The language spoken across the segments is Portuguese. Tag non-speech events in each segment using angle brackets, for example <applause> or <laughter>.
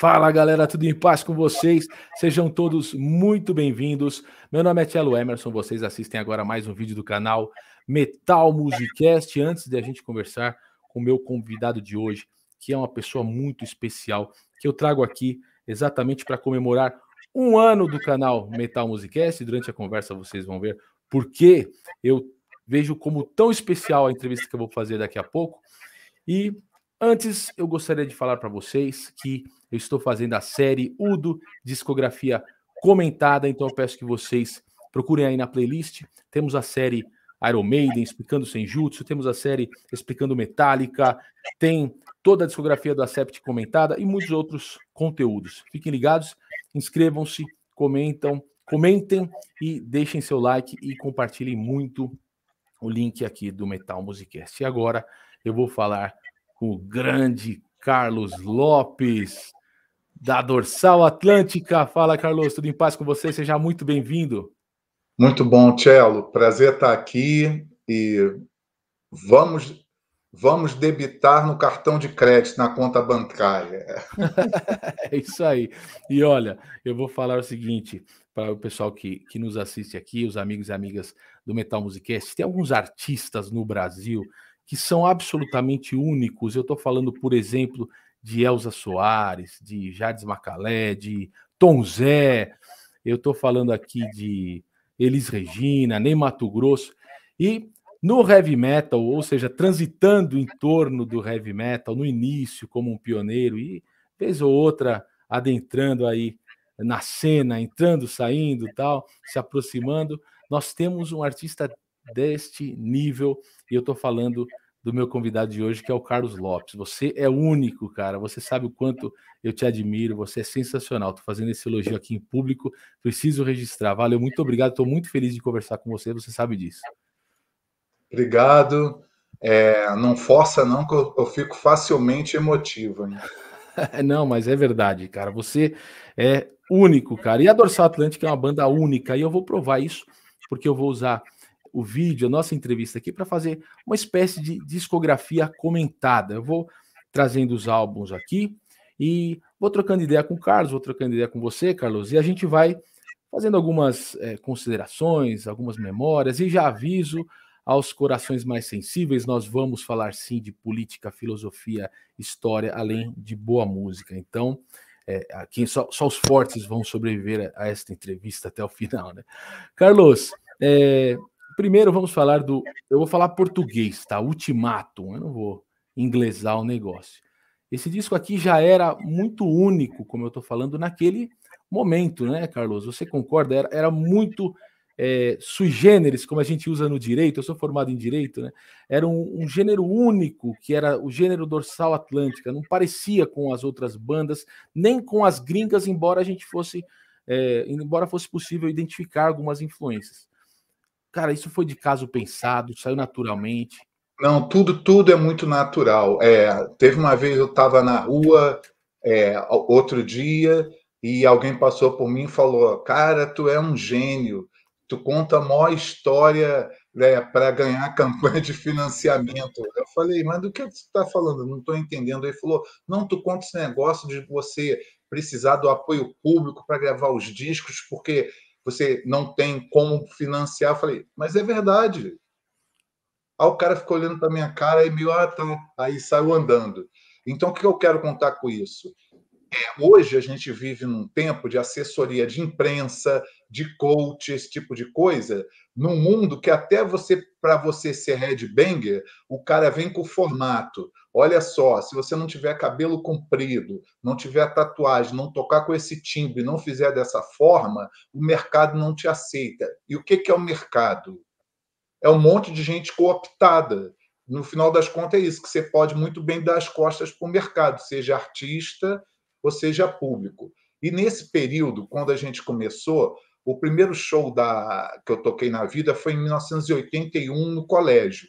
Fala galera, tudo em paz com vocês? Sejam todos muito bem-vindos. Meu nome é Tielo Emerson, vocês assistem agora mais um vídeo do canal Metal Musicast. Antes de a gente conversar com o meu convidado de hoje, que é uma pessoa muito especial, que eu trago aqui exatamente para comemorar um ano do canal Metal Musicast. Durante a conversa vocês vão ver por que eu vejo como tão especial a entrevista que eu vou fazer daqui a pouco. E Antes, eu gostaria de falar para vocês que eu estou fazendo a série Udo Discografia Comentada, então eu peço que vocês procurem aí na playlist. Temos a série Iron Maiden explicando Senjutsu, temos a série explicando Metallica, tem toda a discografia do Acept comentada e muitos outros conteúdos. Fiquem ligados, inscrevam-se, comentam, comentem e deixem seu like e compartilhem muito o link aqui do Metal Musicast. E agora eu vou falar com o grande Carlos Lopes, da Dorsal Atlântica. Fala, Carlos, tudo em paz com você? Seja muito bem-vindo. Muito bom, Tchelo. Prazer estar aqui e vamos vamos debitar no cartão de crédito, na conta bancária. <laughs> é isso aí. E olha, eu vou falar o seguinte para o pessoal que, que nos assiste aqui, os amigos e amigas do Metal Musicast, tem alguns artistas no Brasil que são absolutamente únicos. Eu estou falando, por exemplo, de Elza Soares, de Jades Macalé, de Tom Zé, eu estou falando aqui de Elis Regina, nem Mato Grosso. E no heavy metal, ou seja, transitando em torno do heavy metal, no início como um pioneiro e vez ou outra adentrando aí na cena, entrando, saindo, tal, se aproximando, nós temos um artista deste nível e eu estou falando do meu convidado de hoje, que é o Carlos Lopes. Você é único, cara. Você sabe o quanto eu te admiro. Você é sensacional. Estou fazendo esse elogio aqui em público. Preciso registrar. Valeu, muito obrigado. Estou muito feliz de conversar com você. Você sabe disso. Obrigado. É, não força, não, que eu, eu fico facilmente emotivo. Né? <laughs> não, mas é verdade, cara. Você é único, cara. E a Dorsal Atlântica é uma banda única. E eu vou provar isso, porque eu vou usar o vídeo, a nossa entrevista aqui, para fazer uma espécie de discografia comentada. Eu vou trazendo os álbuns aqui e vou trocando ideia com o Carlos, vou trocando ideia com você, Carlos, e a gente vai fazendo algumas é, considerações, algumas memórias, e já aviso aos corações mais sensíveis, nós vamos falar sim de política, filosofia, história, além de boa música. Então, é, aqui só, só, os fortes vão sobreviver a, a, esta entrevista até o final, né? Carlos, é, Primeiro vamos falar do. Eu vou falar português, tá? Ultimatum. Eu não vou inglesar o negócio. Esse disco aqui já era muito único, como eu estou falando, naquele momento, né, Carlos? Você concorda? Era, era muito é, sui generis, como a gente usa no direito, eu sou formado em direito, né? Era um, um, gênero único, que era o gênero dorsal atlântica, não parecia com as outras bandas, nem com as gringas, embora a gente fosse, é, embora fosse possível identificar algumas influências. Cara, isso foi de caso pensado, saiu naturalmente. Não, tudo tudo é muito natural. É, teve uma vez eu estava na rua é, outro dia e alguém passou por mim e falou: "Cara, tu é um gênio. Tu conta a maior história né, para ganhar campanha de financiamento". Eu falei: "Mas do que tu está falando? Não estou entendendo". Ele falou: "Não, tu conta esse negócio de você precisar do apoio público para gravar os discos, porque você não tem como financiar. Eu falei, mas é verdade. Aí o cara ficou olhando para minha cara e meio, ah, tá. Aí saiu andando. Então, o que eu quero contar com isso? É, hoje a gente vive num tempo de assessoria de imprensa, de coach, esse tipo de coisa, num mundo que até você, para você ser headbanger, o cara vem com o formato. Olha só, se você não tiver cabelo comprido, não tiver tatuagem, não tocar com esse timbre, não fizer dessa forma, o mercado não te aceita. E o que, que é o mercado? É um monte de gente cooptada. No final das contas, é isso, que você pode muito bem dar as costas para o mercado, seja artista, ou seja, público. E nesse período, quando a gente começou, o primeiro show da, que eu toquei na vida foi em 1981, no colégio.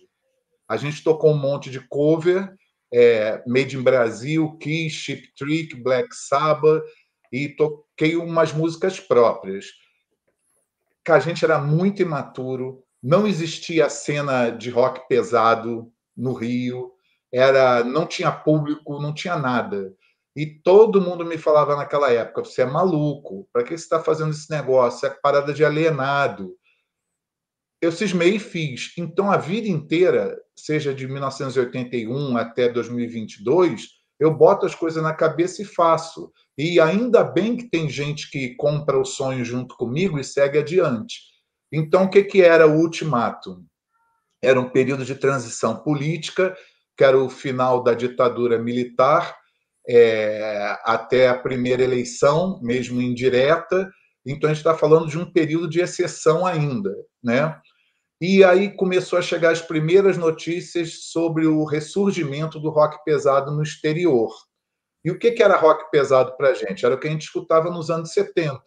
A gente tocou um monte de cover, é, Made in Brasil, Kiss, Chip Trick, Black Sabbath, e toquei umas músicas próprias. Que a gente era muito imaturo, não existia cena de rock pesado no Rio, era não tinha público, não tinha nada. E todo mundo me falava naquela época: você é maluco, para que você está fazendo esse negócio? É parada de alienado. Eu cismei e fiz. Então, a vida inteira, seja de 1981 até 2022, eu boto as coisas na cabeça e faço. E ainda bem que tem gente que compra o sonho junto comigo e segue adiante. Então, o que, que era o ultimato? Era um período de transição política, que era o final da ditadura militar é, até a primeira eleição, mesmo indireta. Então, a gente está falando de um período de exceção ainda. Né? E aí começou a chegar as primeiras notícias sobre o ressurgimento do rock pesado no exterior. E o que, que era rock pesado para a gente? Era o que a gente escutava nos anos 70,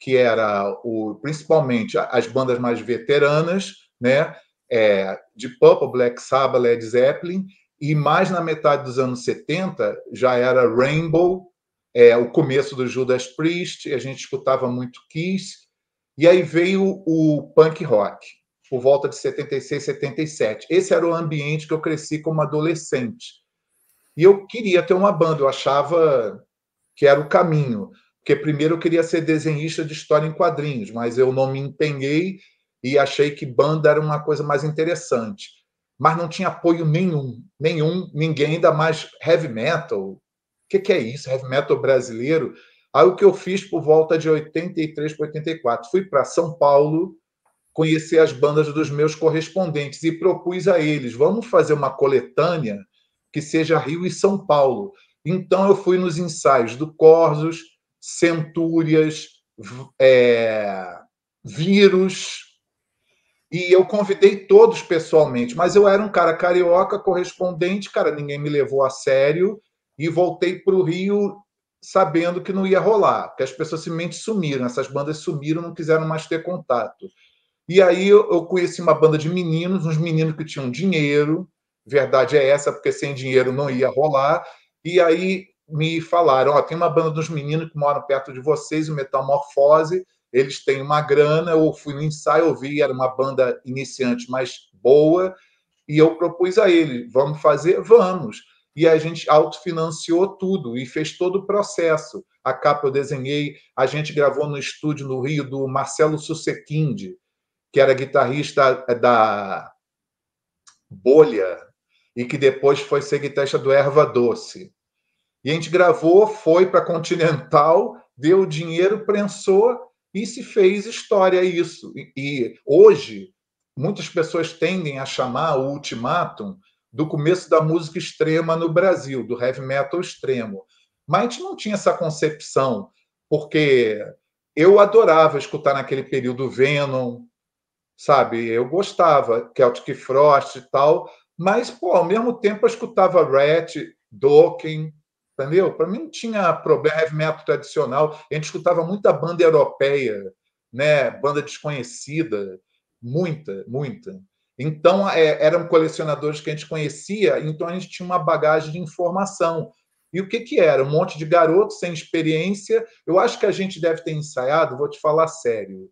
que era o, principalmente as bandas mais veteranas, né? É, de Purple, Black Sabbath, Led Zeppelin, e mais na metade dos anos 70 já era Rainbow, é, o começo do Judas Priest, a gente escutava muito Kiss, e aí veio o punk rock, por volta de 76, 77. Esse era o ambiente que eu cresci como adolescente. E eu queria ter uma banda, eu achava que era o caminho, porque primeiro eu queria ser desenhista de história em quadrinhos, mas eu não me empenhei e achei que banda era uma coisa mais interessante. Mas não tinha apoio nenhum nenhum, ninguém, ainda mais heavy metal. O que, que é isso, heavy metal brasileiro? Aí o que eu fiz por volta de 83 para 84? Fui para São Paulo conhecer as bandas dos meus correspondentes e propus a eles: vamos fazer uma coletânea que seja Rio e São Paulo. Então eu fui nos ensaios do Corsos, Centúrias, é, Vírus, e eu convidei todos pessoalmente, mas eu era um cara carioca, correspondente, cara, ninguém me levou a sério e voltei para o Rio sabendo que não ia rolar, que as pessoas simplesmente sumiram, essas bandas sumiram, não quiseram mais ter contato. E aí eu conheci uma banda de meninos, uns meninos que tinham dinheiro, verdade é essa, porque sem dinheiro não ia rolar. E aí me falaram: ó, tem uma banda dos meninos que moram perto de vocês, o Metamorfose, eles têm uma grana. Eu fui no ensaio, ouvi, era uma banda iniciante, mas boa, e eu propus a ele: vamos fazer? Vamos. E a gente autofinanciou tudo e fez todo o processo. A capa eu desenhei, a gente gravou no estúdio no Rio do Marcelo Susequinde, que era guitarrista eh, da Bolha e que depois foi ser guitarrista do Erva Doce. E a gente gravou, foi para Continental, deu o dinheiro, prensou e se fez história isso. E, e hoje, muitas pessoas tendem a chamar o ultimátum do começo da música extrema no Brasil, do heavy metal extremo. Mas não tinha essa concepção, porque eu adorava escutar naquele período Venom, sabe? Eu gostava, Celtic Frost e tal, mas, pô, ao mesmo tempo eu escutava Rat, Dokken, entendeu? Para mim não tinha problema heavy metal tradicional. A gente escutava muita banda europeia, né? Banda desconhecida, muita, muita. Então é, eram colecionadores que a gente conhecia, então a gente tinha uma bagagem de informação. E o que que era? Um monte de garotos sem experiência. Eu acho que a gente deve ter ensaiado, vou te falar sério,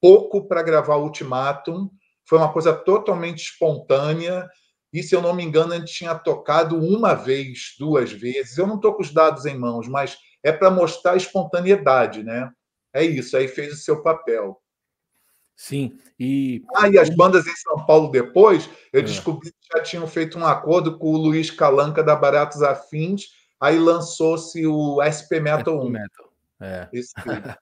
pouco para gravar Ultimatum. Foi uma coisa totalmente espontânea e, se eu não me engano, a gente tinha tocado uma vez, duas vezes. Eu não estou com os dados em mãos, mas é para mostrar a espontaneidade, né? É isso, aí fez o seu papel. Sim, e... Ah, e as bandas em São Paulo depois, eu é. descobri que já tinham feito um acordo com o Luiz Calanca da Baratos Afins, aí lançou-se o SP Metal 1. Metal. É. <laughs>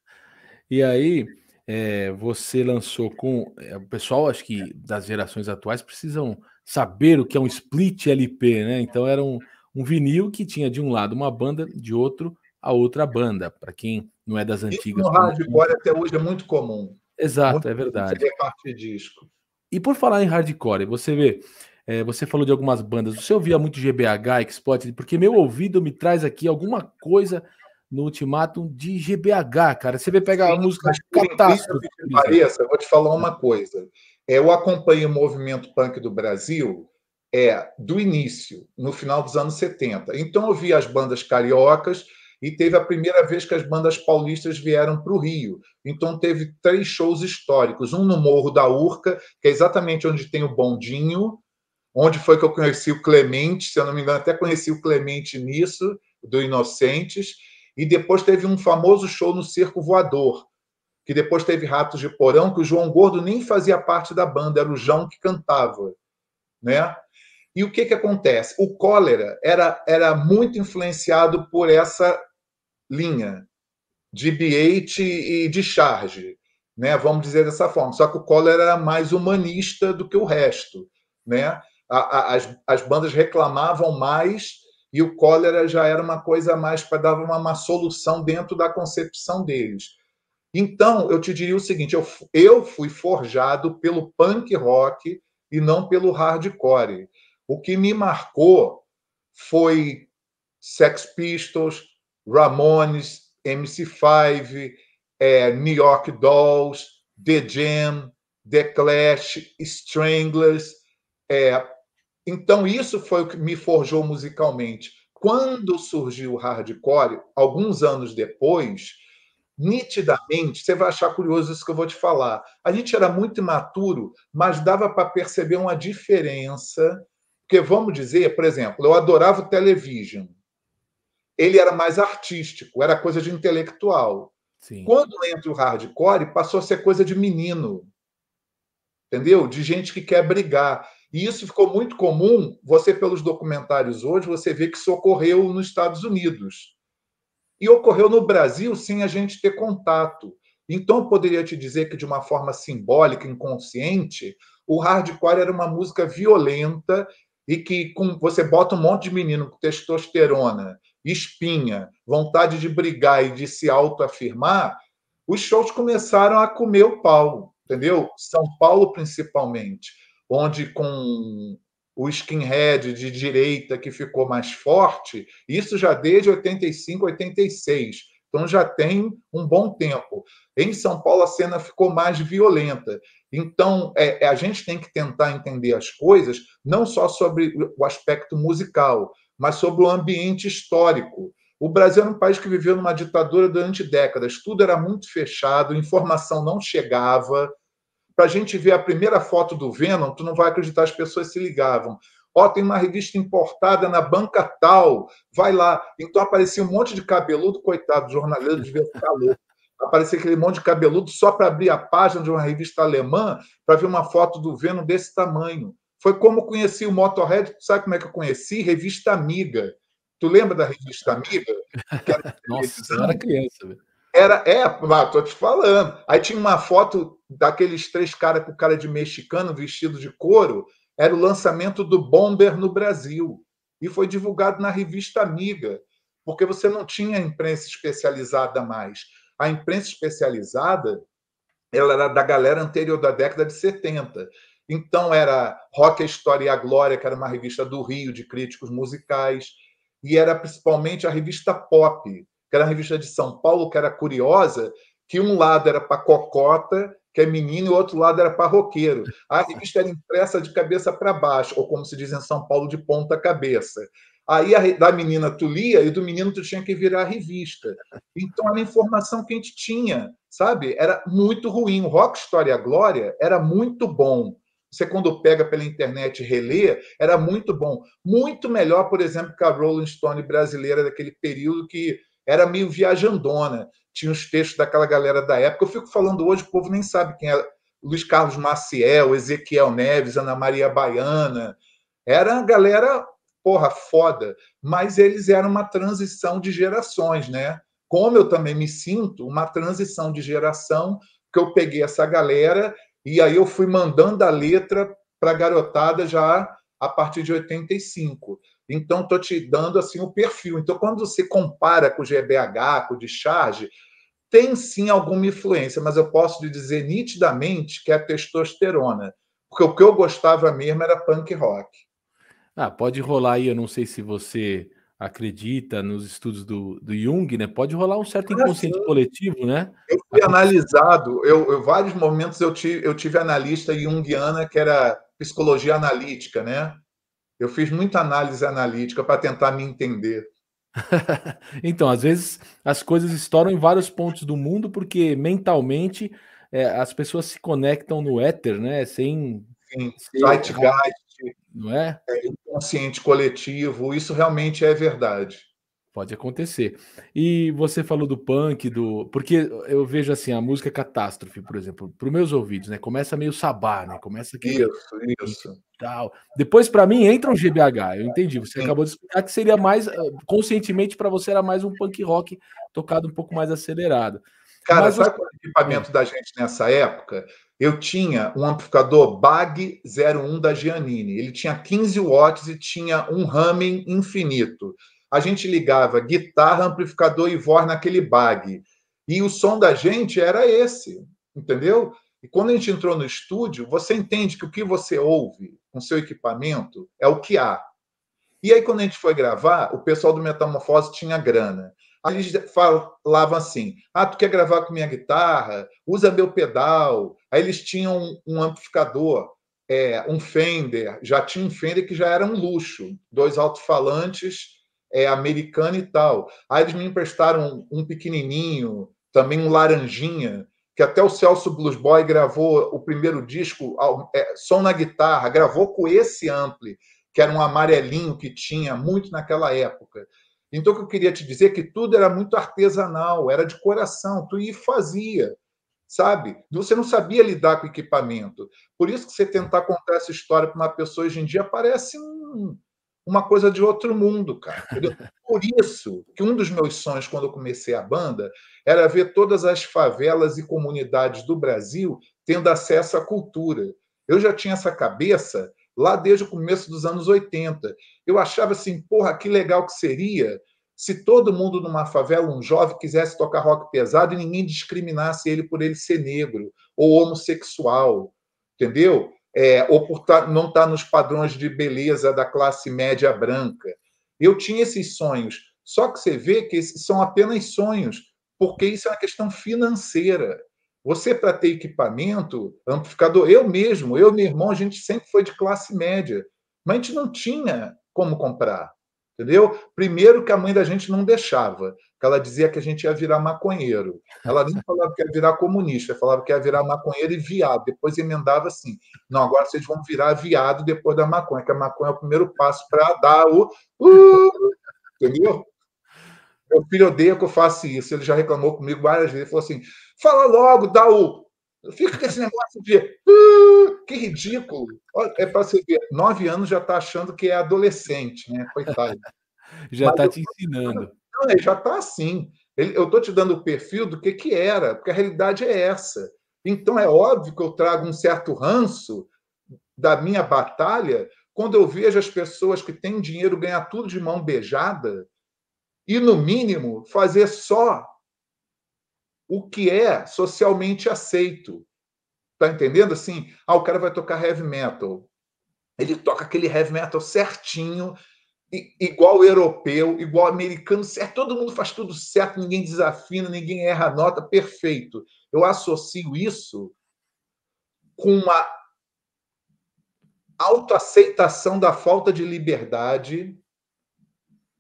e aí, é, você lançou com... É, o pessoal, acho que das gerações atuais, precisam saber o que é um split LP, né? Então era um, um vinil que tinha de um lado uma banda, de outro a outra banda. Para quem não é das antigas. Isso no hardcore até hoje é muito comum. Exato, muito é verdade. Você disco. E por falar em hardcore, você vê, é, você falou de algumas bandas. Você ouvia muito GBH, Export, porque meu ouvido me traz aqui alguma coisa no Ultimato de GBH, cara. Você vê pegar a música de catástrofe. Pareça, eu vou te falar uma coisa. É, eu acompanho o movimento punk do Brasil é do início, no final dos anos 70. Então eu vi as bandas cariocas e teve a primeira vez que as bandas paulistas vieram para o Rio. Então teve três shows históricos, um no Morro da Urca, que é exatamente onde tem o Bondinho, onde foi que eu conheci o Clemente, se eu não me engano, até conheci o Clemente nisso, do Inocentes, e depois teve um famoso show no Circo Voador, que depois teve Ratos de Porão, que o João Gordo nem fazia parte da banda, era o João que cantava, né? E o que que acontece? O Cólera era era muito influenciado por essa linha de Beat e de charge, né? Vamos dizer dessa forma. Só que o Cólera era mais humanista do que o resto, né? A, a, as, as bandas reclamavam mais e o cólera já era uma coisa mais para dar uma, uma solução dentro da concepção deles. Então, eu te diria o seguinte: eu, eu fui forjado pelo punk rock e não pelo hardcore. O que me marcou foi Sex Pistols, Ramones, MC5, é, New York Dolls, The Jam, The Clash, Stranglers. É, então, isso foi o que me forjou musicalmente. Quando surgiu o hardcore, alguns anos depois, nitidamente, você vai achar curioso isso que eu vou te falar. A gente era muito imaturo, mas dava para perceber uma diferença. Porque vamos dizer, por exemplo, eu adorava o Television. Ele era mais artístico, era coisa de intelectual. Sim. Quando entra o hardcore, passou a ser coisa de menino. Entendeu? De gente que quer brigar. E isso ficou muito comum, você pelos documentários hoje, você vê que isso ocorreu nos Estados Unidos e ocorreu no Brasil sem a gente ter contato. Então, eu poderia te dizer que, de uma forma simbólica, inconsciente, o hardcore era uma música violenta e que com, você bota um monte de menino com testosterona, espinha, vontade de brigar e de se autoafirmar, os shows começaram a comer o pau, entendeu? São Paulo, principalmente, onde com o skinhead de direita que ficou mais forte, isso já desde 85, 86. Então já tem um bom tempo. Em São Paulo a cena ficou mais violenta. Então é, é, a gente tem que tentar entender as coisas não só sobre o aspecto musical, mas sobre o ambiente histórico. O Brasil era um país que viveu numa ditadura durante décadas. Tudo era muito fechado, informação não chegava para a gente ver a primeira foto do Venom, tu não vai acreditar, as pessoas se ligavam. Ó, oh, tem uma revista importada na banca tal, vai lá. Então aparecia um monte de cabeludo, coitado, jornaleiro devia ficar louco. Aparecia aquele monte de cabeludo só para abrir a página de uma revista alemã para ver uma foto do Venom desse tamanho. Foi como conheci o Motorhead, tu sabe como é que eu conheci? Revista Amiga. Tu lembra da revista Amiga? <laughs> Nossa, eu era criança. Velho. Era, é, tô te falando. Aí tinha uma foto daqueles três caras com cara de mexicano vestido de couro. Era o lançamento do Bomber no Brasil. E foi divulgado na revista Amiga, porque você não tinha imprensa especializada mais. A imprensa especializada ela era da galera anterior da década de 70. Então era Rock, a História e a Glória, que era uma revista do Rio de críticos musicais, e era principalmente a revista Pop, que era a revista de São Paulo, que era curiosa, que um lado era para cocota, que é menino, e o outro lado era para roqueiro. A revista era impressa de cabeça para baixo, ou como se diz em São Paulo, de ponta cabeça. Aí a, da menina tu lia e do menino tu tinha que virar a revista. Então era a informação que a gente tinha, sabe? Era muito ruim. O Rock História e Glória era muito bom. Você, quando pega pela internet e relê, era muito bom. Muito melhor, por exemplo, que a Rolling Stone brasileira daquele período que era meio viajandona. Tinha os textos daquela galera da época. Eu fico falando hoje, o povo nem sabe quem é Luiz Carlos Maciel, Ezequiel Neves, Ana Maria Baiana. Era a galera, porra, foda. Mas eles eram uma transição de gerações, né? Como eu também me sinto, uma transição de geração, que eu peguei essa galera e aí eu fui mandando a letra para a garotada já a partir de 85. Então, estou te dando assim o perfil. Então, quando você compara com o GBH, com o discharge, tem sim alguma influência, mas eu posso te dizer nitidamente que é a testosterona. Porque o que eu gostava mesmo era punk rock. Ah, pode rolar aí, eu não sei se você acredita nos estudos do, do Jung, né? Pode rolar um certo ah, inconsciente assim. coletivo, né? Eu fui analisado, eu, eu, vários momentos eu tive, eu tive analista junguiana que era psicologia analítica, né? Eu fiz muita análise analítica para tentar me entender. <laughs> então, às vezes as coisas estouram em vários pontos do mundo porque mentalmente é, as pessoas se conectam no éter, né? Sem. Sim, sem... zeitgeist, não é? é? Inconsciente coletivo, isso realmente é verdade. Pode acontecer. E você falou do punk, do. Porque eu vejo assim, a música é Catástrofe, por exemplo, para os meus ouvidos, né? Começa meio sabá, né? Começa aqui. Isso, isso. Tal. Depois, para mim, entra um GBH. Eu entendi. Você Sim. acabou de explicar que seria mais. Eh, conscientemente, para você, era mais um punk rock tocado um pouco mais acelerado. Cara, Mas sabe é o equipamento hum. da gente nessa época? Eu tinha um amplificador BAG 01 da Giannini. Ele tinha 15 watts e tinha um humming infinito a gente ligava guitarra, amplificador e voz naquele bag. E o som da gente era esse, entendeu? E quando a gente entrou no estúdio, você entende que o que você ouve com seu equipamento é o que há. E aí, quando a gente foi gravar, o pessoal do Metamorfose tinha grana. Aí eles falavam assim: ah, tu quer gravar com minha guitarra? Usa meu pedal. Aí eles tinham um amplificador, é, um Fender, já tinha um Fender que já era um luxo, dois alto-falantes é americana e tal. Aí eles me emprestaram um pequenininho, também um laranjinha, que até o Celso Blues Boy gravou o primeiro disco, é, som na guitarra, gravou com esse ampli, que era um amarelinho que tinha muito naquela época. Então, o que eu queria te dizer é que tudo era muito artesanal, era de coração, tu ia e fazia, sabe? Você não sabia lidar com equipamento. Por isso que você tentar contar essa história para uma pessoa hoje em dia parece um, uma coisa de outro mundo, cara. Entendeu? <laughs> Por isso que um dos meus sonhos quando eu comecei a banda era ver todas as favelas e comunidades do Brasil tendo acesso à cultura. Eu já tinha essa cabeça lá desde o começo dos anos 80. Eu achava assim, porra, que legal que seria se todo mundo numa favela, um jovem, quisesse tocar rock pesado e ninguém discriminasse ele por ele ser negro ou homossexual, entendeu? é, ou por tá, não estar tá nos padrões de beleza da classe média branca. Eu tinha esses sonhos, só que você vê que esses são apenas sonhos, porque isso é uma questão financeira. Você, para ter equipamento, amplificador, eu mesmo, eu e meu irmão, a gente sempre foi de classe média, mas a gente não tinha como comprar, entendeu? Primeiro que a mãe da gente não deixava que ela dizia que a gente ia virar maconheiro. Ela nem falava que ia virar comunista, falava que ia virar maconheiro e viado. Depois emendava assim: não, agora vocês vão virar viado depois da maconha, que a maconha é o primeiro passo para dar o. Uh, entendeu? Meu filho odeia que eu faça isso. Ele já reclamou comigo várias vezes. Ele falou assim: fala logo, dá o. Fica com esse negócio de. Uh, que ridículo! É para você ver, nove anos já está achando que é adolescente, né? Coitado. Já está te ensinando. Não, ele já está assim. Ele, eu estou te dando o perfil do que, que era, porque a realidade é essa. Então é óbvio que eu trago um certo ranço da minha batalha quando eu vejo as pessoas que têm dinheiro ganhar tudo de mão beijada e, no mínimo, fazer só o que é socialmente aceito. Tá entendendo? Assim, ah, o cara vai tocar heavy metal. Ele toca aquele heavy metal certinho, igual europeu, igual americano, certo? Todo mundo faz tudo certo, ninguém desafina, ninguém erra a nota, perfeito. Eu associo isso com uma autoaceitação da falta de liberdade.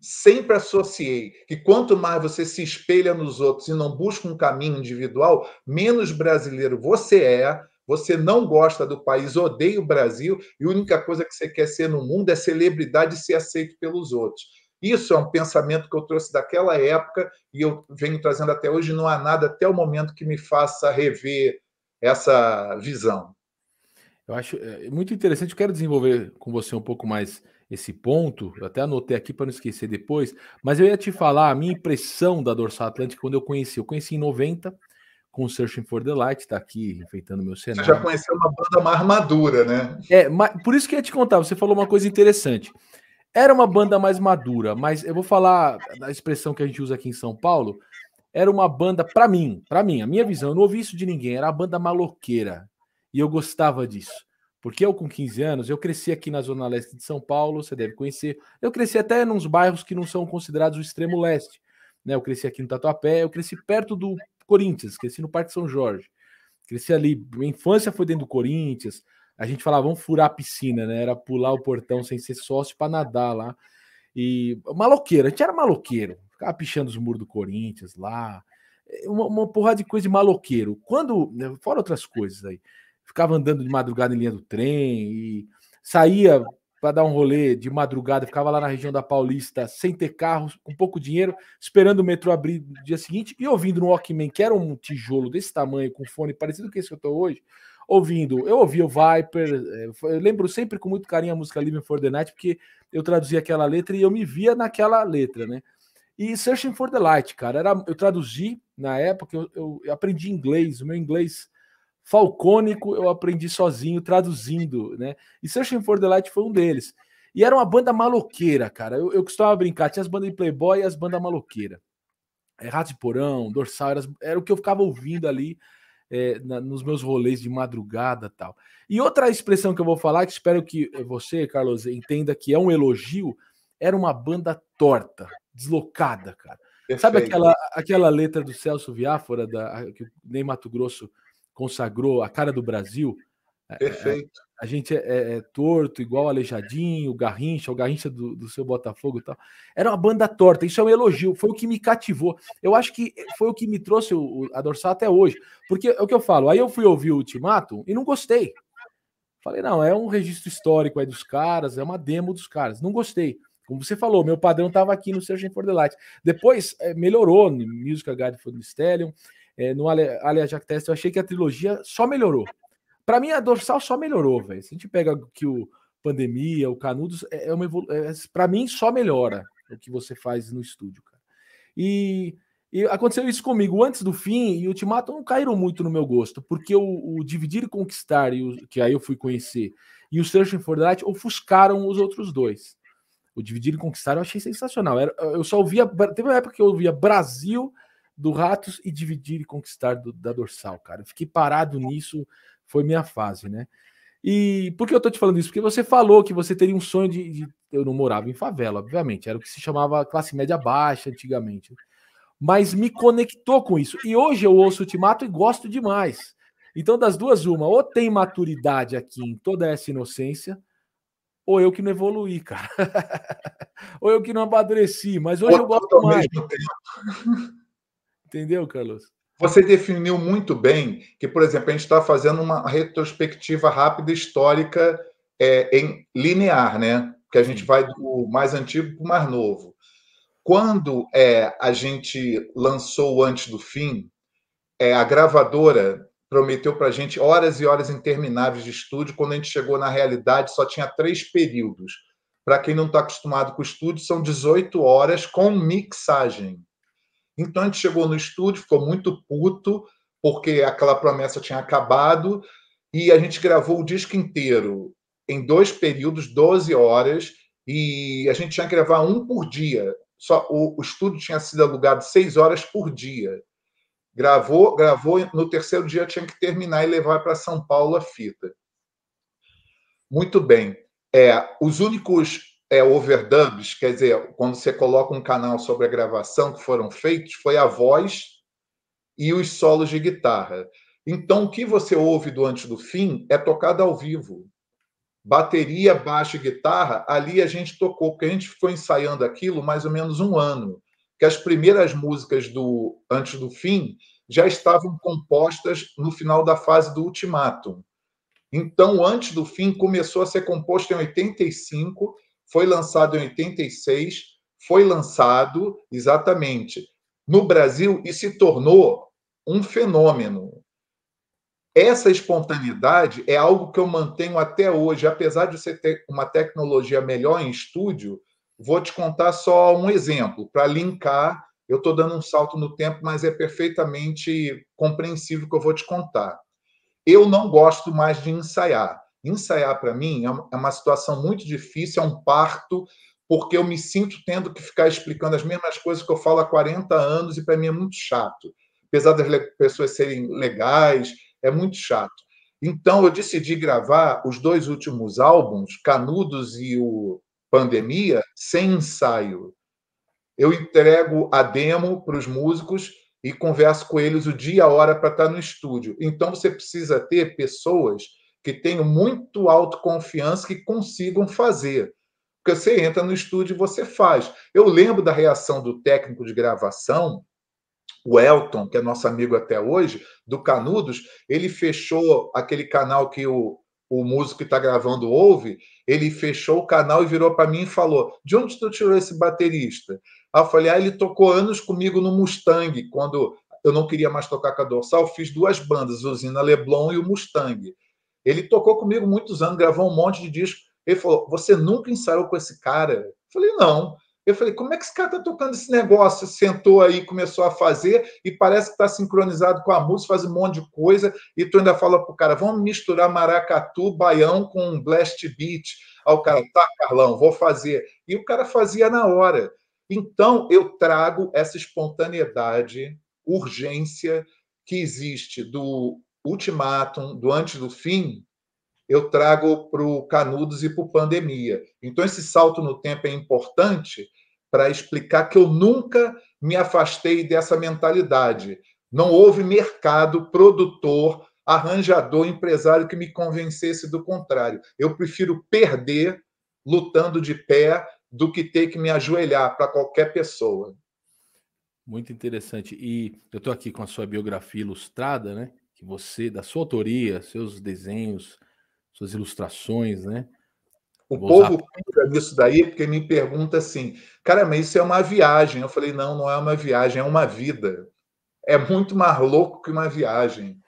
Sempre associei que quanto mais você se espelha nos outros e não busca um caminho individual, menos brasileiro você é, você não gosta do país, odeia o Brasil e a única coisa que você quer ser no mundo é celebridade e ser aceito pelos outros. Isso é um pensamento que eu trouxe daquela época e eu venho trazendo até hoje. Não há nada até o momento que me faça rever essa visão. Eu acho é, muito interessante. Eu quero desenvolver com você um pouco mais esse ponto. Eu até anotei aqui para não esquecer depois. Mas eu ia te falar a minha impressão da Dorsal Atlântica quando eu conheci. Eu conheci em 90 com Searching for the Light, está aqui enfeitando meu cenário. Você já conheceu uma banda mais madura, né? É, mas, por isso que eu ia te contar, você falou uma coisa interessante. Era uma banda mais madura, mas eu vou falar a expressão que a gente usa aqui em São Paulo. Era uma banda, para mim, para mim, a minha visão, eu não ouvi isso de ninguém, era a banda maloqueira. E eu gostava disso. Porque eu, com 15 anos, eu cresci aqui na Zona Leste de São Paulo, você deve conhecer. Eu cresci até nos bairros que não são considerados o extremo leste. Né? Eu cresci aqui no Tatuapé, eu cresci perto do Corinthians, cresci no Parque São Jorge. Cresci ali, minha infância foi dentro do Corinthians. A gente falava, vamos furar a piscina, né? Era pular o portão sem ser sócio para nadar lá. E maloqueiro, a gente era maloqueiro. Ficava pichando os muros do Corinthians lá. É, uma, uma porrada de coisa de maloqueiro. Quando, né, fora outras coisas aí, ficava andando de madrugada em linha do trem e saía para dar um rolê de madrugada, ficava lá na região da Paulista sem ter carro, com pouco dinheiro, esperando o metrô abrir no dia seguinte e ouvindo no Walkman, que era um tijolo desse tamanho, com fone parecido com esse que eu tô hoje, ouvindo. Eu ouvi o Viper, é, eu lembro sempre com muito carinho a música Living for the Night, porque eu traduzia aquela letra e eu me via naquela letra, né? E Searching for the Light, cara, era, eu traduzi na época, eu, eu aprendi inglês, o meu inglês Falcônico eu aprendi sozinho, traduzindo, né? E Searching for the Light foi um deles. E era uma banda maloqueira, cara. Eu, eu costumava brincar, tinha as bandas de Playboy e as bandas maloqueira. É, Rato de Porão, Dorsal, era, era, o que eu ficava ouvindo ali é, na, nos meus rolês de madrugada tal. E outra expressão que eu vou falar, que espero que você, Carlos, entenda que é um elogio, era uma banda torta, deslocada, cara. Perfeito. Sabe aquela, aquela letra do Celso Viáfora, da, que o Ney Mato Grosso consagrou a cara do Brasil. É, é, Perfeito. A, a gente é, é, é torto, igual Aleijadinho, o Garrincha, o Garrincha do, do seu Botafogo e tal. Era uma banda torta, isso é um elogio, foi o que me cativou. Eu acho que foi o que me trouxe o, a dorsal até hoje. Porque é o que eu falo, aí eu fui ouvir o Ultimato e não gostei. Falei, não, é um registro histórico aí dos caras, é uma demo dos caras. Não gostei. Como você falou, meu padrão estava aqui no Searching for the Light. Depois é, melhorou no Music God for the Stallion é, no Ale, Jack Test, eu achei que a trilogia só melhorou. Para mim, a dorsal só melhorou, velho. Se a gente pega que o Pandemia, o Canudos, é, é uma evolu... É, para mim, só melhora o que você faz no estúdio, cara. E, e aconteceu isso comigo antes do fim e o Ultimato não caíram muito no meu gosto, porque o, o Dividir e Conquistar, e o, que aí eu fui conhecer, e o Searching for Light ofuscaram os outros dois. O Dividir e Conquistar eu achei sensacional. Era, eu só ouvia. Teve uma época que eu ouvia Brasil do Ratos e dividir e conquistar do, da dorsal, cara. Eu fiquei parado nisso, foi minha fase, né? E por que eu tô te falando isso? Porque você falou que você teria um sonho de, de. eu não morava em favela, obviamente, era o que se chamava classe média baixa antigamente. Mas me conectou com isso. E hoje eu ouço o Ultimato e gosto demais. Então, das duas, uma, ou tem maturidade aqui em toda essa inocência, ou eu que não evoluí, cara. <laughs> ou eu que não amadureci, mas hoje ou eu gosto mais. Entendeu, Carlos? Você definiu muito bem que, por exemplo, a gente está fazendo uma retrospectiva rápida histórica é, em linear, né? Que a gente vai do mais antigo para o mais novo. Quando é, a gente lançou Antes do Fim, é, a gravadora prometeu para a gente horas e horas intermináveis de estúdio. Quando a gente chegou na realidade, só tinha três períodos. Para quem não está acostumado com o estúdio, são 18 horas com mixagem. Então a gente chegou no estúdio, ficou muito puto, porque aquela promessa tinha acabado, e a gente gravou o disco inteiro em dois períodos, 12 horas, e a gente tinha que gravar um por dia. Só o, o estúdio tinha sido alugado seis horas por dia. Gravou, gravou, no terceiro dia tinha que terminar e levar para São Paulo a fita. Muito bem. É, os únicos é, overdubs, quer dizer, quando você coloca um canal sobre a gravação que foram feitos, foi a voz e os solos de guitarra. Então, o que você ouve do antes do fim é tocado ao vivo. Bateria, baixo e guitarra, ali a gente tocou, porque a gente ficou ensaiando aquilo mais ou menos um ano. Que as primeiras músicas do Antes do Fim já estavam compostas no final da fase do Ultimatum. Então, Antes do Fim começou a ser composto em 85 foi lançado em 86, foi lançado exatamente no Brasil e se tornou um fenômeno. Essa espontaneidade é algo que eu mantenho até hoje, apesar de você ter uma tecnologia melhor em estúdio. Vou te contar só um exemplo para linkar. Eu estou dando um salto no tempo, mas é perfeitamente compreensível que eu vou te contar. Eu não gosto mais de ensaiar ensaiar para mim é, é uma situação muito difícil, é um parto, porque eu me sinto tendo que ficar explicando as mesmas coisas que eu falo há 40 anos e para mim é muito chato. Apesar das pessoas serem legais, é muito chato. Então eu decidi gravar os dois últimos álbuns, Canudos e o Pandemia, sem ensaio. Eu entrego a demo para os músicos e converso com eles o dia e a hora para estar tá no estúdio. Então você precisa ter pessoas que tenham muito autoconfiança, que consigam fazer. Porque você entra no estúdio e você faz. Eu lembro da reação do técnico de gravação, o Elton, que é nosso amigo até hoje, do Canudos, ele fechou aquele canal que o, o músico que está gravando ouve, ele fechou o canal e virou para mim e falou: De onde tu tirou esse baterista? Aí eu falei: Ah, ele tocou anos comigo no Mustang, quando eu não queria mais tocar com a dorsal, fiz duas bandas, Usina Leblon e o Mustang. Ele tocou comigo muitos anos, gravou um monte de disco. Ele falou: Você nunca ensaiou com esse cara? Eu falei: Não. Eu falei: Como é que esse cara tá tocando esse negócio? Sentou aí, começou a fazer e parece que tá sincronizado com a música, faz um monte de coisa. E tu ainda fala pro cara: Vamos misturar maracatu, baião com um blast beat. Aí o cara: Tá, Carlão, vou fazer. E o cara fazia na hora. Então eu trago essa espontaneidade, urgência que existe do Ultimatum, do Antes do Fim, eu trago para o Canudos e para o Pandemia. Então, esse salto no tempo é importante para explicar que eu nunca me afastei dessa mentalidade. Não houve mercado, produtor, arranjador, empresário que me convencesse do contrário. Eu prefiro perder lutando de pé do que ter que me ajoelhar para qualquer pessoa. Muito interessante. E eu estou aqui com a sua biografia ilustrada, né? que você, da sua autoria, seus desenhos, suas ilustrações, né? O Vou povo usar... disso daí porque me pergunta assim, cara, mas isso é uma viagem. Eu falei, não, não é uma viagem, é uma vida. É muito mais louco que uma viagem.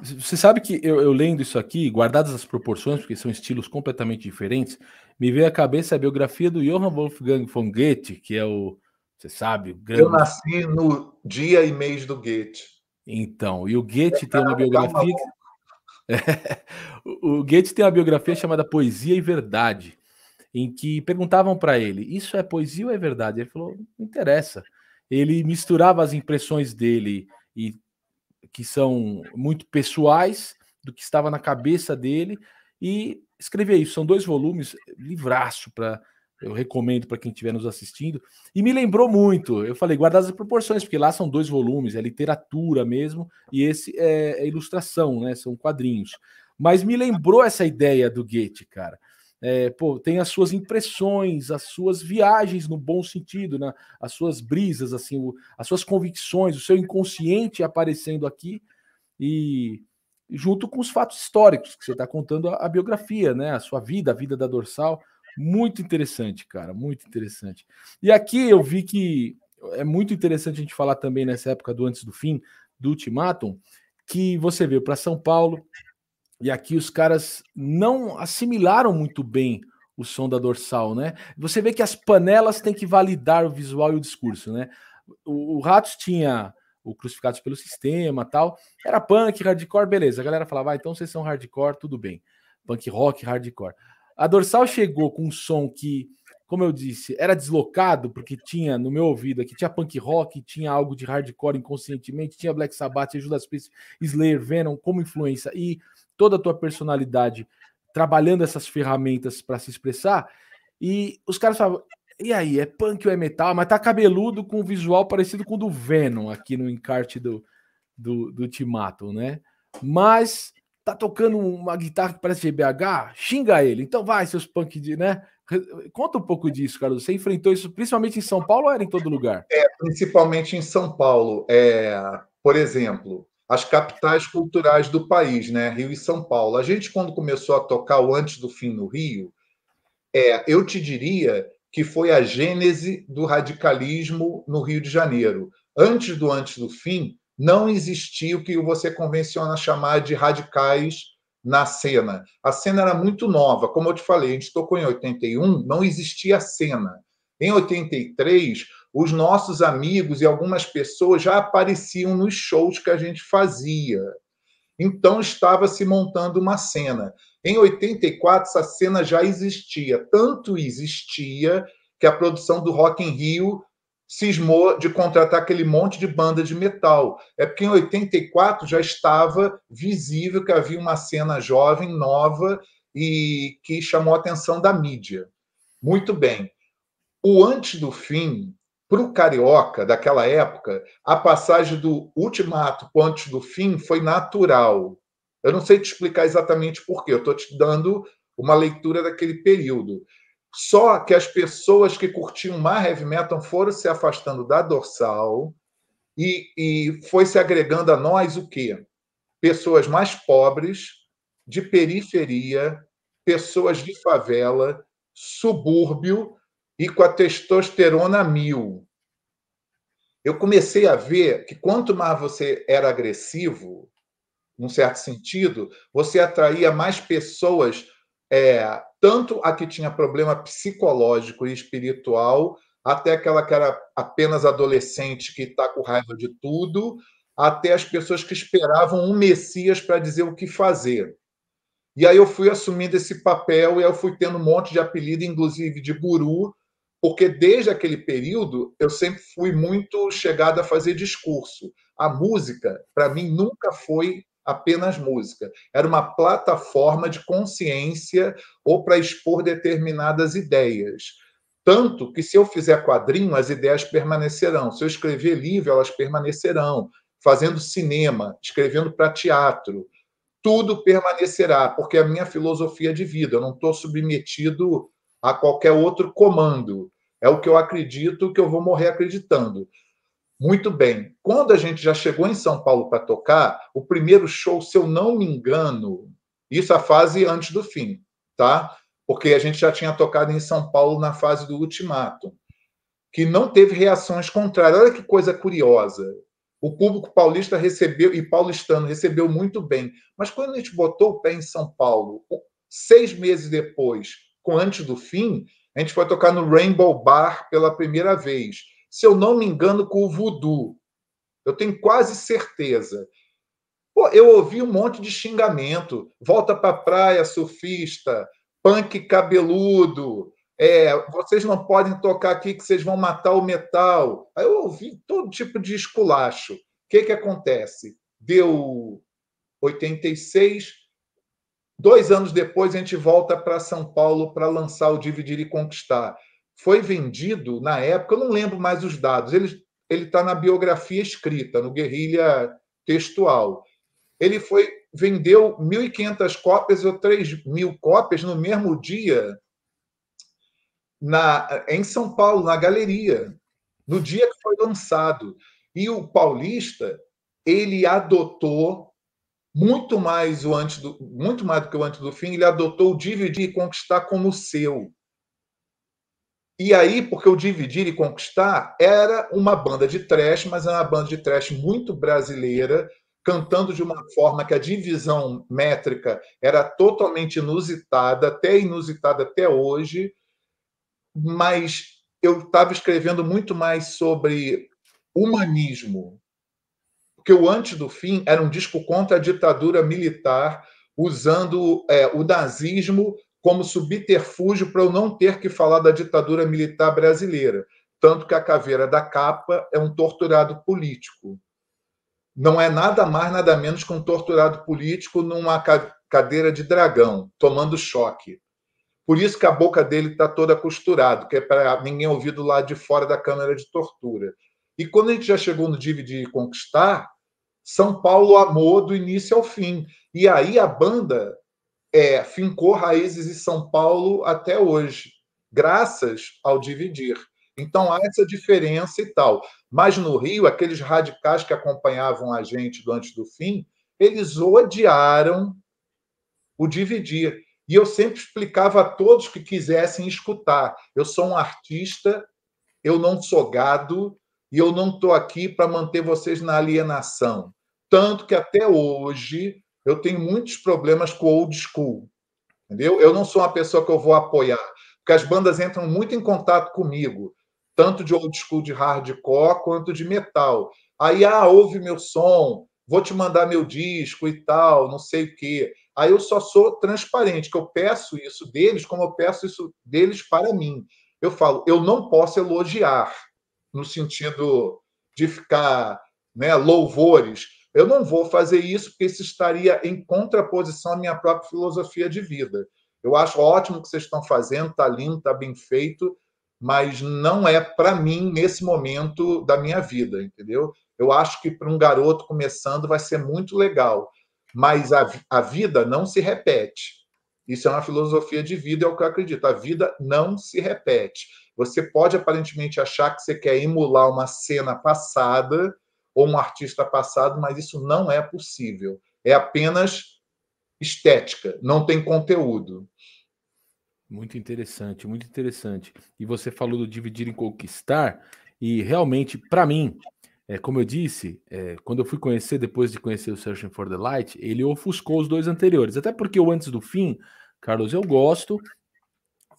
Você sabe que eu, eu lendo isso aqui, guardadas as proporções, porque são estilos completamente diferentes, me veio à cabeça a biografia do Johann Wolfgang von Goethe, que é o, você sabe, o grande... Eu nasci no dia e mês do Goethe. Então, e o Goethe tem uma biografia. <laughs> o Goethe tem uma biografia chamada Poesia e Verdade, em que perguntavam para ele: Isso é poesia ou é verdade? Ele falou: Não interessa. Ele misturava as impressões dele, e que são muito pessoais, do que estava na cabeça dele, e escrevia isso. São dois volumes, livraço para eu recomendo para quem estiver nos assistindo. E me lembrou muito. Eu falei, guarda as proporções, porque lá são dois volumes, é literatura mesmo, e esse é, é ilustração, né? São quadrinhos. Mas me lembrou essa ideia do Goethe, cara. É, pô, tem as suas impressões, as suas viagens no bom sentido, né? as suas brisas, assim, o, as suas convicções, o seu inconsciente aparecendo aqui e junto com os fatos históricos que você está contando a, a biografia, né? a sua vida, a vida da Dorsal. Muito interessante, cara, muito interessante. E aqui eu vi que é muito interessante a gente falar também nessa época do antes do fim, do ultimatum, que você veio para São Paulo e aqui os caras não assimilaram muito bem o som da dorsal, né? Você vê que as panelas têm que validar o visual e o discurso, né? O, o Ratos tinha o Crucificados pelo Sistema tal, era punk, hardcore, beleza. A galera falava, ah, então vocês são hardcore, tudo bem. Punk rock, hardcore. A dorsal chegou com um som que, como eu disse, era deslocado, porque tinha, no meu ouvido aqui, tinha punk rock, tinha algo de hardcore inconscientemente, tinha Black Sabbath, Judas Priest, Slayer, Venom como influência, e toda a tua personalidade trabalhando essas ferramentas para se expressar. E os caras falavam, e aí, é punk ou é metal? Ah, mas tá cabeludo com um visual parecido com o do Venom aqui no encarte do, do, do Timato, né? Mas tá tocando uma guitarra que parece GBH, xinga ele. Então vai, seus punk de, né? Conta um pouco disso, Carlos. Você enfrentou isso principalmente em São Paulo ou era em todo lugar? É, principalmente em São Paulo. É, por exemplo, as capitais culturais do país, né? Rio e São Paulo. A gente, quando começou a tocar o Antes do Fim no Rio, é, eu te diria que foi a gênese do radicalismo no Rio de Janeiro. Antes do Antes do Fim, não existia o que você convenciona chamar de radicais na cena. A cena era muito nova, como eu te falei, a gente tocou em 81, não existia cena. Em 83, os nossos amigos e algumas pessoas já apareciam nos shows que a gente fazia. Então estava se montando uma cena. Em 84, essa cena já existia, tanto existia que a produção do Rock em Rio cismou de contratar aquele monte de banda de metal. É porque em 84 já estava visível que havia uma cena jovem, nova, e que chamou a atenção da mídia. Muito bem. O antes do fim, para o carioca daquela época, a passagem do ultimato para o antes do fim foi natural. Eu não sei te explicar exatamente porquê, eu estou te dando uma leitura daquele período. Só que as pessoas que curtiam mais heavy metal foram se afastando da dorsal e, e foi se agregando a nós o quê? Pessoas mais pobres, de periferia, pessoas de favela, subúrbio e com a testosterona mil. Eu comecei a ver que quanto mais você era agressivo, num certo sentido, você atraía mais pessoas é, tanto a que tinha problema psicológico e espiritual, até aquela que era apenas adolescente que está com raiva de tudo, até as pessoas que esperavam um Messias para dizer o que fazer. E aí eu fui assumindo esse papel e eu fui tendo um monte de apelido, inclusive de guru, porque desde aquele período eu sempre fui muito chegado a fazer discurso. A música, para mim, nunca foi apenas música. Era uma plataforma de consciência ou para expor determinadas ideias. Tanto que, se eu fizer quadrinho, as ideias permanecerão. Se eu escrever livro, elas permanecerão. Fazendo cinema, escrevendo para teatro, tudo permanecerá, porque é a minha filosofia de vida. Eu não estou submetido a qualquer outro comando. É o que eu acredito que eu vou morrer acreditando. Muito bem. Quando a gente já chegou em São Paulo para tocar, o primeiro show, se eu não me engano, isso é a fase antes do fim, tá? Porque a gente já tinha tocado em São Paulo na fase do ultimato, que não teve reações contrárias. Olha que coisa curiosa. O público paulista recebeu e paulistano recebeu muito bem, mas quando a gente botou o pé em São Paulo, seis meses depois, com antes do fim, a gente foi tocar no Rainbow Bar pela primeira vez se eu não me engano, com o voodoo. Eu tenho quase certeza. Pô, eu ouvi um monte de xingamento. Volta para praia, surfista, punk cabeludo. É, vocês não podem tocar aqui que vocês vão matar o metal. Aí eu ouvi todo tipo de esculacho. O que, que acontece? Deu 86, dois anos depois a gente volta para São Paulo para lançar o Dividir e Conquistar foi vendido na época, eu não lembro mais os dados, ele está na biografia escrita, no Guerrilha Textual. Ele foi vendeu 1.500 cópias ou 3.000 cópias no mesmo dia na, em São Paulo, na galeria, no dia que foi lançado. E o paulista, ele adotou muito mais o antes do, muito mais do que o antes do fim, ele adotou o dividir e conquistar como seu. E aí, porque o Dividir e Conquistar era uma banda de trash, mas era é uma banda de trash muito brasileira, cantando de uma forma que a divisão métrica era totalmente inusitada, até inusitada até hoje, mas eu estava escrevendo muito mais sobre humanismo, porque o Antes do Fim era um disco contra a ditadura militar, usando é, o nazismo como subterfúgio para eu não ter que falar da ditadura militar brasileira. Tanto que a caveira da capa é um torturado político. Não é nada mais, nada menos que um torturado político numa cadeira de dragão, tomando choque. Por isso que a boca dele está toda costurada, que é para ninguém ouvir do lado de fora da câmara de tortura. E quando a gente já chegou no e Conquistar, São Paulo amou do início ao fim. E aí a banda é, fincou raízes em São Paulo até hoje, graças ao dividir. Então há essa diferença e tal. Mas no Rio, aqueles radicais que acompanhavam a gente do antes do fim, eles odiaram o dividir. E eu sempre explicava a todos que quisessem escutar: eu sou um artista, eu não sou gado e eu não estou aqui para manter vocês na alienação. Tanto que até hoje eu tenho muitos problemas com o old school. Entendeu? Eu não sou uma pessoa que eu vou apoiar, porque as bandas entram muito em contato comigo, tanto de old school de hardcore quanto de metal. Aí, ah, ouve meu som, vou te mandar meu disco e tal, não sei o quê. Aí eu só sou transparente, que eu peço isso deles como eu peço isso deles para mim. Eu falo, eu não posso elogiar no sentido de ficar, né, louvores, eu não vou fazer isso porque isso estaria em contraposição à minha própria filosofia de vida. Eu acho ótimo o que vocês estão fazendo, está lindo, está bem feito, mas não é para mim nesse momento da minha vida, entendeu? Eu acho que para um garoto começando vai ser muito legal, mas a, a vida não se repete. Isso é uma filosofia de vida, é o que eu acredito. A vida não se repete. Você pode aparentemente achar que você quer emular uma cena passada, ou um artista passado, mas isso não é possível. É apenas estética, não tem conteúdo. Muito interessante, muito interessante. E você falou do dividir em conquistar, e realmente, para mim, é, como eu disse, é, quando eu fui conhecer, depois de conhecer o Searching for the Light, ele ofuscou os dois anteriores. Até porque o Antes do Fim, Carlos, eu gosto,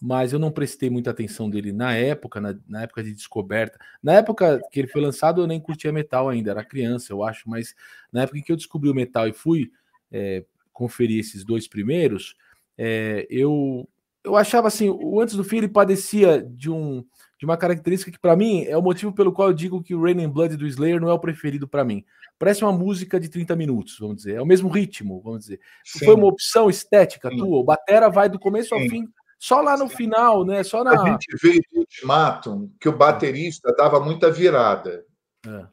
mas eu não prestei muita atenção dele na época, na, na, época de descoberta. Na época que ele foi lançado, eu nem curtia metal ainda, era criança, eu acho, mas na época que eu descobri o metal e fui é, conferir esses dois primeiros, é, eu, eu achava assim, o Antes do Fim ele padecia de um de uma característica que para mim é o motivo pelo qual eu digo que o Rain and Blood do Slayer não é o preferido para mim. Parece uma música de 30 minutos, vamos dizer. É o mesmo ritmo, vamos dizer. Sim. Foi uma opção estética Sim. tua. O batera vai do começo Sim. ao fim só lá no final, né? Só na... A gente vê em ultimato que o baterista dava muita virada. É.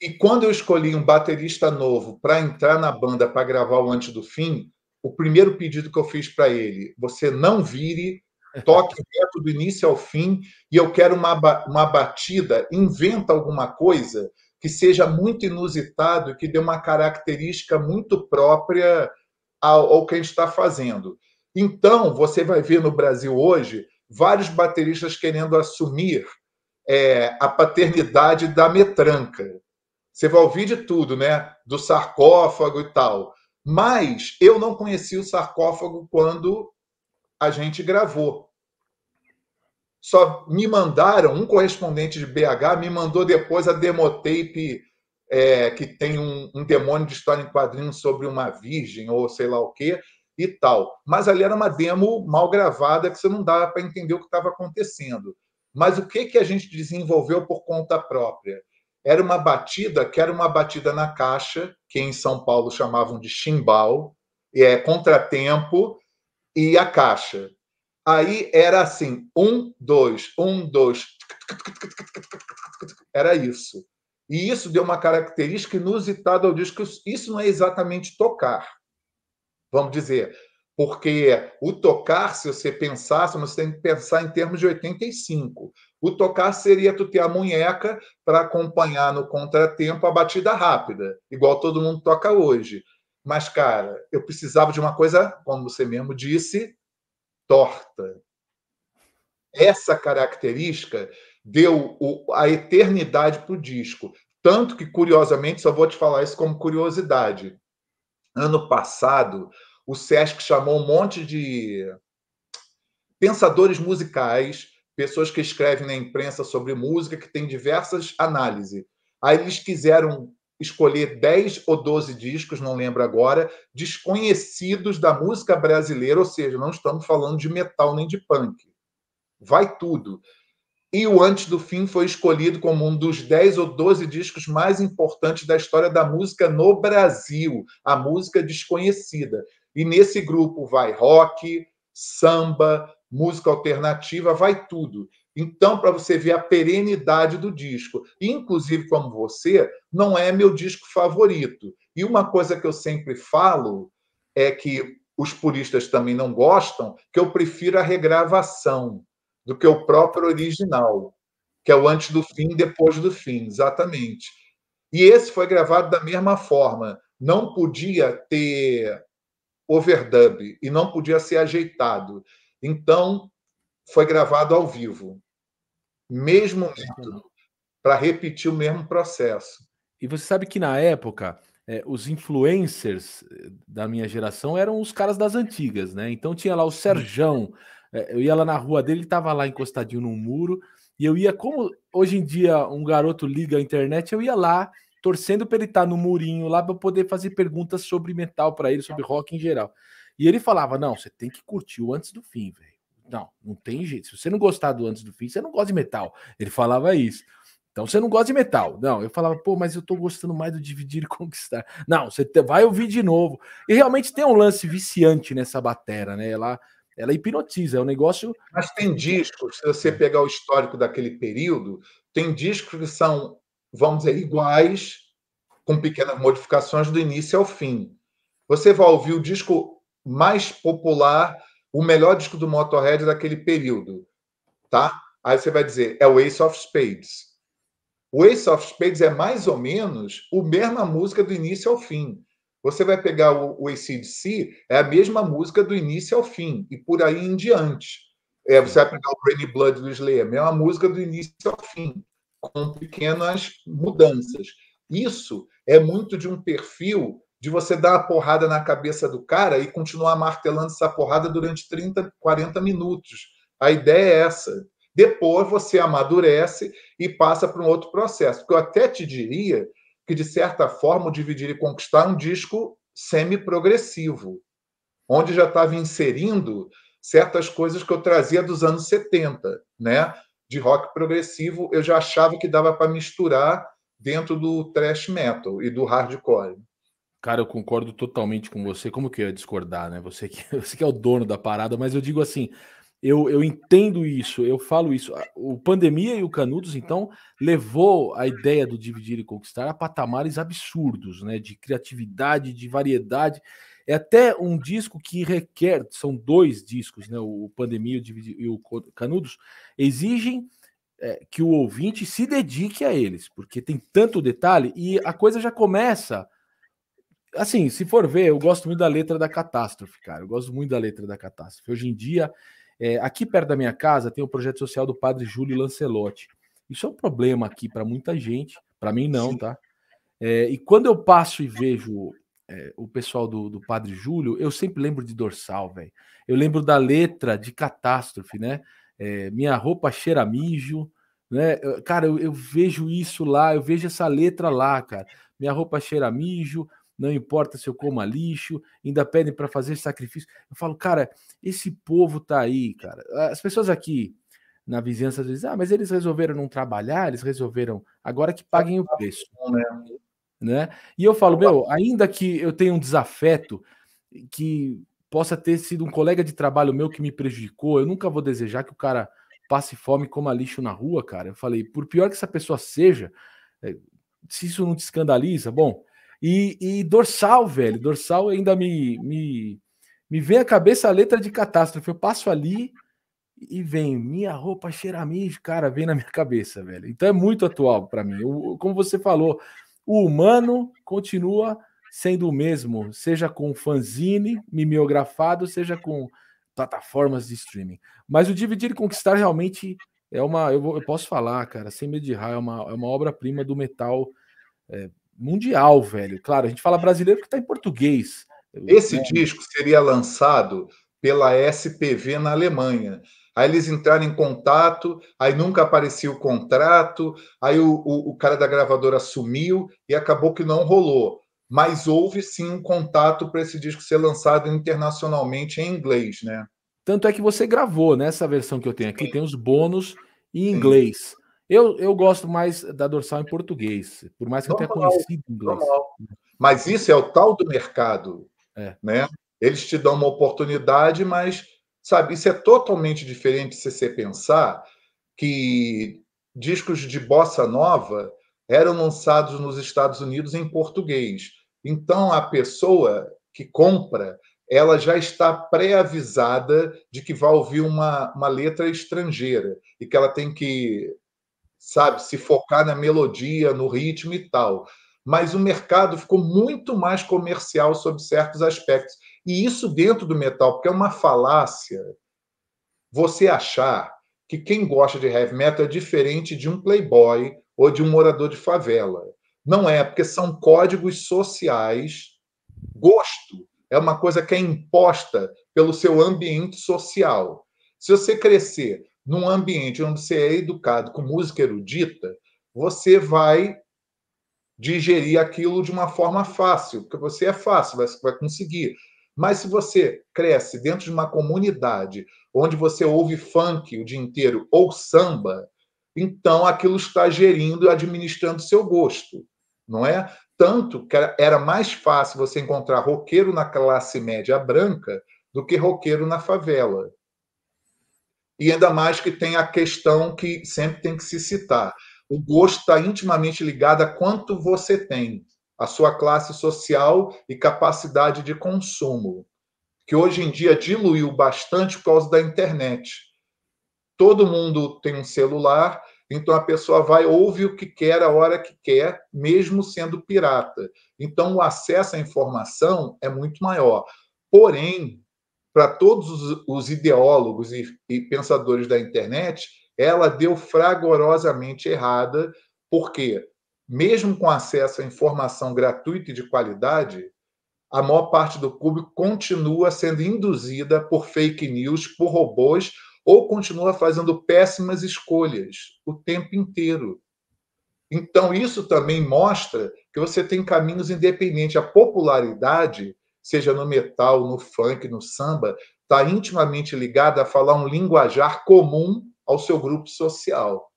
E quando eu escolhi um baterista novo para entrar na banda para gravar o Antes do Fim, o primeiro pedido que eu fiz para ele: você não vire, toque reto do início ao fim, e eu quero uma, uma batida, inventa alguma coisa que seja muito inusitado, e que dê uma característica muito própria ao, ao que a gente está fazendo. Então, você vai ver no Brasil hoje vários bateristas querendo assumir é, a paternidade da metranca. Você vai ouvir de tudo, né? Do sarcófago e tal. Mas eu não conheci o sarcófago quando a gente gravou. Só me mandaram, um correspondente de BH me mandou depois a demotape é, que tem um, um demônio de história em quadrinhos sobre uma virgem ou sei lá o quê e tal. Mas ali era uma demo mal gravada que você não dava para entender o que estava acontecendo. Mas o que, que a gente desenvolveu por conta própria? Era uma batida que era uma batida na caixa, que em São Paulo chamavam de chimbal, e é contratempo e a caixa. Aí era assim: um, dois, um, dois. Era isso. E isso deu uma característica inusitada ao disco. Isso não é exatamente tocar vamos dizer. Porque o tocar, se você pensasse, você tem que pensar em termos de 85. O tocar seria tu ter a munheca para acompanhar no contratempo a batida rápida, igual todo mundo toca hoje. Mas, cara, eu precisava de uma coisa, como você mesmo disse, torta. Essa característica deu a eternidade para o disco. Tanto que, curiosamente, só vou te falar isso como curiosidade. Ano passado, o SESC chamou um monte de pensadores musicais, pessoas que escrevem na imprensa sobre música, que tem diversas análises. Aí eles quiseram escolher 10 ou 12 discos, não lembro agora, desconhecidos da música brasileira, ou seja, não estamos falando de metal nem de punk. Vai tudo. E o Antes do Fim foi escolhido como um dos 10 ou 12 discos mais importantes da história da música no Brasil, a música desconhecida. E nesse grupo vai rock, samba, música alternativa, vai tudo. Então, para você ver a perenidade do disco. Inclusive, como você, não é meu disco favorito. E uma coisa que eu sempre falo é que os puristas também não gostam, que eu prefiro a regravação do que o próprio original, que é o antes do fim e depois do fim, exatamente. E esse foi gravado da mesma forma. Não podia ter overdub e não podia ser ajeitado. Então, foi gravado ao vivo. Mesmo método, para repetir o mesmo processo. E você sabe que na época, é, os influencers eh, da minha geração eram os caras das antigas, né? Então tinha lá o Serjão, é, eu ia lá na rua dele, ele estava lá encostadinho num muro, e eu ia, como hoje em dia um garoto liga a internet, eu ia lá torcendo para ele estar tá no murinho lá para poder fazer perguntas sobre metal para ele, sobre rock em geral. E ele falava: "Não, você tem que curtir o antes do fim, velho. Não, não tem jeito. Se você não gostar do antes do fim, você não gosta de metal". Ele falava isso. Então você não gosta de metal. Não, eu falava, pô, mas eu tô gostando mais do dividir e conquistar. Não, você vai ouvir de novo. E realmente tem um lance viciante nessa batera, né? Ela, ela hipnotiza, é um negócio. Mas tem discos, se você pegar o histórico daquele período, tem discos que são vamos dizer, iguais, com pequenas modificações do início ao fim. Você vai ouvir o disco mais popular, o melhor disco do Motorhead daquele período, tá? Aí você vai dizer, é o Ace of Spades. O Ace of Spades é mais ou menos o mesma música do início ao fim. Você vai pegar o, ACDC, é a mesma música do início ao fim, e por aí em diante. É, você vai pegar o Rainy Blood do Slayer, é mesma música do início ao fim com pequenas mudanças. Isso é muito de um perfil de você dar a porrada na cabeça do cara e continuar martelando essa porrada durante 30, 40 minutos. A ideia é essa. Depois você amadurece e passa para um outro processo. Que eu até te diria que, de certa forma, o Dividir e Conquistar é um disco semi-progressivo, onde já estava inserindo certas coisas que eu trazia dos anos 70, né? de rock progressivo, eu já achava que dava para misturar dentro do thrash metal e do hardcore. Cara, eu concordo totalmente com você. Como que eu ia discordar, né? Você que, <laughs> você que é o dono da parada, mas eu digo assim, eu, eu entendo isso, eu falo isso. O Pandemia e o Canudos, então, levou a ideia do dividir e conquistar a patamares absurdos, né? De criatividade, de variedade. É até um disco que requer, são dois discos, né? O Pandemia e o Canudos, exigem é, que o ouvinte se dedique a eles, porque tem tanto detalhe e a coisa já começa. Assim, se for ver, eu gosto muito da letra da catástrofe, cara. Eu gosto muito da letra da catástrofe. Hoje em dia, é, aqui perto da minha casa tem o projeto social do padre Júlio Lancelotti. Isso é um problema aqui para muita gente, para mim não, Sim. tá? É, e quando eu passo e vejo é, o pessoal do, do Padre Júlio, eu sempre lembro de dorsal, velho. Eu lembro da letra de catástrofe, né? É, minha roupa cheira mijo, né? cara, eu, eu, vejo isso lá, eu vejo essa letra lá, cara. Minha roupa cheira mijo, não importa se eu coma lixo, ainda pedem para fazer sacrifício. Eu falo, cara, esse povo tá aí, cara. As pessoas aqui na vizinhança dizem, ah, mas eles resolveram não trabalhar, eles resolveram agora que paguem o tá preço. Não, né? né? E eu falo, meu, ainda que eu tenha um desafeto que possa ter sido um colega de trabalho meu que me prejudicou, eu nunca vou desejar que o cara passe fome como coma lixo na rua, cara. Eu falei, por pior que essa pessoa seja, é, se isso não te escandaliza, bom. E, e dorsal, velho, dorsal ainda me, me, me vem à cabeça a letra de catástrofe. Eu passo ali e vem minha roupa cheira a cara, vem na minha cabeça, velho. Então é muito atual para mim. Eu, como você falou, o humano continua sendo o mesmo, seja com fanzine mimeografado, seja com plataformas de streaming. Mas o Dividir e Conquistar realmente é uma. Eu, eu posso falar, cara, sem medo de errar, é uma, é uma obra-prima do metal é, mundial, velho. Claro, a gente fala brasileiro porque está em português. Esse né? disco seria lançado pela SPV na Alemanha. Aí eles entraram em contato, aí nunca aparecia o contrato, aí o, o, o cara da gravadora sumiu e acabou que não rolou. Mas houve sim um contato para esse disco ser lançado internacionalmente em inglês, né? Tanto é que você gravou nessa né, versão que eu tenho aqui, tem os bônus em inglês. Eu, eu gosto mais da dorsal em português, por mais que normal, eu tenha conhecido inglês. Normal. Mas isso é o tal do mercado. É. Né? Eles te dão uma oportunidade, mas Sabe, isso é totalmente diferente se você pensar que discos de bossa nova eram lançados nos Estados Unidos em português. Então a pessoa que compra, ela já está pré-avisada de que vai ouvir uma, uma letra estrangeira e que ela tem que, sabe, se focar na melodia, no ritmo e tal. Mas o mercado ficou muito mais comercial sob certos aspectos. E isso dentro do metal, porque é uma falácia você achar que quem gosta de heavy metal é diferente de um playboy ou de um morador de favela. Não é, porque são códigos sociais. Gosto é uma coisa que é imposta pelo seu ambiente social. Se você crescer num ambiente onde você é educado com música erudita, você vai digerir aquilo de uma forma fácil, porque você é fácil, você vai conseguir. Mas se você cresce dentro de uma comunidade onde você ouve funk o dia inteiro ou samba, então aquilo está gerindo e administrando seu gosto, não é? Tanto que era mais fácil você encontrar roqueiro na classe média branca do que roqueiro na favela. E ainda mais que tem a questão que sempre tem que se citar: o gosto está intimamente ligado a quanto você tem a sua classe social e capacidade de consumo, que hoje em dia diluiu bastante por causa da internet. Todo mundo tem um celular, então a pessoa vai ouve o que quer a hora que quer, mesmo sendo pirata. Então o acesso à informação é muito maior. Porém, para todos os ideólogos e, e pensadores da internet, ela deu fragorosamente errada, Por quê? mesmo com acesso a informação gratuita e de qualidade, a maior parte do público continua sendo induzida por fake news, por robôs, ou continua fazendo péssimas escolhas o tempo inteiro. Então, isso também mostra que você tem caminhos independentes. A popularidade, seja no metal, no funk, no samba, está intimamente ligada a falar um linguajar comum ao seu grupo social.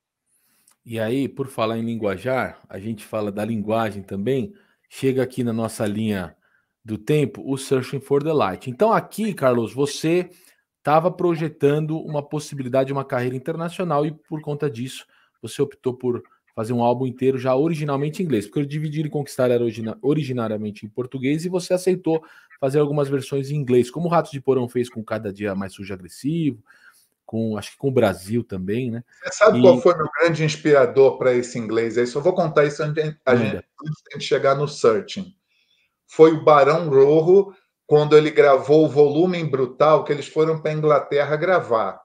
E aí, por falar em linguajar, a gente fala da linguagem também. Chega aqui na nossa linha do tempo o Searching for the Light. Então, aqui, Carlos, você estava projetando uma possibilidade de uma carreira internacional e por conta disso você optou por fazer um álbum inteiro já originalmente em inglês, porque Dividir e Conquistar era origina originariamente em português e você aceitou fazer algumas versões em inglês, como o Ratos de Porão fez com Cada Dia Mais Sujo e Agressivo, com acho que com o Brasil também, né? Você sabe e... qual foi meu grande inspirador para esse inglês? Eu só vou contar isso antes, a gente, de chegar no searching. Foi o Barão Rojo quando ele gravou o volume brutal que eles foram para a Inglaterra gravar.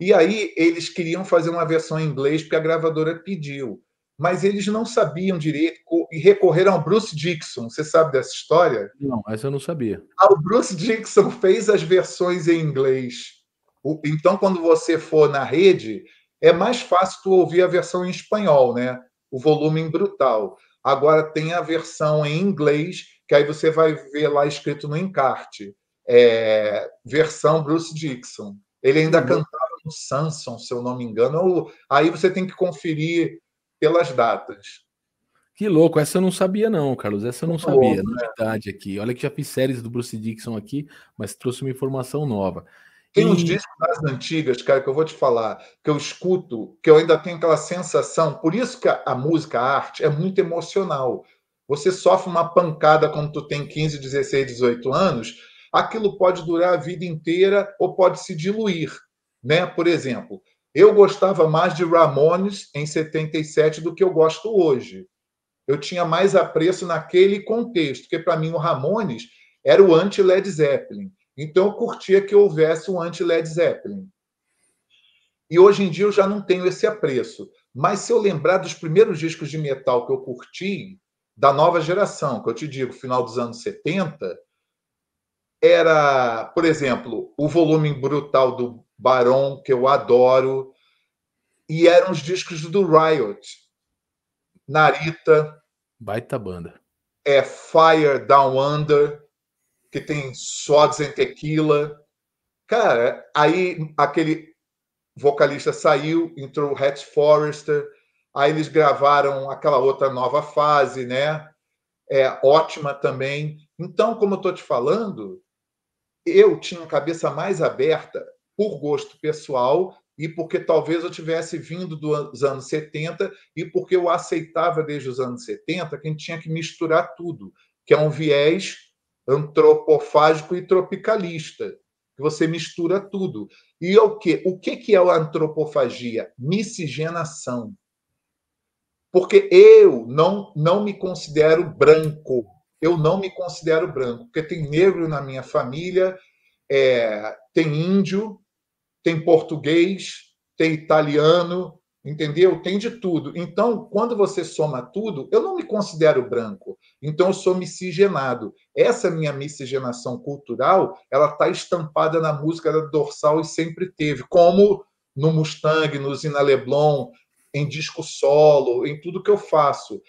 E aí eles queriam fazer uma versão em inglês porque a gravadora pediu, mas eles não sabiam direito e recorreram ao Bruce Dixon. Você sabe dessa história? Não, essa eu não sabia. Ah, o Bruce Dixon fez as versões em inglês então, quando você for na rede, é mais fácil tu ouvir a versão em espanhol, né? O volume em brutal. Agora tem a versão em inglês, que aí você vai ver lá escrito no encarte. É, versão Bruce Dixon. Ele ainda uhum. cantava no Samson, se eu não me engano. Ou, aí você tem que conferir pelas datas. Que louco, essa eu não sabia, não, Carlos. Essa eu não sabia, louco, novidade né? aqui. Olha que já fiz séries do Bruce Dixon aqui, mas trouxe uma informação nova. Tem uns discos das antigas, cara, que eu vou te falar, que eu escuto, que eu ainda tenho aquela sensação. Por isso que a, música, a arte, é muito emocional. Você sofre uma pancada quando tu tem 15, 16, 18 anos, aquilo pode durar a vida inteira ou pode se diluir, né? Por exemplo, eu gostava mais de Ramones em 77 do que eu gosto hoje. Eu tinha mais apreço naquele contexto, porque para mim o Ramones era o anti-Led Zeppelin. Então, eu curtia que houvesse um anti-Led Zeppelin. E hoje em dia eu já não tenho esse apreço. Mas se eu lembrar dos primeiros discos de metal que eu curti, da nova geração, que eu te digo, final dos anos 70, era, por exemplo, o volume brutal do Barão, que eu adoro, e eram os discos do Riot, Narita. Baita banda. É Fire Down Under que tem shots em tequila. Cara, aí aquele vocalista saiu, entrou o Hatch Forrester, aí eles gravaram aquela outra nova fase, né? É ótima também. Então, como eu tô te falando, eu tinha a cabeça mais aberta por gosto pessoal e porque talvez eu tivesse vindo dos anos 70 e porque eu aceitava desde os anos 70 que a gente tinha que misturar tudo, que é um viés antropofágico e tropicalista. Você mistura tudo. E é o que? O que que é a antropofagia? Miscigenação. Porque eu não não me considero branco. Eu não me considero branco, porque tem negro na minha família, é, tem índio, tem português, tem italiano, entendeu? Tem de tudo. Então, quando você soma tudo, eu não me considero branco, então eu sou miscigenado. Essa minha miscigenação cultural, ela está estampada na música da Dorsal e sempre teve, como no Mustang, no Zina Leblon, em disco solo, em tudo que eu faço.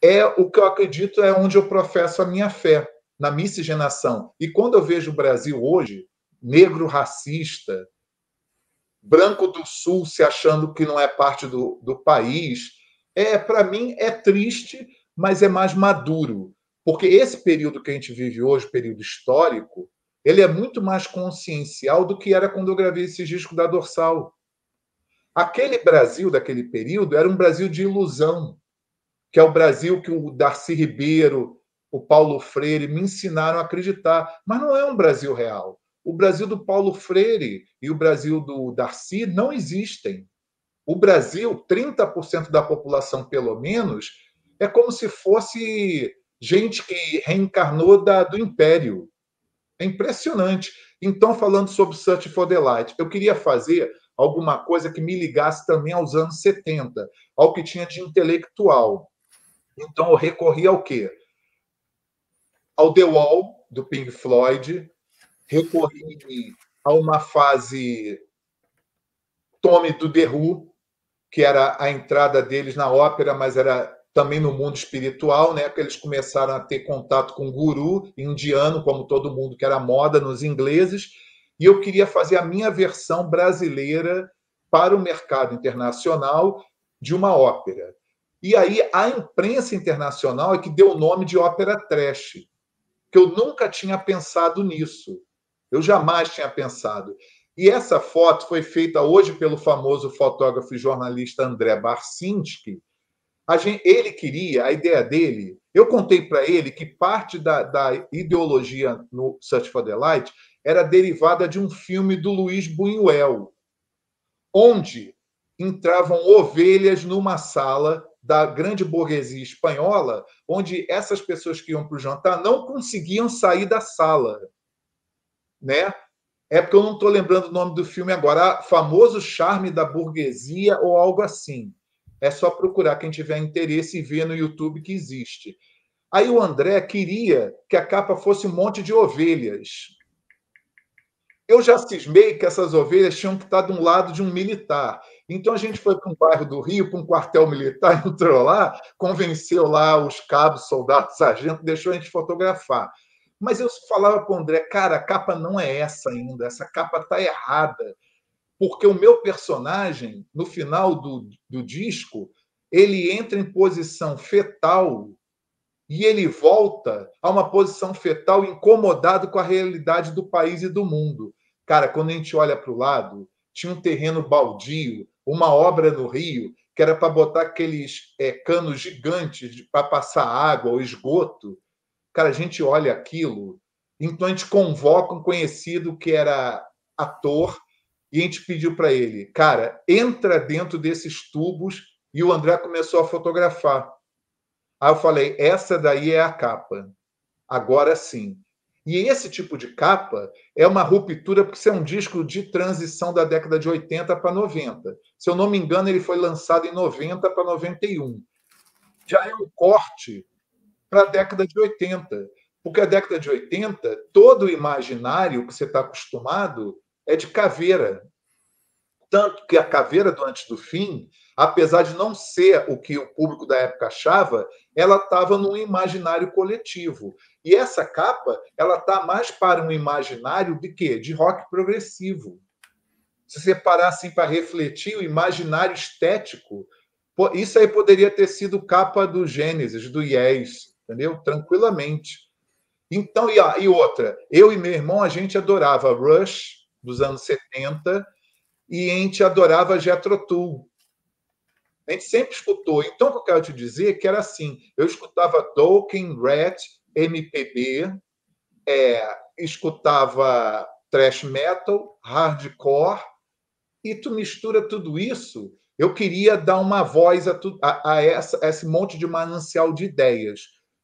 É o que eu acredito, é onde eu professo a minha fé, na miscigenação. E quando eu vejo o Brasil hoje, negro racista, branco do sul se achando que não é parte do, do país, é para mim é triste, mas é mais maduro, porque esse período que a gente vive hoje, período histórico, ele é muito mais consciencial do que era quando eu gravei esse disco da Dorsal. Aquele Brasil daquele período era um Brasil de ilusão, que é o Brasil que o Darcy Ribeiro, o Paulo Freire me ensinaram a acreditar, mas não é um Brasil real. O Brasil do Paulo Freire e o Brasil do Darcy não existem. O Brasil, 30% da população, pelo menos, é como se fosse gente que reencarnou da, do Império. É impressionante. Então, falando sobre Search for the Light, eu queria fazer alguma coisa que me ligasse também aos anos 70, ao que tinha de intelectual. Então, eu recorri ao quê? Ao The Wall, do Pink Floyd, recorri a uma fase tome do Derru, que era a entrada deles na ópera, mas era também no mundo espiritual, né? Porque eles começaram a ter contato com guru indiano, como todo mundo que era moda nos ingleses, e eu queria fazer a minha versão brasileira para o mercado internacional de uma ópera. E aí a imprensa internacional é que deu o nome de ópera trash, que eu nunca tinha pensado nisso. Eu jamais tinha pensado. E essa foto foi feita hoje pelo famoso fotógrafo e jornalista André Barcinski. Gente, ele queria, a ideia dele, eu contei para ele que parte da, da, ideologia no Search for the Light era derivada de um filme do Luiz Buñuel, onde entravam ovelhas numa sala da grande burguesia espanhola, onde essas pessoas que iam para o jantar não conseguiam sair da sala né? É porque eu não estou lembrando o nome do filme agora, ah, famoso charme da burguesia ou algo assim. É só procurar quem tiver interesse e ver no YouTube que existe. Aí o André queria que a capa fosse um monte de ovelhas. Eu já cismei que essas ovelhas tinham que estar tá de um lado de um militar. Então a gente foi para um bairro do Rio, para um quartel militar, <laughs> entrou lá, convenceu lá os cabos, soldados, sargentos, deixou a gente fotografar. Mas eu falava para o André, cara, a capa não é essa ainda, essa capa está errada. Porque o meu personagem, no final do, do disco, ele entra em posição fetal e ele volta a uma posição fetal incomodado com a realidade do país e do mundo. Cara, quando a gente olha para o lado, tinha um terreno baldio, uma obra no Rio, que era para botar aqueles é, canos gigantes para passar água ou esgoto, Cara, a gente olha aquilo, então a gente convoca um conhecido que era ator e a gente pediu para ele, cara, entra dentro desses tubos e o André começou a fotografar. Aí eu falei, essa daí é a capa. Agora sim. E esse tipo de capa é uma ruptura, porque isso é um disco de transição da década de 80 para 90. Se eu não me engano, ele foi lançado em 90 para 91. Já é um corte para a década de 80. Porque a década de 80, todo o imaginário que você está acostumado é de caveira. Tanto que a caveira do Antes do Fim, apesar de não ser o que o público da época achava, ela estava num imaginário coletivo. E essa capa, ela está mais para um imaginário de quê? De rock progressivo. Se você parar assim para refletir o imaginário estético, isso aí poderia ter sido capa do Gênesis, do Yes, entendeu? Tranquilamente. Então, e, e outra, eu e meu irmão, a gente adorava Rush, dos anos 70, e a gente adorava Jethro Tull. A gente sempre escutou. Então, o que eu quero te dizer é que era assim, eu escutava Tolkien, Rat, MPB, é, escutava thrash metal, hardcore, e tu mistura tudo isso. Eu queria dar uma voz a, tu, a, a, essa, a esse monte de manancial de ideias.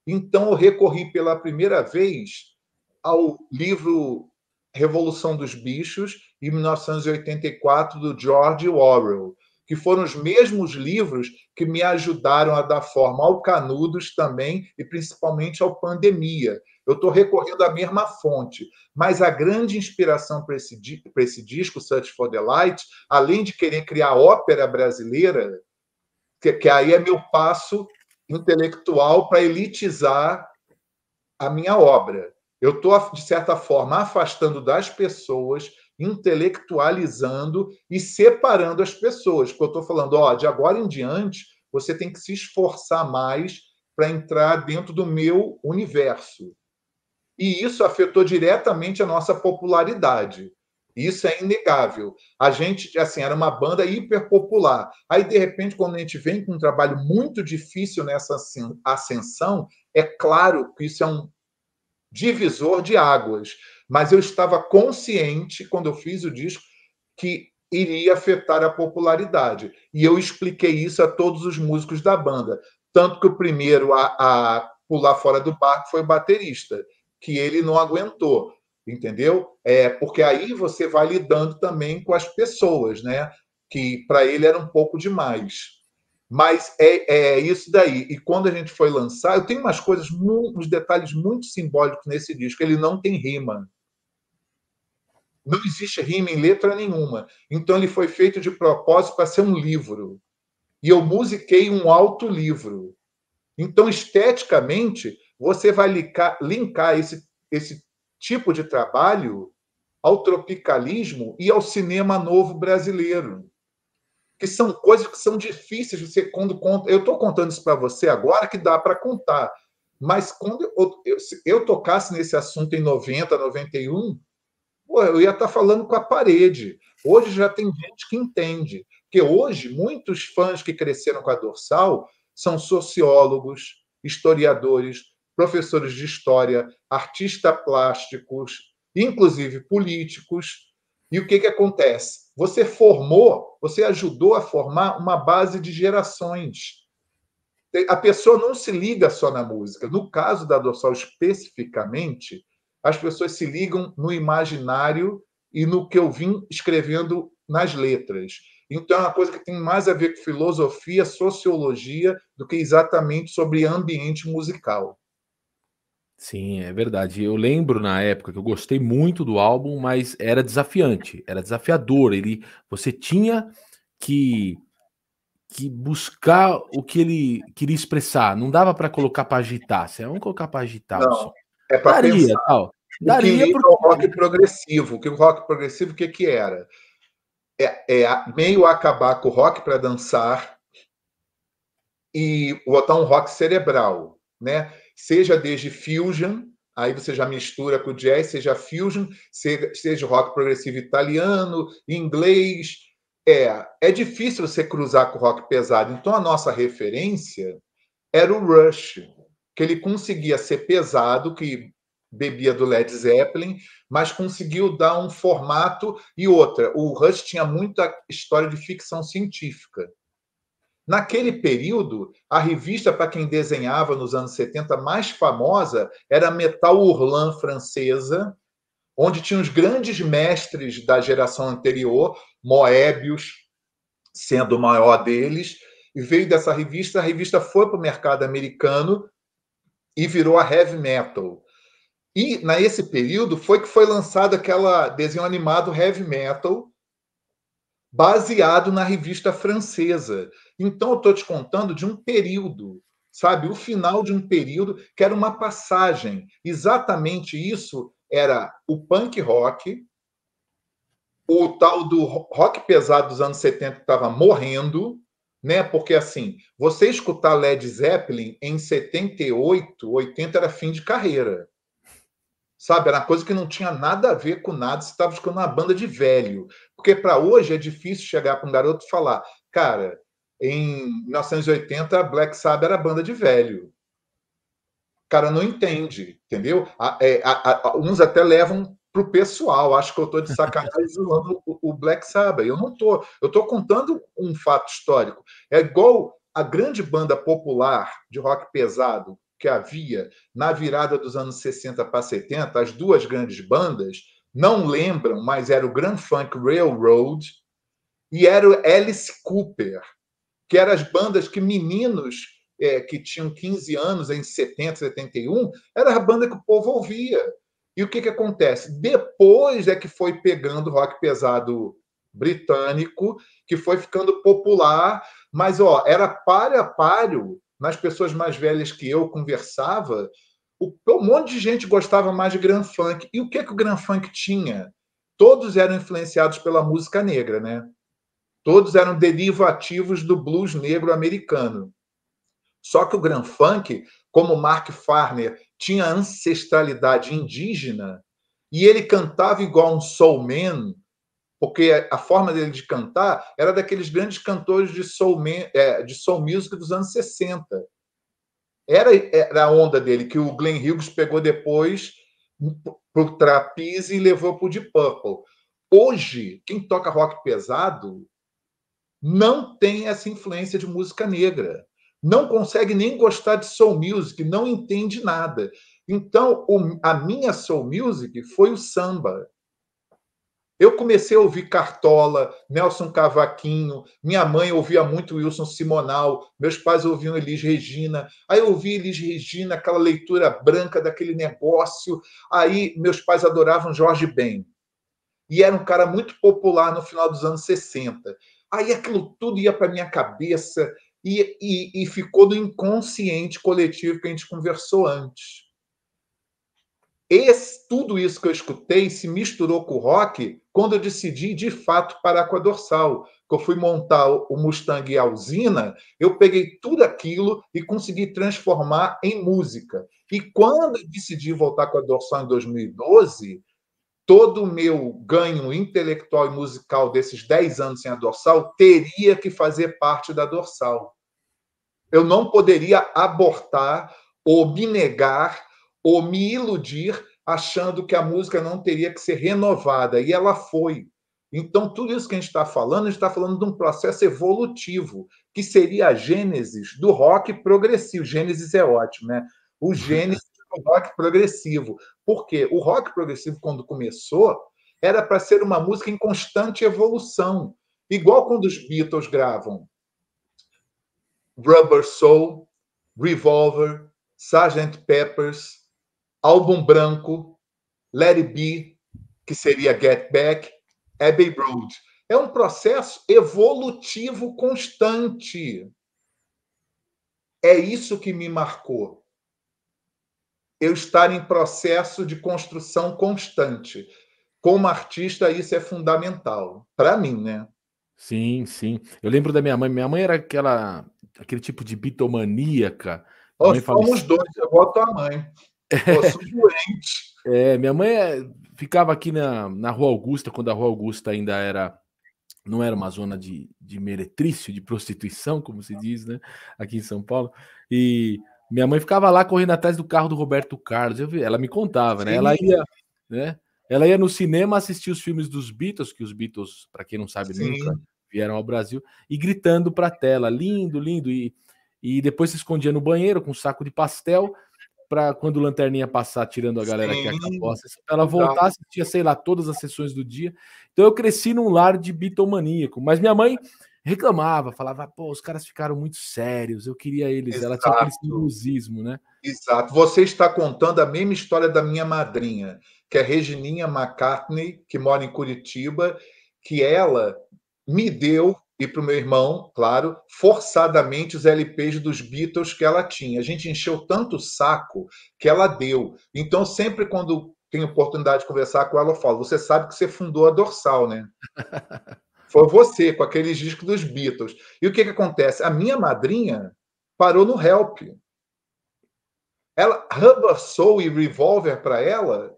Então, eu recorri pela primeira vez ao livro Revolução dos Bichos, e 1984, do George Orwell, que foram os mesmos livros que me ajudaram a dar forma ao Canudos também, e principalmente ao Pandemia. Eu estou recorrendo à mesma fonte, mas a grande inspiração para esse, esse disco, Search for the Light, além de querer criar ópera brasileira, que, que aí é meu passo intelectual para elitizar a minha obra. Eu estou, de certa forma, afastando das pessoas, intelectualizando e separando as pessoas. Porque eu estou falando, ó, de agora em diante, você tem que se esforçar mais para entrar dentro do meu universo. E isso afetou diretamente a nossa popularidade. Isso é inegável. A gente, assim, era uma banda hiper popular. Aí, de repente, quando a gente vem com um trabalho muito difícil nessa ascensão, é claro que isso é um divisor de águas. Mas eu estava consciente, quando eu fiz o disco, que iria afetar a popularidade. E eu expliquei isso a todos os músicos da banda. Tanto que o primeiro a, a pular fora do barco foi o baterista, que ele não aguentou entendeu? É, porque aí você vai lidando também com as pessoas, né? Que para ele era um pouco demais. Mas é, é isso daí. E quando a gente foi lançar, eu tenho umas coisas, uns detalhes muito simbólicos nesse disco. Ele não tem rima. Não existe rima em letra nenhuma. Então ele foi feito de propósito para ser um livro. E eu musiquei um alto livro. Então, esteticamente, você vai linkar, linkar esse, esse tipo de trabalho ao tropicalismo e ao cinema novo brasileiro, que são coisas que são difíceis de você quando conta. Eu estou contando isso para você agora que dá para contar, mas quando eu, eu, eu, tocasse nesse assunto em 90, 91, pô, eu ia estar tá falando com a parede. Hoje já tem gente que entende, porque hoje muitos fãs que cresceram com a dorsal são sociólogos, historiadores, professores de história, artistas plásticos, inclusive políticos. E o que, que acontece? Você formou, você ajudou a formar uma base de gerações. A pessoa não se liga só na música. No caso da Dorsal especificamente, as pessoas se ligam no imaginário e no que eu vim escrevendo nas letras. Então é uma coisa que tem mais a ver com filosofia, sociologia, do que exatamente sobre ambiente musical. Sim, é verdade. Eu lembro na época que eu gostei muito do álbum, mas era desafiante, era desafiador. Ele, você tinha que que buscar o que ele queria expressar. Não dava para colocar para agitar. Você não colocar para agitar. Não, é para Daria, tal. Daria o pro... É o rock progressivo. O que o rock progressivo o que que era? É, é meio acabar com o rock para dançar e botar um rock cerebral, né? seja desde fusion, aí você já mistura com jazz, seja fusion, seja, seja rock progressivo italiano, inglês. É, é difícil você cruzar com rock pesado. Então a nossa referência era o Rush, que ele conseguia ser pesado, que bebia do Led Zeppelin, mas conseguiu dar um formato e outra. O Rush tinha muita história de ficção científica. Naquele período, a revista para quem desenhava nos anos 70 mais famosa era a Metal Urlan francesa, onde tinha os grandes mestres da geração anterior, Moebius sendo o maior deles, e veio dessa revista. A revista foi para o mercado americano e virou a heavy metal. E nesse período foi que foi lançado aquela desenho animado heavy metal baseado na revista francesa. Então, eu estou te contando de um período, sabe? O final de um período que era uma passagem. Exatamente isso era o punk rock, o tal do rock pesado dos anos 70 estava morrendo, né? Porque assim, você escutar Led Zeppelin em 78, 80 era fim de carreira. Sabe, era uma coisa que não tinha nada a ver com nada, você estava escutando uma banda de velho. Porque para hoje é difícil chegar para um garoto e falar: "Cara, em 1980, Black Sabbath era banda de velho. O cara não entende, entendeu? A, é, a, a, uns até levam para o pessoal, acho que eu estou de sacanagem <laughs> zoando o, o Black Sabbath. Eu não estou. Eu estou contando um fato histórico. É igual a grande banda popular de rock pesado que havia na virada dos anos 60 para 70, as duas grandes bandas, não lembram, mas era o Grand Funk Railroad e era o Alice Cooper que eram as bandas que meninos é, que tinham 15 anos, em 70, 71, era a banda que o povo ouvia. E o que, que acontece? Depois é que foi pegando rock pesado britânico, que foi ficando popular, mas ó, era páreo a páreo, nas pessoas mais velhas que eu conversava, o, um monte de gente gostava mais de Grand Funk. E o que, que o Grand Funk tinha? Todos eram influenciados pela música negra, né? Todos eram derivativos do blues negro americano. Só que o Grand Funk, como Mark Farner tinha ancestralidade indígena e ele cantava igual um soul man, porque a forma dele de cantar era daqueles grandes cantores de soul, man, é, de soul music dos anos 60. Era, era a onda dele, que o Glenn Hughes pegou depois para o trapeze e levou para o Deep Purple. Hoje, quem toca rock pesado não tem essa influência de música negra, não consegue nem gostar de soul music, não entende nada. Então, o, a minha soul music foi o samba. Eu comecei a ouvir Cartola, Nelson Cavaquinho, minha mãe ouvia muito Wilson Simonal, meus pais ouviam Elis Regina. Aí eu ouvi Elis Regina, aquela leitura branca daquele negócio. Aí meus pais adoravam Jorge Ben. E era um cara muito popular no final dos anos 60. Aí aquilo tudo ia para minha cabeça e, e, e ficou no inconsciente coletivo que a gente conversou antes. Esse, tudo isso que eu escutei se misturou com o rock quando eu decidi, de fato, parar com a dorsal. Que eu fui montar o Mustang e a usina, eu peguei tudo aquilo e consegui transformar em música. E quando eu decidi voltar com a dorsal em 2012, todo o meu ganho intelectual e musical desses 10 anos sem a dorsal teria que fazer parte da dorsal. Eu não poderia abortar ou me negar ou me iludir achando que a música não teria que ser renovada. E ela foi. Então, tudo isso que a gente está falando, a gente está falando de um processo evolutivo, que seria a gênesis do rock progressivo. Gênesis é ótimo, né? O gênesis o rock progressivo. Porque o rock progressivo, quando começou, era para ser uma música em constante evolução. Igual quando os Beatles gravam Rubber Soul, Revolver, Sgt. Peppers, Álbum Branco, Let It Be, que seria Get Back, Abbey Road. É um processo evolutivo constante. É isso que me marcou eu estar em processo de construção constante. Como artista, isso é fundamental, para mim, né? Sim, sim. Eu lembro da minha mãe. Minha mãe era aquela, aquele tipo de bitomaníaca. Nós somos dois, eu voto a mãe. É. eu sou doente. É, minha mãe eh, ficava aqui na, na Rua Augusta, quando a Rua Augusta ainda era não era uma zona de, de meretrício, de prostituição, como se diz, né? Aqui em São Paulo. E minha mãe ficava lá correndo atrás do carro do Roberto Carlos. Vi, ela me contava, né? Ela ia, né? Ela ia no cinema assistir os filmes dos Beatles, que os Beatles, para quem não sabe, Sim. nunca vieram ao Brasil, e gritando para a tela, lindo, lindo, e, e depois se escondia no banheiro com um saco de pastel para quando o lanterninha passar tirando a galera é Sim. que acabou ela voltar, assistia, sei lá, todas as sessões do dia. Então eu cresci num lar de bitomaníaco, mas minha mãe reclamava, falava, pô, os caras ficaram muito sérios, eu queria eles. Exato. Ela tinha aquele simbolismo, né? Exato. Você está contando a mesma história da minha madrinha, que é Regininha McCartney, que mora em Curitiba, que ela me deu e para o meu irmão, claro, forçadamente os LPs dos Beatles que ela tinha. A gente encheu tanto o saco que ela deu. Então, sempre quando tenho oportunidade de conversar com ela, eu falo: Você sabe que você fundou a dorsal, né? <laughs> Foi você, com aqueles discos dos Beatles. E o que, que acontece? A minha madrinha parou no Help. Ela, Rubber Soul e Revolver para ela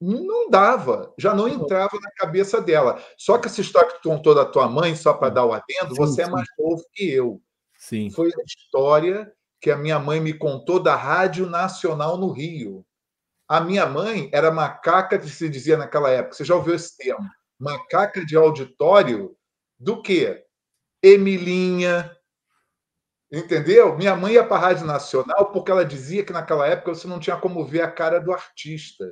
não dava, já não uhum. entrava na cabeça dela. Só que essa história que tu contou da tua mãe, só para dar o adendo, sim, você é sim. é mais novo que eu. Sim. Foi a história que a minha mãe me contou da Rádio Nacional no Rio. A minha mãe era macaca, que se dizia naquela época. Você já ouviu esse termo? macaca de auditório do que Emilinha. Entendeu? Minha mãe ia para a Rádio Nacional porque ela dizia que naquela época você não tinha como ver a cara do artista.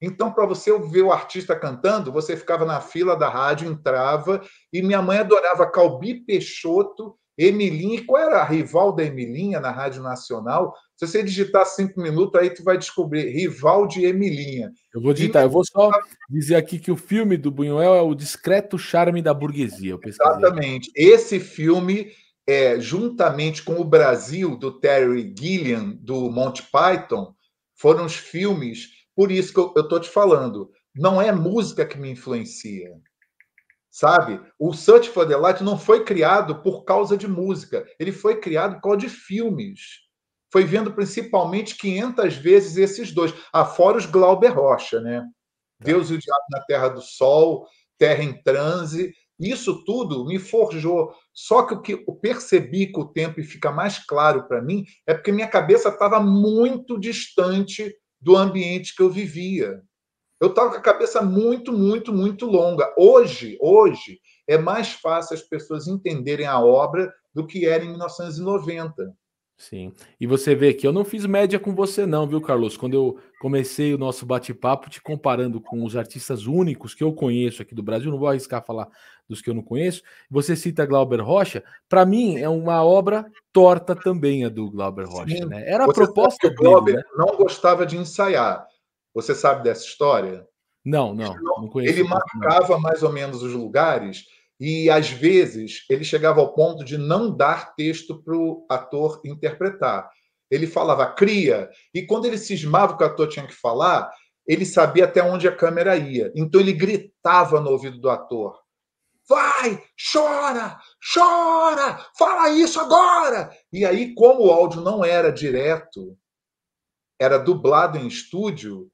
Então, para você ver o artista cantando, você ficava na fila da rádio, entrava, e minha mãe adorava Calbi Peixoto Emilinha, qual era a rival da Emilinha na Rádio Nacional? Se você digitar cinco minutos, aí tu vai descobrir rival de Emilinha. Eu vou digitar, eu vou só dizer aqui que o filme do Buñuel é o discreto charme da burguesia. Exatamente. Esse filme, é, juntamente com o Brasil do Terry Gilliam do Monty Python, foram os filmes. Por isso que eu estou te falando, não é música que me influencia sabe? O Search for the Light não foi criado por causa de música, ele foi criado por causa de filmes. Foi vendo principalmente 500 vezes esses dois, afora ah, os Glauber Rocha, né? Tá. Deus e o Diabo na Terra do Sol, Terra em Transe, isso tudo me forjou. Só que o que eu percebi com o tempo e fica mais claro para mim é porque minha cabeça estava muito distante do ambiente que eu vivia. Eu estava com a cabeça muito, muito, muito longa. Hoje, hoje, é mais fácil as pessoas entenderem a obra do que era em 1990. Sim. E você vê que eu não fiz média com você, não, viu, Carlos? Quando eu comecei o nosso bate-papo, te comparando com os artistas únicos que eu conheço aqui do Brasil, não vou arriscar falar dos que eu não conheço. Você cita Glauber Rocha, para mim é uma obra torta também a do Glauber Rocha, Sim. né? Era a você proposta o Glauber né? não gostava de ensaiar. Você sabe dessa história? Não, não. não conheço, ele marcava não. mais ou menos os lugares e, às vezes, ele chegava ao ponto de não dar texto para o ator interpretar. Ele falava, cria. E quando ele cismava o que o ator tinha que falar, ele sabia até onde a câmera ia. Então ele gritava no ouvido do ator: Vai, chora, chora, fala isso agora! E aí, como o áudio não era direto, era dublado em estúdio,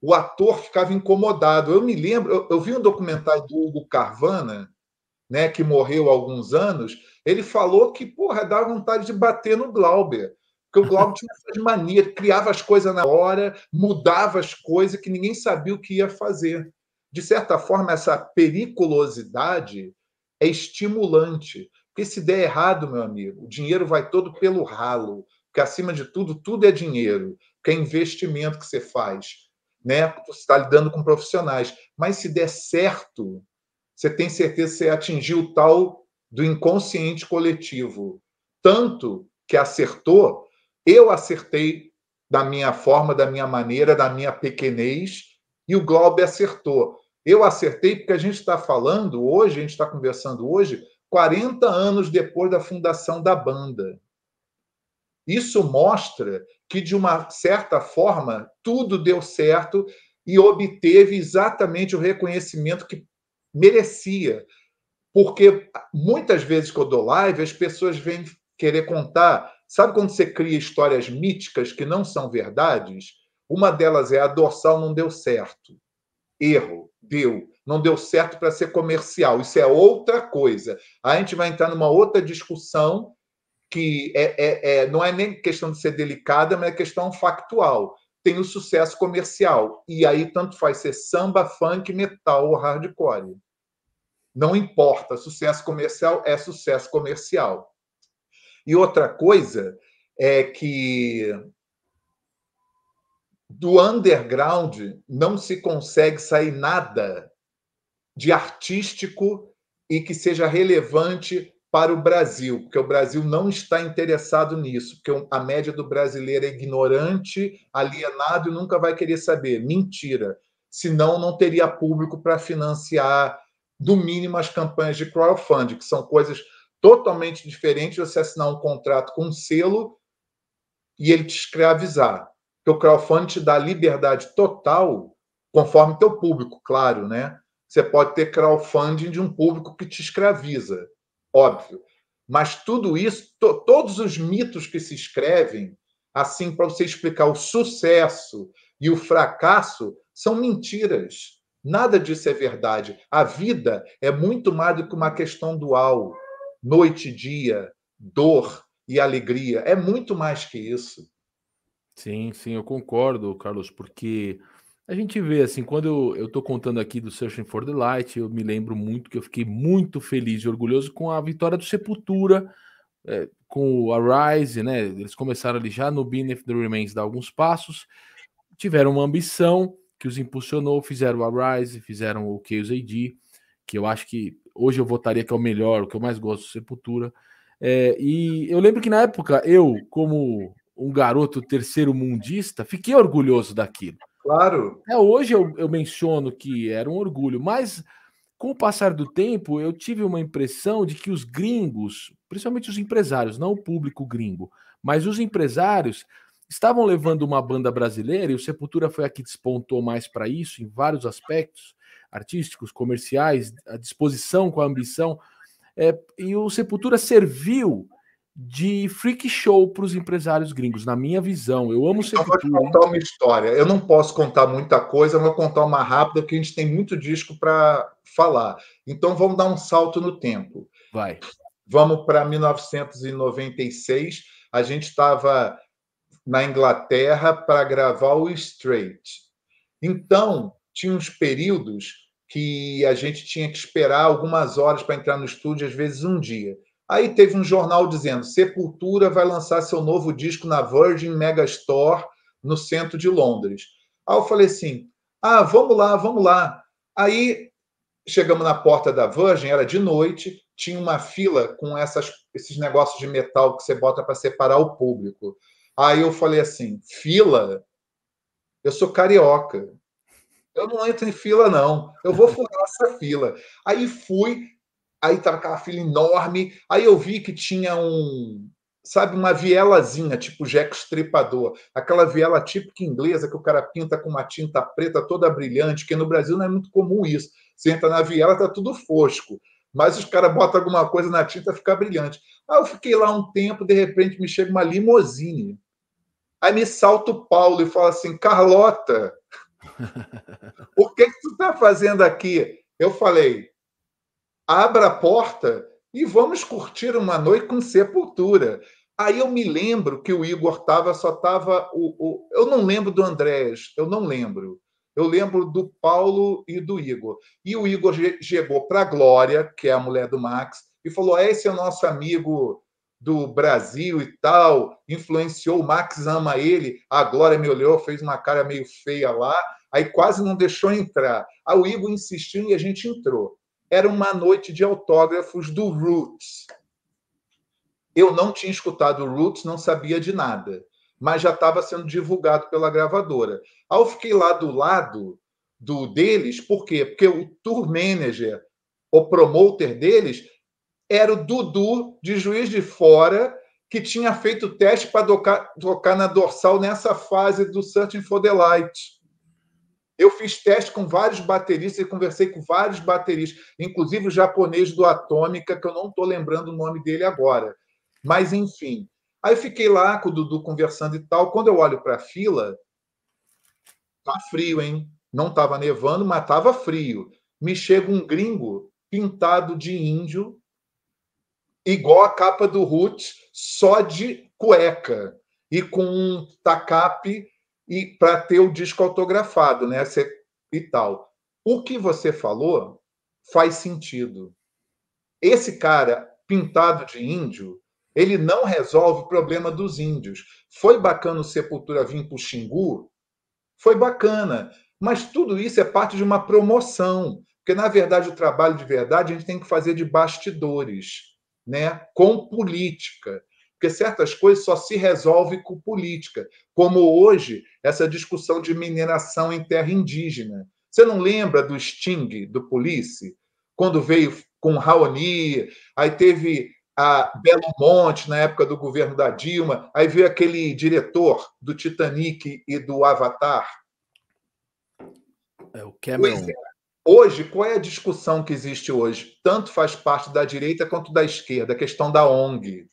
o ator ficava incomodado. Eu me lembro, eu, eu vi um documentário do Hugo Carvana, né, que morreu há alguns anos, ele falou que, porra, dava vontade de bater no Glauber. Porque o Glauber tinha essas manias, criava as coisas na hora, mudava as coisas que ninguém sabia o que ia fazer. De certa forma, essa periculosidade é estimulante. Porque se der errado, meu amigo, o dinheiro vai todo pelo ralo. Porque, acima de tudo, tudo é dinheiro. Porque é investimento que você faz né? você está lidando com profissionais. Mas se der certo, você tem certeza que você atingiu o tal do inconsciente coletivo. Tanto que acertou, eu acertei da minha forma, da minha maneira, da minha pequenez, e o Glauber acertou. Eu acertei porque a gente está falando hoje, a gente está conversando hoje, 40 anos depois da fundação da banda. Isso mostra que, de uma certa forma, tudo deu certo e obteve exatamente o reconhecimento que merecia. Porque muitas vezes que eu dou live, as pessoas vêm querer contar. Sabe quando você cria histórias míticas que não são verdades? Uma delas é a dorsal não deu certo. Erro, deu. Não deu certo para ser comercial. Isso é outra coisa. a gente vai entrar numa outra discussão que é, é, é, não é nem questão de ser delicada, mas é questão factual. Tem o sucesso comercial. E aí, tanto faz ser samba, funk, metal ou hardcore. Não importa, sucesso comercial é sucesso comercial. E outra coisa é que do underground não se consegue sair nada de artístico e que seja relevante para o Brasil, porque o Brasil não está interessado nisso, porque a média do brasileiro é ignorante, alienado e nunca vai querer saber. Mentira. Senão, não teria público para financiar, do mínimo, as campanhas de crowdfunding, que são coisas totalmente diferentes de você assinar um contrato com um selo e ele te escravizar. Porque o crowdfunding te dá liberdade total, conforme teu público, claro, né? Você pode ter crowdfunding de um público que te escraviza óbvio. Mas tudo isso, to, todos os mitos que se escrevem, assim, para você explicar o sucesso e o fracasso, são mentiras. Nada disso é verdade. A vida é muito mais do que uma questão dual noite e dia, dor e alegria. É muito mais que isso. Sim, sim, eu concordo, Carlos, porque a gente vê assim, quando eu estou contando aqui do Searching for the Light, eu me lembro muito que eu fiquei muito feliz e orgulhoso com a vitória do Sepultura, é, com o Arise, né? Eles começaram ali já no Beneath the Remains dar alguns passos, tiveram uma ambição que os impulsionou, fizeram o Arise, fizeram o Chaos AD, que eu acho que hoje eu votaria que é o melhor, o que eu mais gosto do Sepultura. É, e eu lembro que na época eu, como um garoto terceiro mundista, fiquei orgulhoso daquilo. Claro. É, hoje eu, eu menciono que era um orgulho, mas com o passar do tempo eu tive uma impressão de que os gringos, principalmente os empresários, não o público gringo, mas os empresários estavam levando uma banda brasileira e o Sepultura foi a que despontou mais para isso em vários aspectos artísticos, comerciais, a disposição com a ambição. É, e o Sepultura serviu de freak show para os empresários gringos, na minha visão. Eu amo então, ser. Eu vou te contar uma história. Eu não posso contar muita coisa, eu vou contar uma rápida, porque a gente tem muito disco para falar. Então vamos dar um salto no tempo. Vai. Vamos para 1996. A gente estava na Inglaterra para gravar o Straight. Então, tinha uns períodos que a gente tinha que esperar algumas horas para entrar no estúdio, às vezes um dia. Aí teve um jornal dizendo: Sepultura vai lançar seu novo disco na Virgin Megastore, no centro de Londres. Aí eu falei assim: ah, vamos lá, vamos lá. Aí chegamos na porta da Virgin, era de noite, tinha uma fila com essas, esses negócios de metal que você bota para separar o público. Aí eu falei assim: fila? Eu sou carioca. Eu não entro em fila, não. Eu vou furar essa fila. Aí fui, aí tava aquela fila enorme, aí eu vi que tinha um, sabe, uma vielazinha, tipo Jack Stripador, aquela viela típica inglesa que o cara pinta com uma tinta preta toda brilhante, que no Brasil não é muito comum isso. Você entra na viela, tá tudo fosco, mas os caras botam alguma coisa na tinta fica brilhante. Aí eu fiquei lá um tempo, de repente me chega uma limousine. Aí me salta o Paulo e fala assim: Carlota, <laughs> o que, que tu tá fazendo aqui? Eu falei, abra a porta e vamos curtir uma noite com Sepultura. Aí eu me lembro que o Igor tava, só estava. O, o, eu não lembro do Andrés, eu não lembro. Eu lembro do Paulo e do Igor. E o Igor chegou para a Glória, que é a mulher do Max, e falou: é, esse é o nosso amigo do Brasil e tal, influenciou, o Max ama ele. A Glória me olhou, fez uma cara meio feia lá, aí quase não deixou entrar. Aí o Igor insistiu e a gente entrou era uma noite de autógrafos do Roots. Eu não tinha escutado o Roots, não sabia de nada, mas já estava sendo divulgado pela gravadora. Aí eu fiquei lá do lado do deles, por quê? Porque o tour manager, o promoter deles, era o Dudu de Juiz de Fora, que tinha feito teste para tocar, tocar na dorsal nessa fase do Searching for the Light. Eu fiz teste com vários bateristas e conversei com vários bateristas, inclusive o japonês do Atômica, que eu não estou lembrando o nome dele agora. Mas, enfim. Aí fiquei lá com o Dudu conversando e tal. Quando eu olho para a fila, tá frio, hein? Não estava nevando, mas estava frio. Me chega um gringo pintado de índio, igual a capa do Roots, só de cueca e com um tacape e para ter o disco autografado, né? E tal. O que você falou faz sentido. Esse cara pintado de índio, ele não resolve o problema dos índios. Foi bacana o Sepultura vir para o Xingu? Foi bacana. Mas tudo isso é parte de uma promoção. Porque, na verdade, o trabalho de verdade a gente tem que fazer de bastidores, né? com política porque certas coisas só se resolvem com política, como hoje essa discussão de mineração em terra indígena. Você não lembra do Sting, do Police, quando veio com Raoni, aí teve a Belo Monte na época do governo da Dilma, aí veio aquele diretor do Titanic e do Avatar. É o Cameron. É. Hoje, qual é a discussão que existe hoje? Tanto faz parte da direita quanto da esquerda, a questão da ONG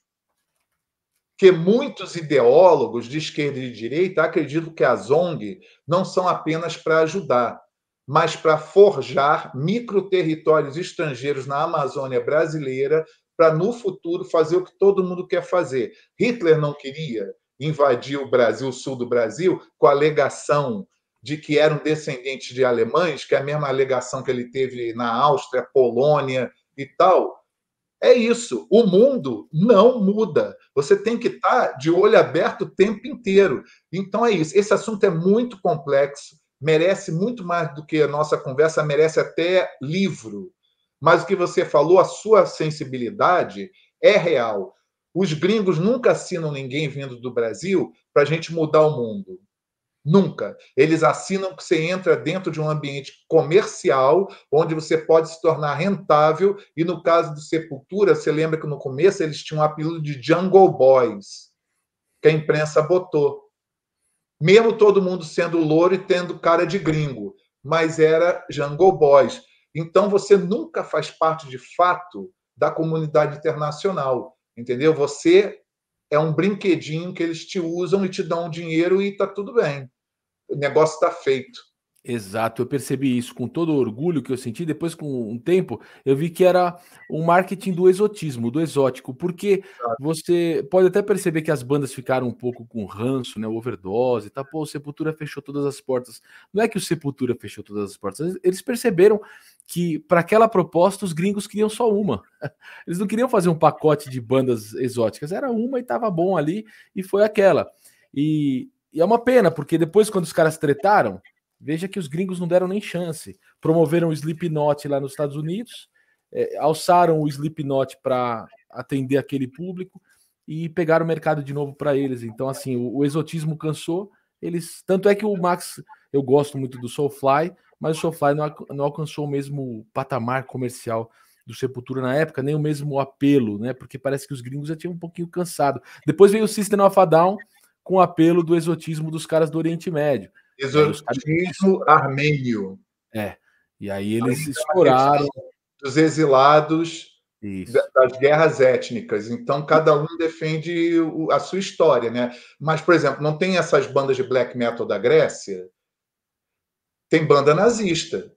que muitos ideólogos de esquerda e de direita acreditam que as ONG não são apenas para ajudar, mas para forjar microterritórios estrangeiros na Amazônia brasileira para no futuro fazer o que todo mundo quer fazer. Hitler não queria invadir o Brasil, o sul do Brasil, com a alegação de que eram descendentes de alemães, que é a mesma alegação que ele teve na Áustria, Polônia e tal. É isso. O mundo não muda. Você tem que estar tá de olho aberto o tempo inteiro. Então é isso. Esse assunto é muito complexo, merece muito mais do que a nossa conversa, merece até livro. Mas o que você falou, a sua sensibilidade é real. Os gringos nunca assinam ninguém vindo do Brasil para a gente mudar o mundo. Nunca. Eles assinam que você entra dentro de um ambiente comercial, onde você pode se tornar rentável. E no caso do Sepultura, você lembra que no começo eles tinham o um apelido de Jungle Boys, que a imprensa botou. Mesmo todo mundo sendo louro e tendo cara de gringo, mas era Jungle Boys. Então você nunca faz parte de fato da comunidade internacional, entendeu? Você é um brinquedinho que eles te usam e te dão dinheiro e tá tudo bem o negócio está feito. Exato, eu percebi isso com todo o orgulho que eu senti. Depois, com um tempo, eu vi que era um marketing do exotismo, do exótico, porque Exato. você pode até perceber que as bandas ficaram um pouco com ranço, né? Overdose, tá? Pô, o Sepultura fechou todas as portas. Não é que o Sepultura fechou todas as portas, eles perceberam que para aquela proposta os gringos queriam só uma. <laughs> Eles não queriam fazer um pacote de bandas exóticas, era uma e tava bom ali e foi aquela. E e é uma pena, porque depois, quando os caras tretaram, veja que os gringos não deram nem chance. Promoveram o Slipknot lá nos Estados Unidos, é, alçaram o Slipknot para atender aquele público e pegaram o mercado de novo para eles. Então, assim, o, o, exotismo cansou. Eles. Tanto é que o Max, eu gosto muito do Soulfly, mas o Soulfly não, não alcançou o mesmo patamar comercial do Sepultura na época, nem o mesmo apelo, né? Porque parece que os gringos já tinham um pouquinho cansado. Depois veio o System of a Down, com apelo do exotismo dos caras do Oriente Médio. Exotismo armênio. É. E aí eles exploraram. Dos exilados isso. das guerras étnicas. Então, cada um defende a sua história, né? Mas, por exemplo, não tem essas bandas de black metal da Grécia? Tem banda nazista.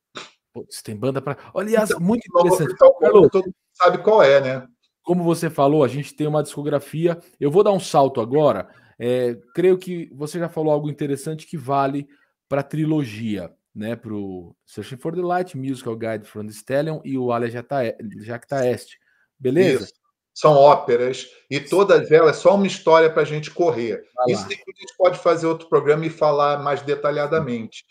Putz, tem banda para. Aliás, então, muito então, interessante. Então, todo mundo sabe qual é, né? Como você falou, a gente tem uma discografia. Eu vou dar um salto agora é, creio que você já falou algo interessante que vale para a trilogia, né? Para o Searching for the Light, Musical Guide from the Stellion e o Alia Jacta tá, tá Este. Beleza? Isso. São óperas e todas elas só uma história para a gente correr. Isso a gente pode fazer outro programa e falar mais detalhadamente.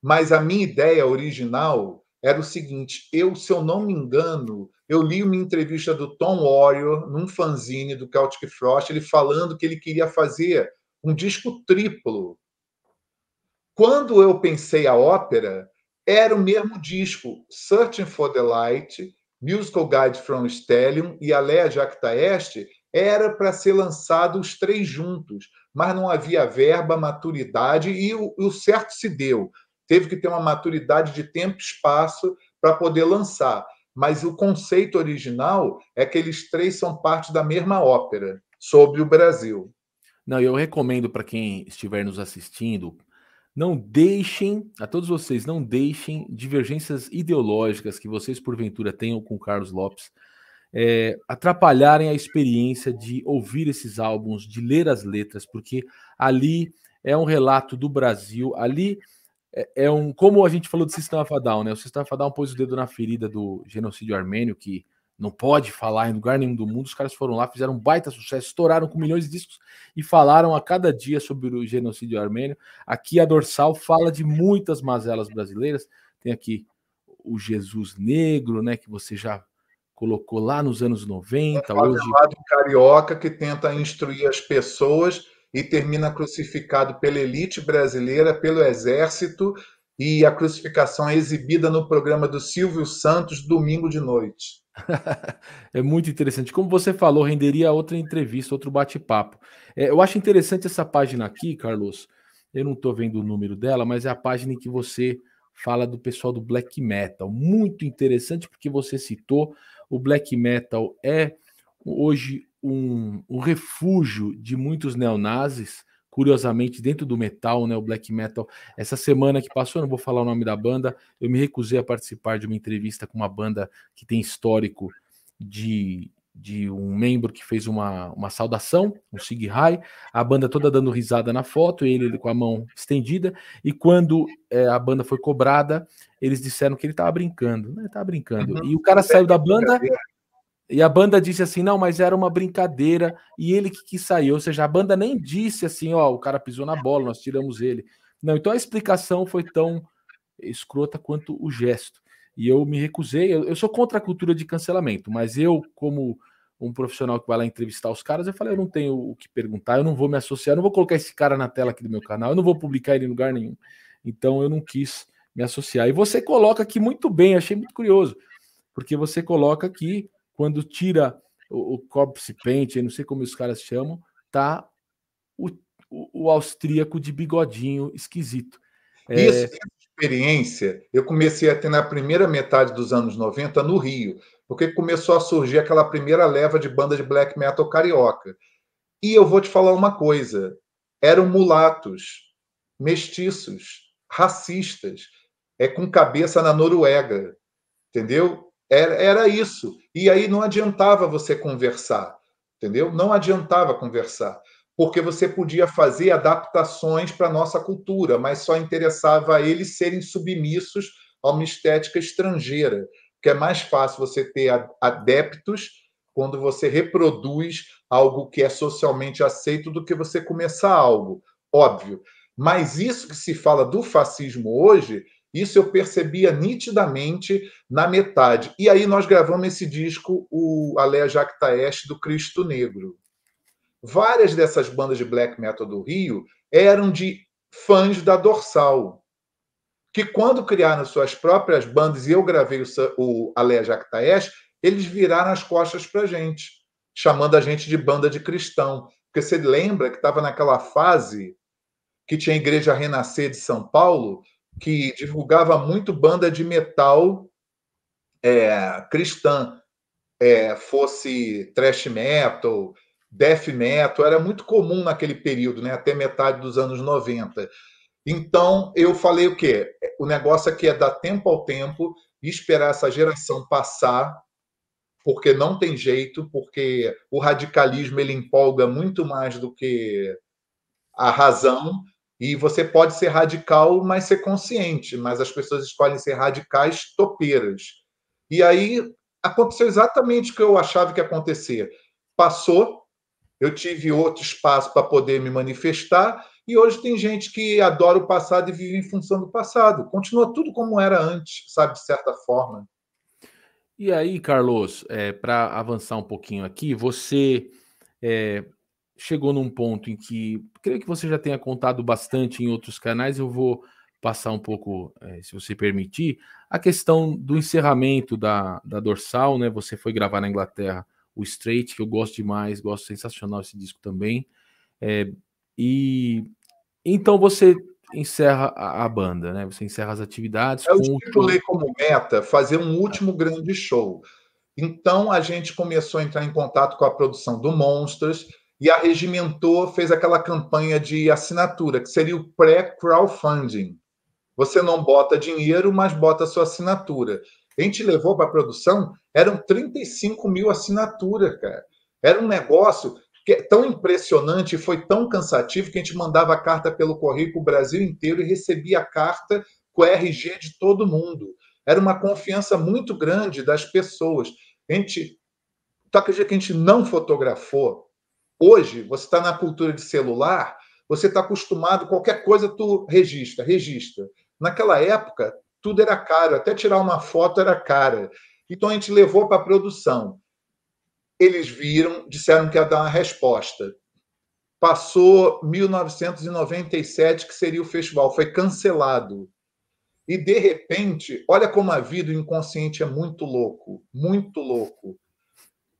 Mas a minha ideia original era o seguinte: eu, se eu não me engano, eu li uma entrevista do Tom Warrior num fanzine do Celtic Frost, ele falando que ele queria fazer um disco triplo. Quando eu pensei a ópera, era o mesmo disco, Searching for the Light, Musical Guide from Stellium e Alea Jacta Est, era para ser lançado os três juntos, mas não havia verba, maturidade e o, o certo se deu. Teve que ter uma maturidade de tempo e espaço para poder lançar mas o conceito original é que eles três são parte da mesma ópera sobre o Brasil. Não, eu recomendo para quem estiver nos assistindo, não deixem, a todos vocês, não deixem divergências ideológicas que vocês porventura tenham com Carlos Lopes é, atrapalharem a experiência de ouvir esses álbuns, de ler as letras, porque ali é um relato do Brasil, ali é, é, um. Como a gente falou do Sistema Fadal, né? O Sistema Fadal pôs o dedo na ferida do genocídio armênio, que não pode falar em lugar nenhum do mundo. Os caras foram lá, fizeram um baita sucesso, estouraram com milhões de discos e falaram a cada dia sobre o genocídio armênio. Aqui a Dorsal fala de muitas mazelas brasileiras. Tem aqui o Jesus Negro, né? Que você já colocou lá nos anos 90. É tá hoje... carioca que tenta instruir as pessoas e termina crucificado pela elite brasileira, pelo exército, e a crucificação é exibida no programa do Silvio Santos, domingo de noite. <laughs> é muito interessante. Como você falou, renderia outra entrevista, outro bate-papo. É, eu acho interessante essa página aqui, Carlos. Eu não estou vendo o número dela, mas é a página em que você fala do pessoal do black metal. Muito interessante porque você citou o black metal é hoje um, um refúgio de muitos neonazis, curiosamente dentro do metal, né, o black metal. Essa semana que passou, eu não vou falar o nome da banda, eu me recusei a participar de uma entrevista com uma banda que tem histórico de, de um membro que fez uma, uma saudação, um sig high, a banda toda dando risada na foto, ele, com a mão estendida, e quando é, a banda foi cobrada, eles disseram que ele estava brincando, né, tava brincando. Uhum. E o cara saiu da banda e a banda disse assim: não, mas era uma brincadeira e ele que saiu. Ou seja, a banda nem disse assim: ó, o cara pisou na bola, nós tiramos ele. Não, então a explicação foi tão escrota quanto o gesto. E eu me recusei. Eu, eu sou contra a cultura de cancelamento, mas eu, como um profissional que vai lá entrevistar os caras, eu falei: eu não tenho o que perguntar, eu não vou me associar, eu não vou colocar esse cara na tela aqui do meu canal, eu não vou publicar ele em lugar nenhum. Então eu não quis me associar. E você coloca aqui muito bem, achei muito curioso, porque você coloca aqui quando tira o, o corpse paint, não sei como os caras chamam, tá o, o, o austríaco de bigodinho esquisito. É... Isso, essa experiência eu comecei a ter na primeira metade dos anos 90 no Rio, porque começou a surgir aquela primeira leva de banda de black metal carioca. E eu vou te falar uma coisa: eram mulatos, mestiços, racistas, é com cabeça na Noruega, entendeu? Era, era isso. E aí não adiantava você conversar, entendeu? Não adiantava conversar, porque você podia fazer adaptações para a nossa cultura, mas só interessava a eles serem submissos a uma estética estrangeira, porque é mais fácil você ter adeptos quando você reproduz algo que é socialmente aceito do que você começar algo, óbvio. Mas isso que se fala do fascismo hoje isso eu percebia nitidamente na metade. E aí nós gravamos esse disco, o Alea Jactaeste, do Cristo Negro. Várias dessas bandas de black metal do Rio eram de fãs da Dorsal, que quando criaram suas próprias bandas, e eu gravei o, o Alea Jactaeste, eles viraram as costas para gente, chamando a gente de banda de cristão. Porque você lembra que estava naquela fase que tinha a Igreja Renascer de São Paulo, que divulgava muito banda de metal é, cristã, é, fosse thrash metal, death metal, era muito comum naquele período, né, até metade dos anos 90. Então, eu falei o quê? O negócio aqui é dar tempo ao tempo e esperar essa geração passar, porque não tem jeito, porque o radicalismo ele empolga muito mais do que a razão, e você pode ser radical, mas ser consciente, mas as pessoas escolhem ser radicais topeiras. E aí aconteceu exatamente o que eu achava que ia acontecer. Passou, eu tive outro espaço para poder me manifestar, e hoje tem gente que adora o passado e vive em função do passado. Continua tudo como era antes, sabe, de certa forma. E aí, Carlos, é, para avançar um pouquinho aqui, você é, chegou num ponto em que creio que você já tenha contado bastante em outros canais. Eu vou passar um pouco, eh, se você permitir, a questão do encerramento da, da dorsal, né? Você foi gravar na Inglaterra o Straight, que eu gosto demais, gosto sensacional esse disco também. É, e então você encerra a, a, banda, né? Você encerra as atividades. Eu com estipulei como meta fazer um último grande show. Então a gente começou a entrar em contato com a produção do Monsters e a regimentou, fez aquela campanha de assinatura, que seria o pré-crowdfunding. Você não bota dinheiro, mas bota sua assinatura. A gente levou para a produção, eram 35 mil assinaturas, cara. Era um negócio que é tão impressionante, foi tão cansativo que a gente mandava a carta pelo correio para o Brasil inteiro e recebia a carta com o RG de todo mundo. Era uma confiança muito grande das pessoas. A gente. Tu acredita que a gente não fotografou Hoje, você está na cultura de celular, você está acostumado, qualquer coisa tu registra, registra. Naquela época, tudo era caro, até tirar uma foto era cara. Então a gente levou para a produção. Eles viram, disseram que ia dar uma resposta. Passou 1997, que seria o festival, foi cancelado. E de repente, olha como a vida, inconsciente é muito louco, muito louco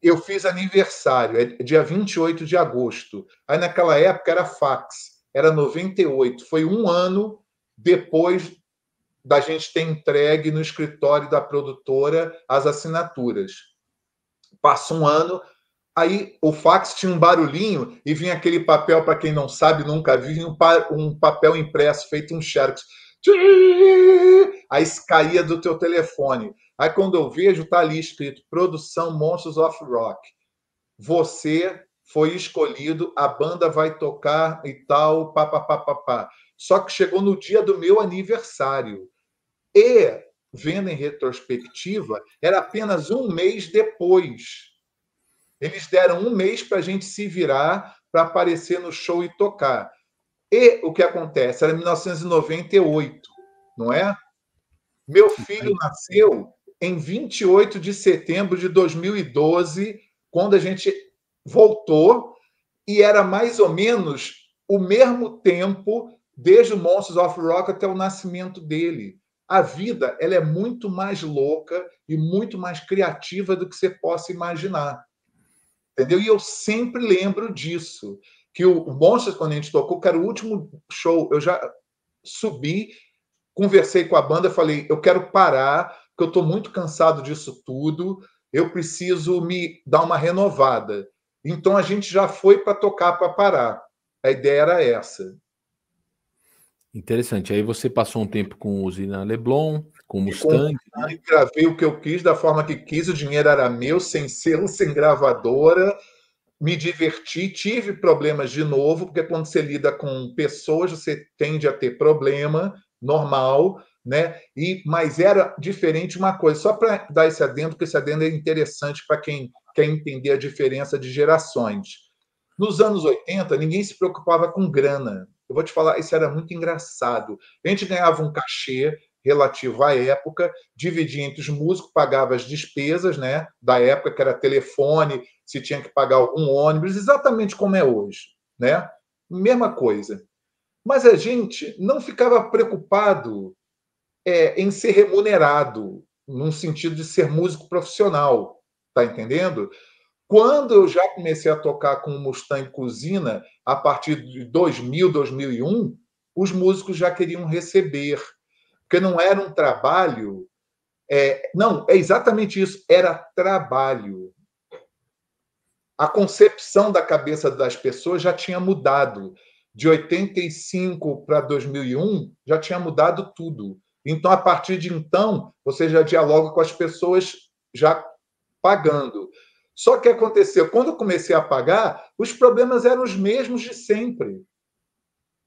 eu fiz aniversário, é dia 28 de agosto. Aí naquela época era fax, era 98. Foi um ano depois da gente ter entregue no escritório da produtora as assinaturas. Passa um ano, aí o fax tinha um barulhinho e vinha aquele papel, para quem não sabe, nunca vi um, um papel impresso feito um xerox. Aí caía do teu telefone. Aí quando eu vejo, está ali escrito Produção Monsters of Rock. Você foi escolhido, a banda vai tocar e tal, papapá. Só que chegou no dia do meu aniversário. E, vendo em retrospectiva, era apenas um mês depois. Eles deram um mês para a gente se virar, para aparecer no show e tocar. E o que acontece? Era 1998, não é? Meu filho nasceu em 28 de setembro de 2012, quando a gente voltou, e era mais ou menos o mesmo tempo desde o Monsters of Rock até o nascimento dele. A vida ela é muito mais louca e muito mais criativa do que você possa imaginar. Entendeu? E eu sempre lembro disso. Que o Monsters, quando a gente tocou, que era o último show, eu já subi, conversei com a banda, falei, eu quero parar, porque eu estou muito cansado disso tudo, eu preciso me dar uma renovada. Então a gente já foi para tocar para parar. A ideia era essa. Interessante. Aí você passou um tempo com usina Leblon, com Mustang. Com gravei o que eu quis, da forma que quis, o dinheiro era meu, sem selo, <laughs> sem gravadora. Me diverti, tive problemas de novo, porque quando você lida com pessoas, você tende a ter problema, normal, né? E mas era diferente uma coisa. Só para dar esse adendo, porque esse adendo é interessante para quem quer entender a diferença de gerações. Nos anos 80, ninguém se preocupava com grana. Eu vou te falar, isso era muito engraçado. A gente ganhava um cachê relativo à época, dividia entre os músicos, pagava as despesas, né? Da época que era telefone, se tinha que pagar um ônibus, exatamente como é hoje, né? Mesma coisa. Mas a gente não ficava preocupado é, em ser remunerado, num sentido de ser músico profissional, tá entendendo? Quando eu já comecei a tocar com o Mustang cozina a partir de 2000, 2001, os músicos já queriam receber, porque não era um trabalho. É, não, é exatamente isso, era trabalho. A concepção da cabeça das pessoas já tinha mudado. De 85 para 2001, já tinha mudado tudo. Então, a partir de então, você já dialoga com as pessoas já pagando. Só que aconteceu, quando eu comecei a pagar, os problemas eram os mesmos de sempre.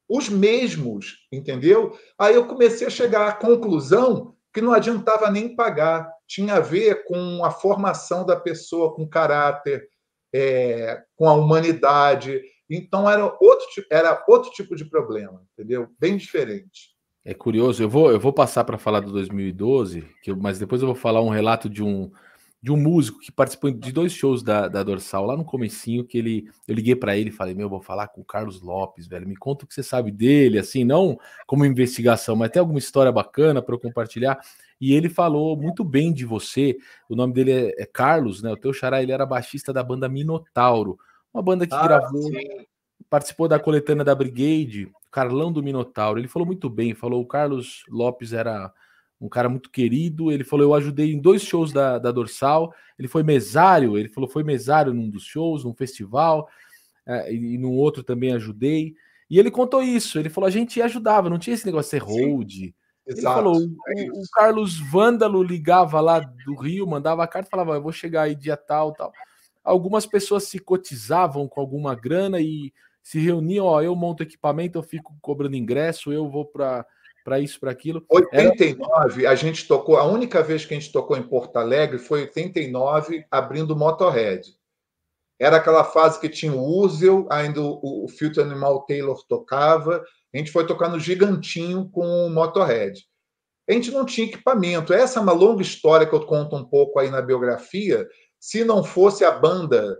Os mesmos, entendeu? Aí eu comecei a chegar à conclusão que não adiantava nem pagar. Tinha a ver com a formação da pessoa, com caráter, é, com a humanidade. Então era outro, era outro tipo de problema, entendeu? Bem diferente. É curioso, eu vou, eu vou passar para falar do 2012, eu, mas depois eu vou falar um relato de um de um músico que participou de dois shows da, da Dorsal lá no comecinho, que ele eu liguei para ele e falei, meu, vou falar com o Carlos Lopes, velho. Me conta o que você sabe dele, assim, não como investigação, mas tem alguma história bacana para eu compartilhar. E ele falou muito bem de você. O nome dele é, é, Carlos, né? O teu xará, ele era baixista da banda Minotauro, uma banda que ah, gravou, sim. participou da coletânea da Brigade Carlão do Minotauro. Ele falou muito bem, falou o Carlos Lopes era um cara muito querido. Ele falou: Eu ajudei em dois shows da, da Dorsal. Ele foi mesário, ele falou: Foi mesário num dos shows, num festival, é, e, e num outro também ajudei. E ele contou isso. Ele falou: A gente ajudava, não tinha esse negócio de ser hold. Sim, ele exato, falou: o, é o, Carlos Vândalo ligava lá do Rio, mandava a carta falava: Eu vou chegar aí dia tal, tal. Algumas pessoas se cotizavam com alguma grana e se reuniam, ó, eu monto equipamento, eu fico cobrando ingresso, eu vou para para isso, para aquilo. 89, Era... a gente tocou, a única vez que a gente tocou em Porto Alegre foi 89, abrindo o Motorhead. Era aquela fase que tinha o Uzel, ainda o, o Filtro Animal Taylor tocava. A gente foi tocar no Gigantinho com o Motorhead. A gente não tinha equipamento. Essa é uma longa história que eu conto um pouco aí na biografia. Se não fosse a banda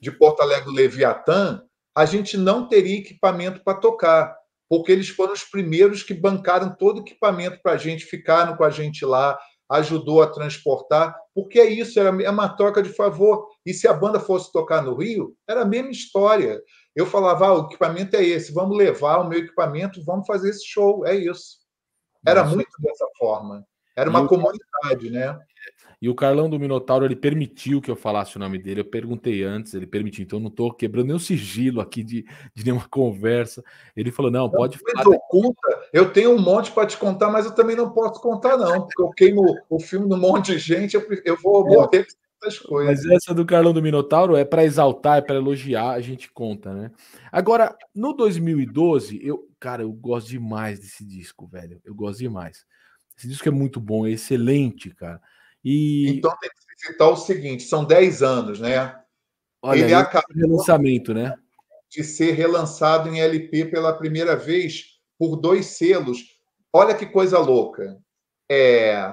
de Porto Alegre Leviatã, a gente não teria equipamento para tocar, porque eles foram os primeiros que bancaram todo o equipamento para a gente, ficaram com a gente lá, ajudou a transportar, porque é isso, era é uma troca de favor. E se a banda fosse tocar no Rio, era a mesma história. Eu falava, ah, o equipamento é esse, vamos levar o meu equipamento, vamos fazer esse show, é isso. Era muito dessa forma. Era uma comunidade, né? E o Carlão do Minotauro, ele permitiu que eu falasse o nome dele. Eu perguntei antes, ele permitiu. Então, eu não estou quebrando nenhum sigilo aqui de, de nenhuma <laughs> conversa. Ele falou: não, pode eu falar. eu tenho um monte para te contar, mas eu também não posso contar, não, porque eu queimo o filme num monte de gente, eu, eu vou é. morrer com essas coisas. Mas essa do Carlão do Minotauro é para exaltar, é para elogiar, a gente conta, né? Agora, no 2012, eu, cara, eu gosto demais desse disco, velho. Eu gosto demais. Esse disco é muito bom, é excelente, cara. E... Então tem que citar o seguinte: são 10 anos, né? Olha, ele acabou é lançamento, né? de ser relançado em LP pela primeira vez por dois selos. Olha que coisa louca. É...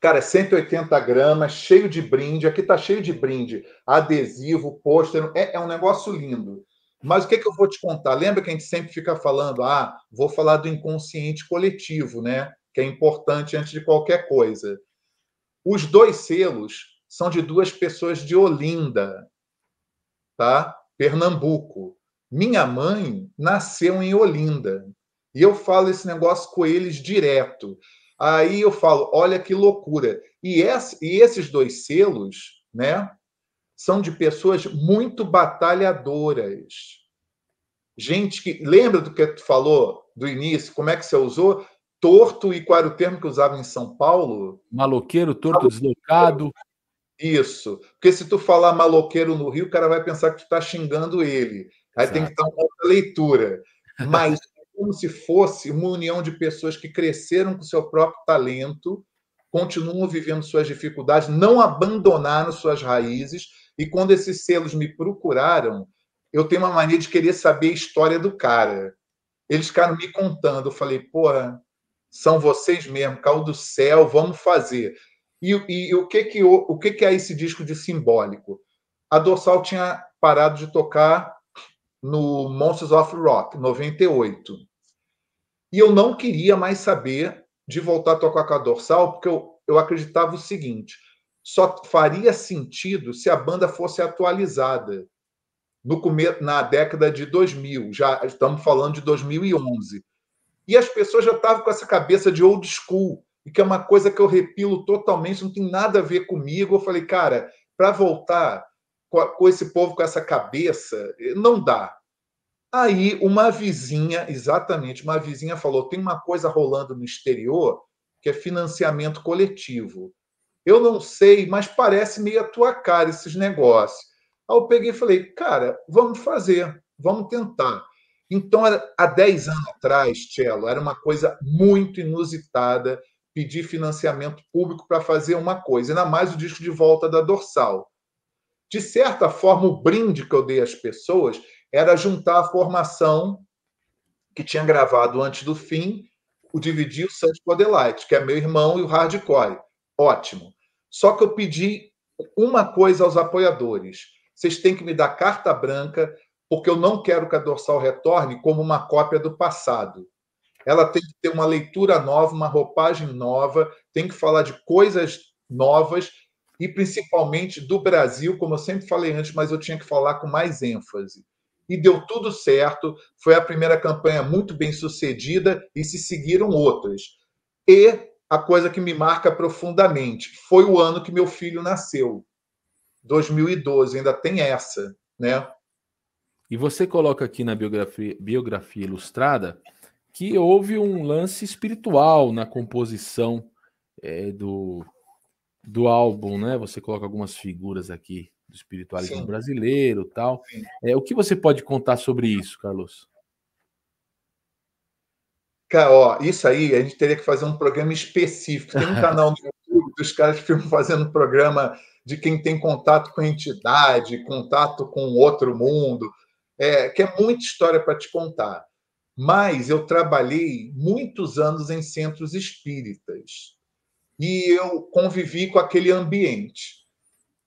Cara, 180 é gramas, cheio de brinde. Aqui tá cheio de brinde. Adesivo, pôster. É, é um negócio lindo. Mas o que, é que eu vou te contar? Lembra que a gente sempre fica falando, ah, vou falar do inconsciente coletivo, né? Que é importante antes de qualquer coisa. Os dois selos são de duas pessoas de Olinda, tá? Pernambuco. Minha mãe nasceu em Olinda. E eu falo esse negócio com eles direto. Aí eu falo, olha que loucura. E, esse, e esses dois selos, né? São de pessoas muito batalhadoras. Gente que. Lembra do que tu falou do início? Como é que você usou? torto e qual era o termo que usava em São Paulo? Maloqueiro, torto, maloqueiro. deslocado. Isso. Porque se tu falar maloqueiro no Rio, o cara vai pensar que tu está xingando ele. Aí Exato. tem que dar uma outra leitura. Mas é como se fosse uma união de pessoas que cresceram com seu próprio talento, continuam vivendo suas dificuldades, não abandonaram suas raízes. E quando esses selos me procuraram, eu tenho uma mania de querer saber a história do cara. Eles ficaram me contando. Eu falei, porra, são vocês mesmo, caiu do céu, vamos fazer. E, e, e o, que que, o, o que que é esse disco de simbólico? A Dorsal tinha parado de tocar no Monsters of Rock, 98. E eu não queria mais saber de voltar a tocar com a Dorsal, porque eu, eu acreditava o seguinte: só faria sentido se a banda fosse atualizada no na década de 2000, já estamos falando de 2011. E as pessoas já estavam com essa cabeça de old school, e que é uma coisa que eu repilo totalmente, não tem nada a ver comigo. Eu falei, cara, para voltar com, esse povo com essa cabeça, não dá. Aí uma vizinha, exatamente, uma vizinha falou: tem uma coisa rolando no exterior que é financiamento coletivo. Eu não sei, mas parece meio a tua cara esses negócios. Aí eu peguei e falei, cara, vamos fazer, vamos tentar. Então, há 10 anos atrás, Cello, era uma coisa muito inusitada pedir financiamento público para fazer uma coisa, ainda mais o disco de volta da dorsal. De certa forma, o brinde que eu dei às pessoas era juntar a formação que tinha gravado antes do fim, o dividir o Santos Podelight, que é meu irmão, e o Hardcore. Ótimo. Só que eu pedi uma coisa aos apoiadores. Vocês têm que me dar carta branca porque eu não quero que a dorsal retorne como uma cópia do passado. Ela tem que ter uma leitura nova, uma roupagem nova, tem que falar de coisas novas e principalmente do Brasil, como eu sempre falei antes, mas eu tinha que falar com mais ênfase. E deu tudo certo, foi a primeira campanha muito bem sucedida e se seguiram outras. E a coisa que me marca profundamente foi o ano que meu filho nasceu, 2012, ainda tem essa, né? E você coloca aqui na biografia, biografia ilustrada que houve um lance espiritual na composição é, do, do álbum, né? Você coloca algumas figuras aqui do espiritualismo Sim. brasileiro tal. É, o que você pode contar sobre isso, Carlos? Cara, ó, isso aí a gente teria que fazer um programa específico. Tem um <laughs> canal no YouTube dos caras que ficam fazendo um programa de quem tem contato com entidade, contato com outro mundo é, que é muita história para te contar. Mas eu trabalhei muitos anos em centros espíritas e eu convivi com aquele ambiente.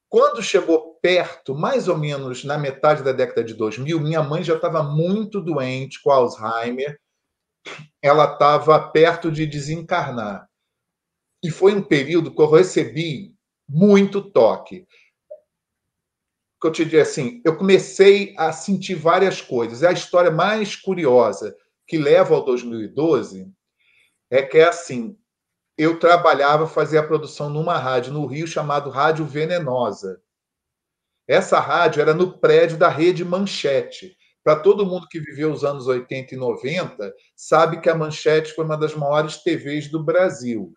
Quando chegou perto, mais ou menos na metade da década de 2000, minha mãe já estava muito doente com Alzheimer, ela estava perto de desencarnar. E foi um período que eu recebi muito toque que eu te digo é assim, eu comecei a sentir várias coisas. A história mais curiosa que leva ao 2012 é que é assim, eu trabalhava, fazia a produção numa rádio no Rio chamado Rádio Venenosa. Essa rádio era no prédio da Rede Manchete. Para todo mundo que viveu os anos 80 e 90, sabe que a Manchete foi uma das maiores TVs do Brasil.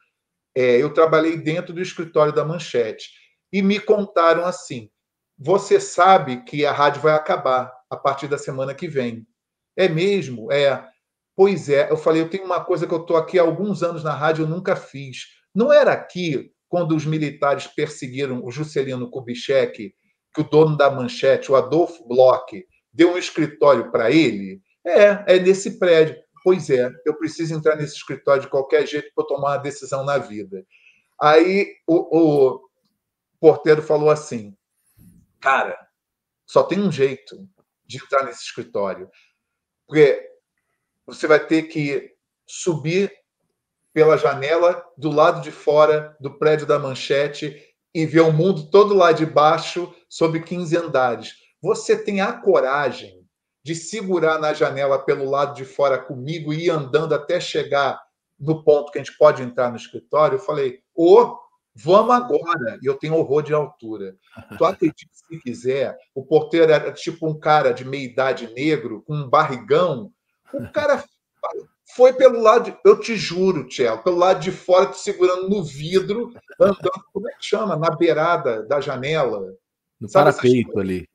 É, eu trabalhei dentro do escritório da Manchete e me contaram assim: você sabe que a rádio vai acabar a partir da semana que vem. É mesmo? É. Pois é, eu falei, eu tenho uma coisa que eu estou aqui há alguns anos na rádio, eu nunca fiz. Não era aqui, quando os militares perseguiram o Juscelino Kubitschek, que o dono da manchete, o Adolfo Bloch, deu um escritório para ele? É, é nesse prédio. Pois é, eu preciso entrar nesse escritório de qualquer jeito para tomar uma decisão na vida. Aí o, o porteiro falou assim: cara, só tem um jeito de entrar nesse escritório. Porque você vai ter que subir pela janela do lado de fora do prédio da Manchete e ver o mundo todo lá de baixo, sob 15 andares. Você tem a coragem de segurar na janela pelo lado de fora comigo e ir andando até chegar no ponto que a gente pode entrar no escritório? Eu falei, ô, oh, Vamos agora. E eu tenho horror de altura. Tu <laughs> acredita se quiser, o porteiro era tipo um cara de meia idade negro, com um barrigão. O <laughs> cara foi pelo lado, de, eu te juro, Tchel, pelo lado de fora, te segurando no vidro, andando, como é que chama? Na beirada da janela. No Sabe parapeito ali.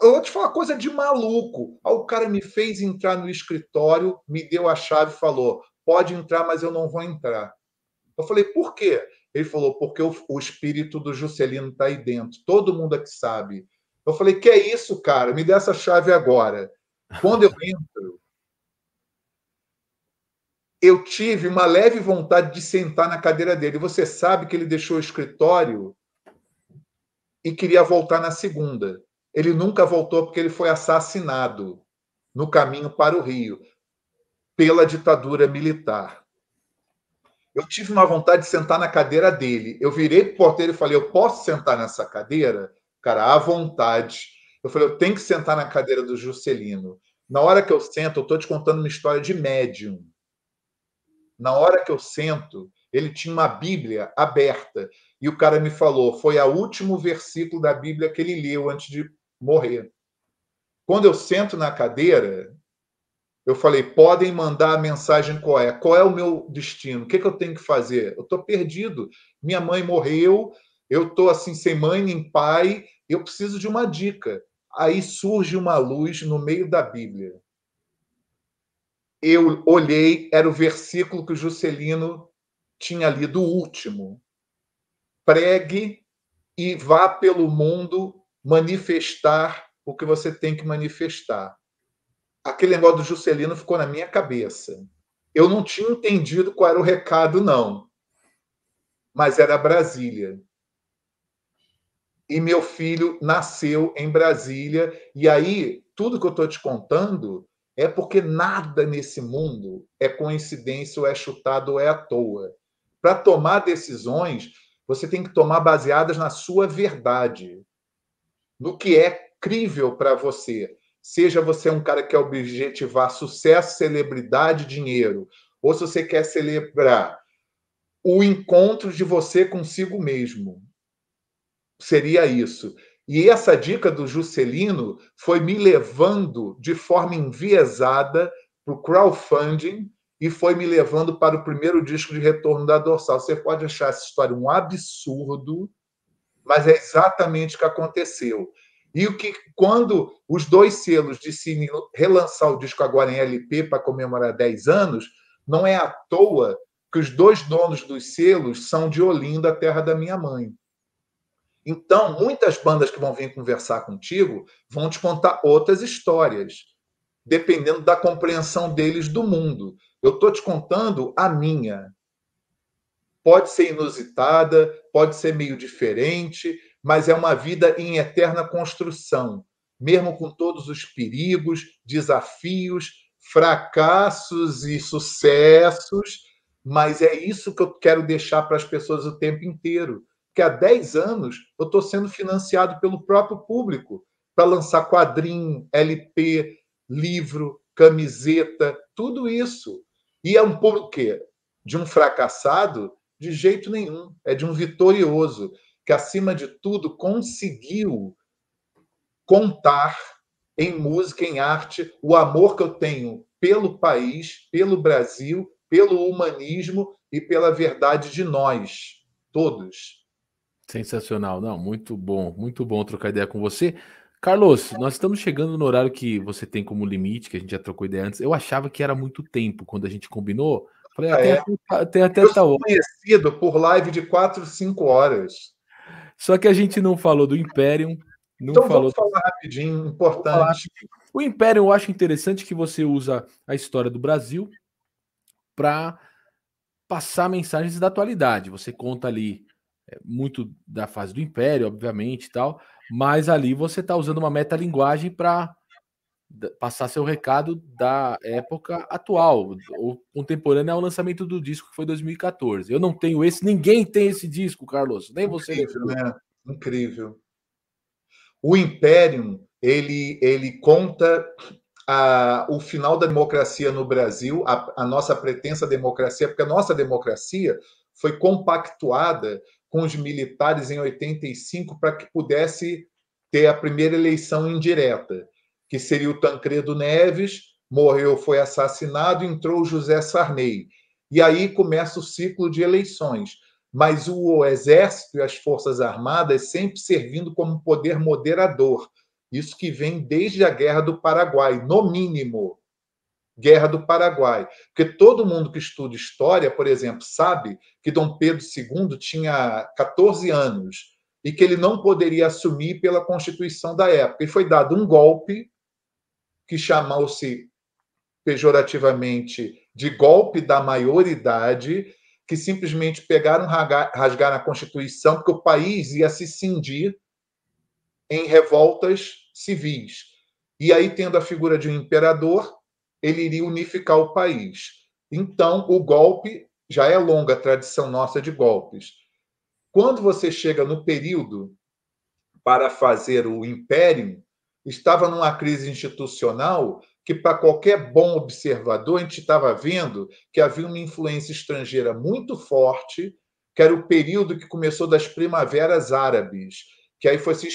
Eu vou te falar uma coisa de maluco. o cara me fez entrar no escritório, me deu a chave e falou: pode entrar, mas eu não vou entrar. Eu falei, por quê? Ele falou, porque o, o espírito do Juscelino está aí dentro. Todo mundo aqui sabe. Eu falei, que é isso, cara? Me dê essa chave agora. Quando eu entro, eu tive uma leve vontade de sentar na cadeira dele. Você sabe que ele deixou o escritório e queria voltar na segunda. Ele nunca voltou porque ele foi assassinado no caminho para o Rio pela ditadura militar. Eu tive uma vontade de sentar na cadeira dele. Eu virei o porteiro e falei: Eu posso sentar nessa cadeira? Cara, à vontade. Eu falei: Eu tenho que sentar na cadeira do Juscelino. Na hora que eu sento, eu estou te contando uma história de médium. Na hora que eu sento, ele tinha uma Bíblia aberta. E o cara me falou: Foi o último versículo da Bíblia que ele leu antes de morrer. Quando eu sento na cadeira, eu falei, podem mandar a mensagem qual é, qual é o meu destino, o que, é que eu tenho que fazer? Eu estou perdido, minha mãe morreu, eu estou assim sem mãe nem pai, eu preciso de uma dica. Aí surge uma luz no meio da Bíblia. Eu olhei, era o versículo que o Juscelino tinha lido, o último. Pregue e vá pelo mundo manifestar o que você tem que manifestar aquele negócio do Juscelino ficou na minha cabeça. Eu não tinha entendido qual era o recado, não. Mas era Brasília. E meu filho nasceu em Brasília. E aí, tudo que eu estou te contando é porque nada nesse mundo é coincidência, ou é chutado, ou é à toa. Para tomar decisões, você tem que tomar baseadas na sua verdade, no que é crível para você. Seja você um cara que quer objetivar sucesso, celebridade, dinheiro, ou se você quer celebrar o encontro de você consigo mesmo. Seria isso. E essa dica do Juscelino foi me levando de forma enviesada para o crowdfunding e foi me levando para o primeiro disco de retorno da Dorsal. Você pode achar essa história um absurdo, mas é exatamente o que aconteceu. E o que, quando os dois selos decidem relançar o disco agora em LP para comemorar 10 anos, não é à toa que os dois donos dos selos são de Olinda, terra da minha mãe. Então, muitas bandas que vão vir conversar contigo vão te contar outras histórias, dependendo da compreensão deles do mundo. Eu estou te contando a minha. Pode ser inusitada, pode ser meio diferente, mas é uma vida em eterna construção, mesmo com todos os perigos, desafios, fracassos e sucessos, mas é isso que eu quero deixar para as pessoas o tempo inteiro. Que há 10 anos eu estou sendo financiado pelo próprio público para lançar quadrinho, LP, livro, camiseta, tudo isso. E é um público de um fracassado de jeito nenhum, é de um vitorioso que, acima de tudo, conseguiu contar em música, em arte, o amor que eu tenho pelo país, pelo Brasil, pelo humanismo e pela verdade de nós, todos. Sensacional, não, muito bom, muito bom trocar ideia com você. Carlos, nós estamos chegando no horário que você tem como limite, que a gente já trocou ideia antes. Eu achava que era muito tempo quando a gente combinou. Falei, até, ah, é. até, até, até eu tal hora. conhecido por live de quatro, cinco horas. Só que a gente não falou do Imperium. Não então falou... vamos falar rapidinho, importante. O Imperium eu acho interessante que você usa a história do Brasil para passar mensagens da atualidade. Você conta ali é, muito da fase do Império, obviamente, e tal, mas ali você está usando uma metalinguagem para passar seu recado da época atual, ou contemporânea ao lançamento do disco que foi 2014. Eu não tenho esse, ninguém tem esse disco, Carlos, nem você. Incrível, né? Incrível. O Império, ele, ele conta a, o final da democracia no Brasil, a, a nossa pretensa democracia, porque a nossa democracia foi compactuada com os militares em 85 para que pudesse ter a primeira eleição indireta que seria o Tancredo Neves, morreu, foi assassinado, entrou José Sarney. E aí começa o ciclo de eleições. Mas o Exército e as Forças Armadas sempre servindo como poder moderador. Isso que vem desde a Guerra do Paraguai, no mínimo. Guerra do Paraguai. Porque todo mundo que estuda história, por exemplo, sabe que Dom Pedro II tinha 14 anos e que ele não poderia assumir pela Constituição da época. E foi dado um golpe que chamou-se pejorativamente de golpe da maioridade, que simplesmente pegaram rasgar a Constituição, porque o país ia se cindir em revoltas civis. E aí, tendo a figura de um imperador, ele iria unificar o país. Então, o golpe já é longa a tradição nossa de golpes. Quando você chega no período para fazer o império, estava numa crise institucional que, para qualquer bom observador, a gente estava vendo que havia uma influência estrangeira muito forte, que era o período que começou das primaveras árabes, que aí foi se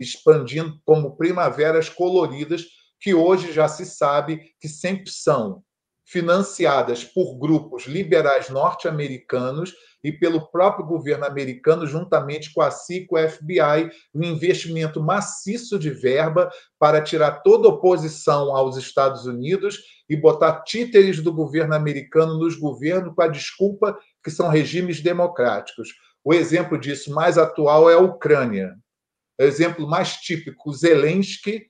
expandindo como primaveras coloridas, que hoje já se sabe que sempre são financiadas por grupos liberais norte-americanos e pelo próprio governo americano, juntamente com a CIA o FBI, um investimento maciço de verba para tirar toda oposição aos Estados Unidos e botar títeres do governo americano nos governos com a desculpa que são regimes democráticos. O exemplo disso mais atual é a Ucrânia. O exemplo mais típico, Zelensky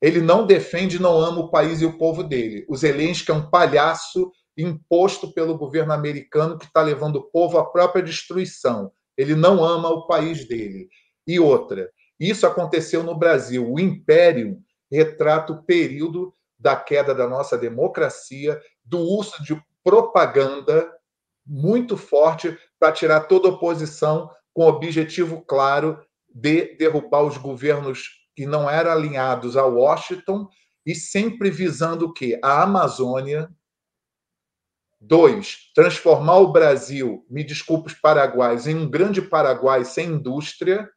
ele não defende e não ama o país e o povo dele. O Zelensky é um palhaço imposto pelo governo americano que está levando o povo à própria destruição. Ele não ama o país dele. E outra, isso aconteceu no Brasil. O Império retrata o período da queda da nossa democracia, do uso de propaganda muito forte para tirar toda oposição, com o objetivo claro de derrubar os governos que não eram alinhados a Washington e sempre visando o quê? A Amazônia. Dois, transformar o Brasil, me desculpe os paraguaios, em um grande Paraguai sem indústria.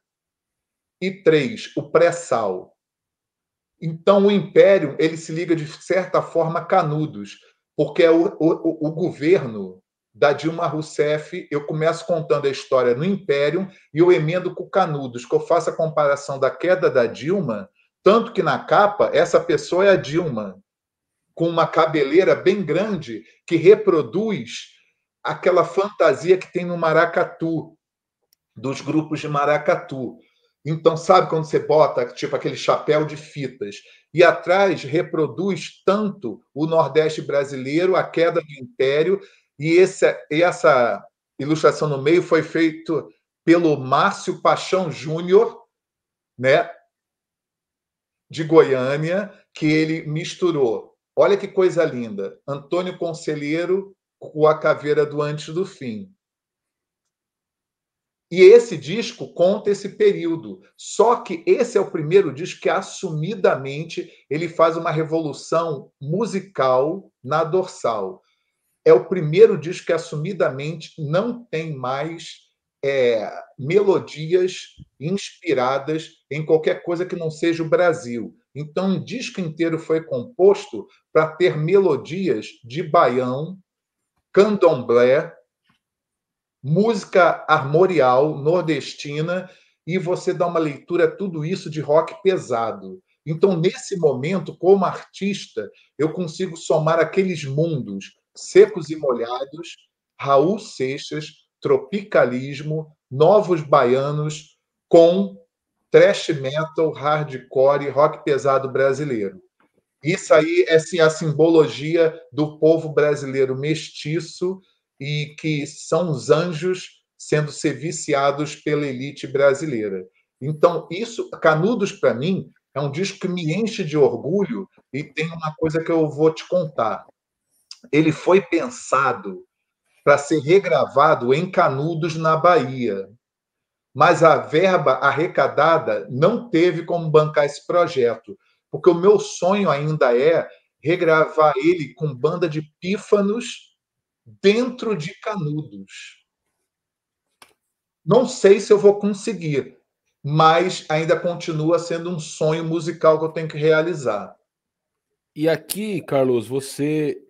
E três, o pré-sal. Então, o império ele se liga, de certa forma, a canudos, porque é o, o, o governo da Dilma Rousseff, eu começo contando a história no Império e eu emendo com Canudos, que eu faço a comparação da queda da Dilma, tanto que na capa essa pessoa é a Dilma, com uma cabeleira bem grande que reproduz aquela fantasia que tem no maracatu, dos grupos de maracatu. Então, sabe quando você bota tipo aquele chapéu de fitas e atrás reproduz tanto o Nordeste brasileiro, a queda do Império e, esse, e essa ilustração no meio foi feita pelo Márcio Paixão Júnior, né, de Goiânia, que ele misturou. Olha que coisa linda! Antônio Conselheiro com a caveira do Antes do Fim. E esse disco conta esse período. Só que esse é o primeiro disco que assumidamente ele faz uma revolução musical na dorsal é o primeiro disco que assumidamente não tem mais é, melodias inspiradas em qualquer coisa que não seja o Brasil. Então, um disco inteiro foi composto para ter melodias de baião, candomblé, música armorial nordestina e você dá uma leitura tudo isso de rock pesado. Então, nesse momento, como artista, eu consigo somar aqueles mundos Secos e Molhados, Raul Seixas, Tropicalismo, Novos Baianos, com Trash metal, hardcore, rock pesado brasileiro. Isso aí é assim, a simbologia do povo brasileiro mestiço e que são os anjos sendo serviciados pela elite brasileira. Então, isso, Canudos, para mim, é um disco que me enche de orgulho e tem uma coisa que eu vou te contar ele foi pensado para ser regravado em Canudos, na Bahia. Mas a verba arrecadada não teve como bancar esse projeto, porque o meu sonho ainda é regravar ele com banda de pífanos dentro de Canudos. Não sei se eu vou conseguir, mas ainda continua sendo um sonho musical que eu tenho que realizar. E aqui, Carlos, você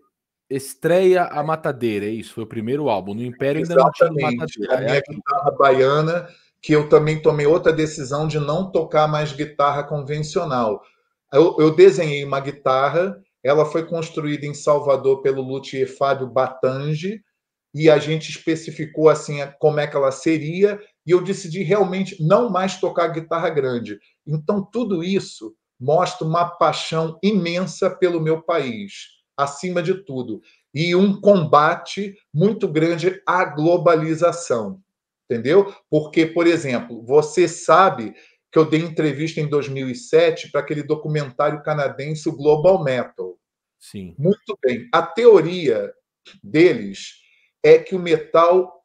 Estreia a Matadeira, é isso? Foi o primeiro álbum. No Império ainda Exatamente. não tinha Matadeira. A minha guitarra baiana, que eu também tomei outra decisão de não tocar mais guitarra convencional. Eu, eu desenhei uma guitarra, ela foi construída em Salvador pelo luthier Fábio Batange, e a gente especificou assim como é que ela seria, e eu decidi realmente não mais tocar guitarra grande. Então, tudo isso mostra uma paixão imensa pelo meu país acima de tudo, e um combate muito grande à globalização, entendeu? Porque, por exemplo, você sabe que eu dei entrevista em 2007 para aquele documentário canadense o Global Metal. Sim. Muito bem. A teoria deles é que o metal,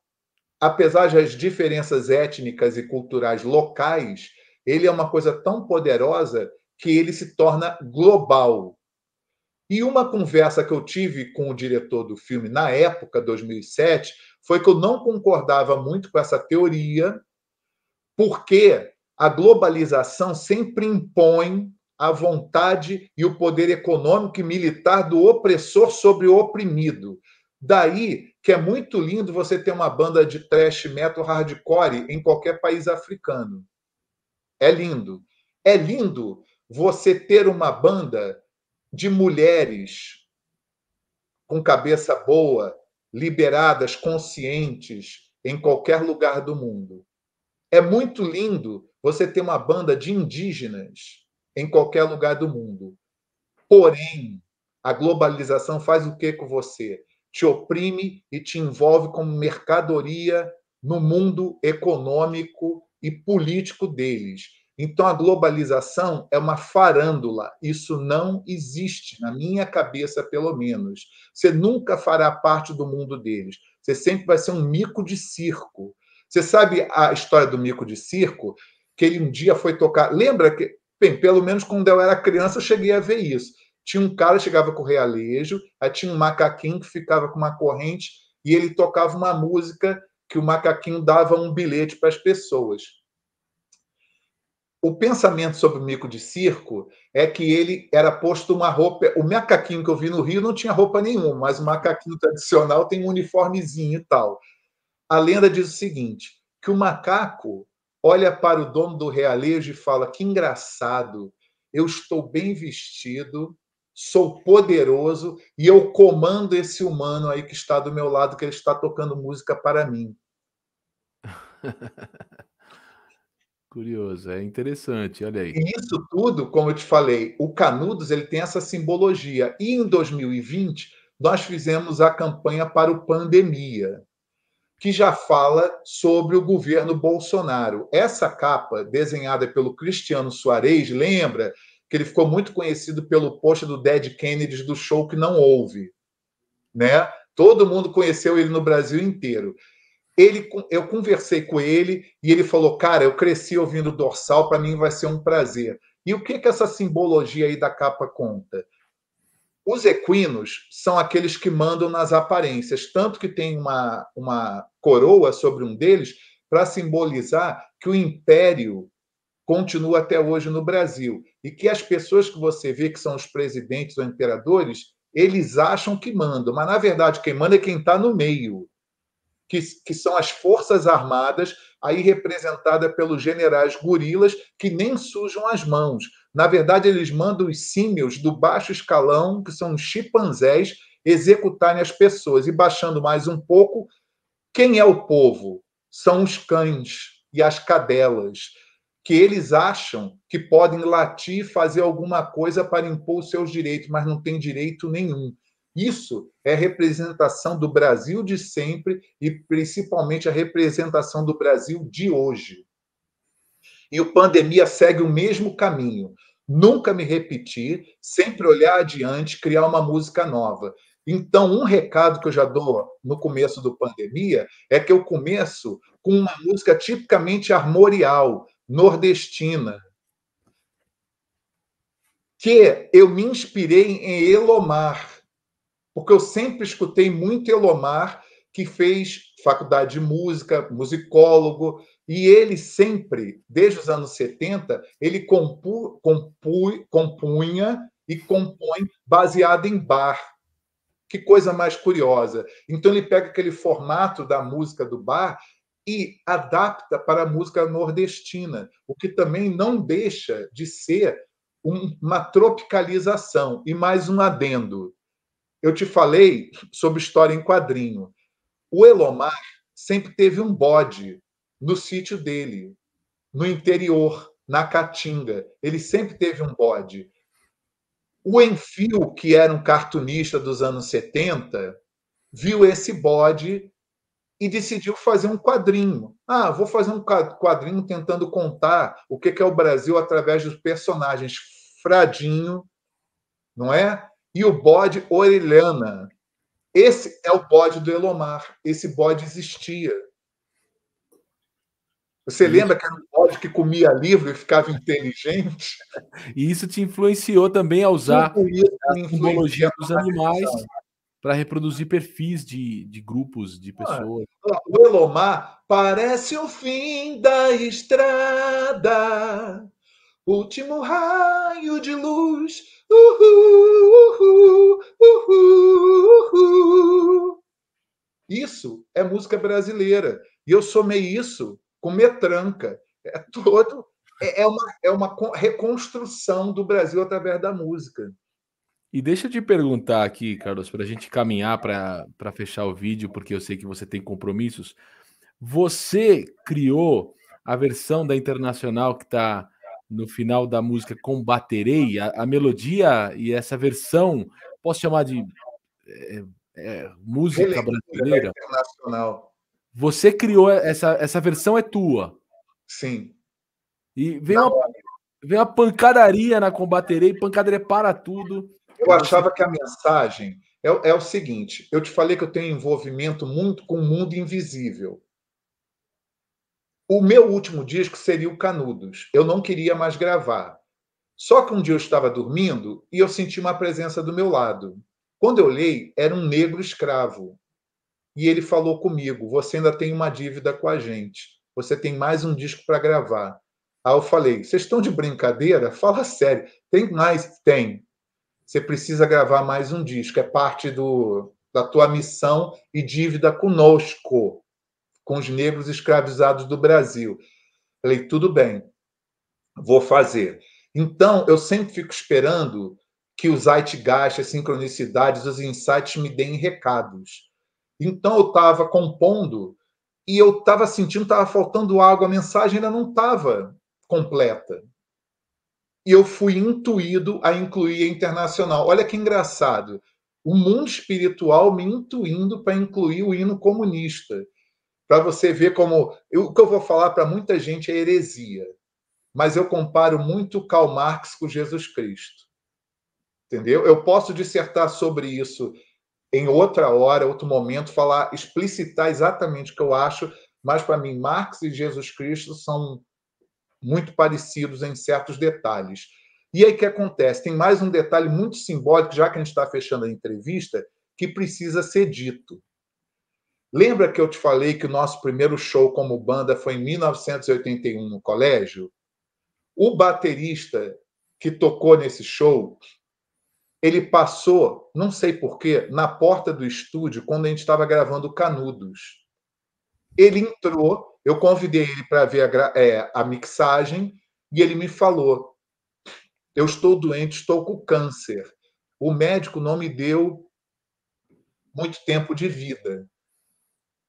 apesar das diferenças étnicas e culturais locais, ele é uma coisa tão poderosa que ele se torna global. E uma conversa que eu tive com o diretor do filme na época, 2007, foi que eu não concordava muito com essa teoria, porque a globalização sempre impõe a vontade e o poder econômico e militar do opressor sobre o oprimido. Daí que é muito lindo você ter uma banda de trash metal hardcore em qualquer país africano. É lindo. É lindo você ter uma banda de mulheres com cabeça boa, liberadas, conscientes, em qualquer lugar do mundo. É muito lindo você ter uma banda de indígenas em qualquer lugar do mundo. Porém, a globalização faz o que com você? Te oprime e te envolve como mercadoria no mundo econômico e político deles. Então, a globalização é uma farândula. Isso não existe, na minha cabeça, pelo menos. Você nunca fará parte do mundo deles. Você sempre vai ser um mico de circo. Você sabe a história do mico de circo? Que ele um dia foi tocar. Lembra que, bem, pelo menos quando eu era criança, eu cheguei a ver isso. Tinha um cara que chegava com o realejo, aí tinha um macaquinho que ficava com uma corrente e ele tocava uma música que o macaquinho dava um bilhete para as pessoas o pensamento sobre o mico de circo é que ele era posto uma roupa. O macaquinho que eu vi no Rio não tinha roupa nenhuma, mas o uhum. macaquinho tradicional tem um uniformezinho e tal. A lenda diz o seguinte: que o macaco olha para o dono do realejo e fala: que engraçado, eu estou bem vestido, sou poderoso e eu comando esse humano aí que está do meu lado, que ele está tocando música para mim. <laughs> Curioso, é interessante, olha aí. E isso tudo, como eu te falei, o Canudos ele tem essa simbologia. E em 2020, nós fizemos a campanha para o Pandemia, que já fala sobre o governo Bolsonaro. Essa capa, desenhada pelo Cristiano Soares, lembra que ele ficou muito conhecido pelo post do Dead Kennedy do show que não houve, né? Todo mundo conheceu ele no Brasil inteiro ele, eu conversei com ele e ele falou, cara, eu cresci ouvindo dorsal, para mim vai ser um prazer. E o que que essa simbologia aí da capa conta? Os equinos são aqueles que mandam nas aparências, tanto que tem uma, uma coroa sobre um deles para simbolizar que o império continua até hoje no Brasil e que as pessoas que você vê que são os presidentes ou imperadores, eles acham que mandam, mas na verdade quem manda é quem está no meio que, que são as Forças Armadas, aí representada pelos generais gorilas, que nem sujam as mãos. Na verdade, eles mandam os símios do baixo escalão, que são os chimpanzés, executarem as pessoas. E baixando mais um pouco, quem é o povo? São os cães e as cadelas, que eles acham que podem latir, fazer alguma coisa para impor seus direitos, mas não tem direito nenhum. Isso é representação do Brasil de sempre e principalmente a representação do Brasil de hoje. E o pandemia segue o mesmo caminho. Nunca me repetir, sempre olhar adiante, criar uma música nova. Então, um recado que eu já dou no começo do pandemia é que eu começo com uma música tipicamente armorial, nordestina, que eu me inspirei em Elomar porque eu sempre escutei muito Elomar, que fez faculdade de música, musicólogo, e ele sempre, desde os anos 70, ele compu, compu, compunha e compõe baseado em bar. Que coisa mais curiosa. Então ele pega aquele formato da música do bar e adapta para a música nordestina, o que também não deixa de ser uma tropicalização. E mais um adendo: eu te falei sobre história em quadrinho. O Elomar sempre teve um bode no sítio dele, no interior, na Caatinga. Ele sempre teve um bode. O Enfio, que era um cartunista dos anos 70, viu esse bode e decidiu fazer um quadrinho. Ah, vou fazer um quadrinho tentando contar o que é o Brasil através dos personagens Fradinho, não é? e o bode Orelhana. Esse é o bode do Elomar. Esse bode existia. Você lembra que era um bode que comia livro e ficava inteligente? E isso te influenciou também a usar a simbologia dos animais para reproduzir perfis de, de grupos, de ah, pessoas. o Elomar parece o fim da estrada Último raio de luz. Uhul, uhul, uhul, isso é música brasileira. E eu somei isso com metranca. É todo é, é uma, é uma reconstrução do Brasil através da música. E deixa eu te perguntar aqui, Carlos, para a gente caminhar para fechar o vídeo, porque eu sei que você tem compromissos. Você criou a versão da internacional que está no final da música Combaterei, a, a melodia e essa versão, posso chamar de é, é, música brasileira? Internacional. Você criou essa, essa versão é tua. Sim. E vem uma, vem uma pancadaria na Combaterei, pancadaria para tudo. Eu achava que a mensagem é, é o seguinte: eu te falei que eu tenho envolvimento muito com o mundo invisível. O meu último disco seria o Canudos. Eu não queria mais gravar. Só que um dia eu estava dormindo e eu senti uma presença do meu lado. Quando eu olhei, era um negro escravo. E ele falou comigo: Você ainda tem uma dívida com a gente. Você tem mais um disco para gravar. Aí eu falei: Vocês estão de brincadeira? Fala sério. Tem mais? Tem. Você precisa gravar mais um disco. É parte do, da tua missão e dívida conosco com os negros escravizados do Brasil. Falei, tudo bem, vou fazer. Então, eu sempre fico esperando que os zeitgeist, as sincronicidades, os insights me deem recados. Então, eu estava compondo e eu estava sentindo que estava faltando algo, a mensagem ainda não estava completa. E eu fui intuído a incluir a internacional. Olha que engraçado. O mundo espiritual me intuindo para incluir o hino comunista para você ver como. Eu, o que eu vou falar para muita gente é heresia, mas eu comparo muito Karl Marx com Jesus Cristo. Entendeu? Eu posso dissertar sobre isso em outra hora, outro momento, falar, explicitar exatamente o que eu acho, mas para mim, Marx e Jesus Cristo são muito parecidos em certos detalhes. E aí o que acontece? Tem mais um detalhe muito simbólico, já que a gente está fechando a entrevista, que precisa ser dito. Lembra que eu te falei que o nosso primeiro show como banda foi em 1981 no colégio? O baterista que tocou nesse show, ele passou, não sei porquê, na porta do estúdio quando a gente estava gravando Canudos. Ele entrou, eu convidei ele para ver a, é, a mixagem e ele me falou: Eu estou doente, estou com câncer. O médico não me deu muito tempo de vida.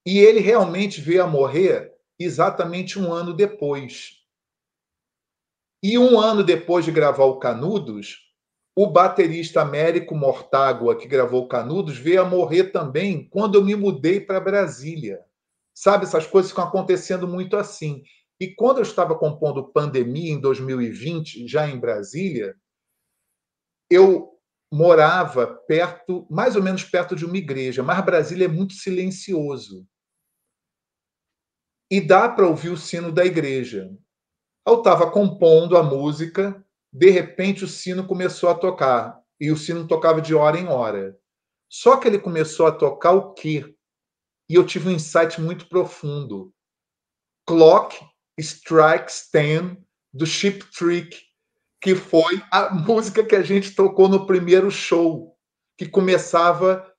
E ele realmente veio a morrer exatamente um ano depois. E um ano depois de gravar o Canudos, o baterista Américo Mortágua, que gravou Canudos, veio a morrer também quando eu me mudei para Brasília. Sabe, essas coisas ficam acontecendo muito assim. E quando eu estava compondo Pandemia em 2020, já em Brasília, eu morava perto, mais ou menos perto de uma igreja, mas Brasília é muito silencioso e dá para ouvir o sino da igreja. Eu estava compondo a música, de repente o sino começou a tocar, e o sino tocava de hora em hora. Só que ele começou a tocar o quê? E eu tive um insight muito profundo. Clock Strikes Ten, do Ship Trick, que foi a <laughs> música que a gente tocou no primeiro show, que começava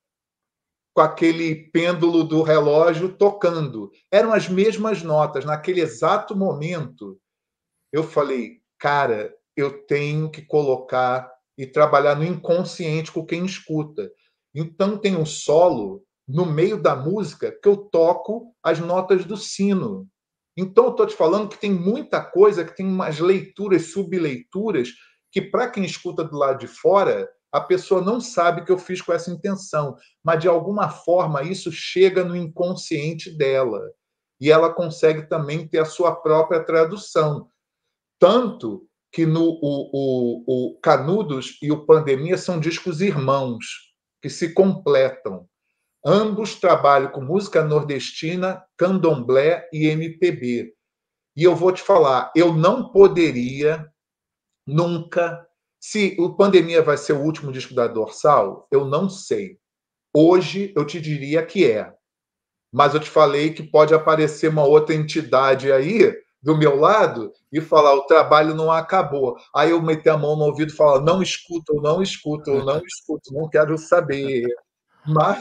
com aquele pêndulo do relógio tocando. Eram as mesmas notas. Naquele exato momento, eu falei, cara, eu tenho que colocar e trabalhar no inconsciente com quem escuta. Então, tem um solo no meio da música que eu toco as notas do sino. Então, eu estou te falando que tem muita coisa, que tem umas leituras, subleituras, que para quem escuta do lado de fora a pessoa não sabe que eu fiz com essa intenção, mas de alguma forma isso chega no inconsciente dela. E ela consegue também ter a sua própria tradução. Tanto que no, o, o, o Canudos e o Pandemia são discos irmãos, que se completam. Ambos trabalham com música nordestina, candomblé e MPB. E eu vou te falar, eu não poderia nunca se o Pandemia vai ser o último disco da Dorsal, eu não sei. Hoje eu te diria que é. Mas eu te falei que pode aparecer uma outra entidade aí do meu lado e falar o trabalho não acabou. Aí eu meter a mão no ouvido e falar não escuto, não escuto, não <laughs> escuto, não quero saber. Mas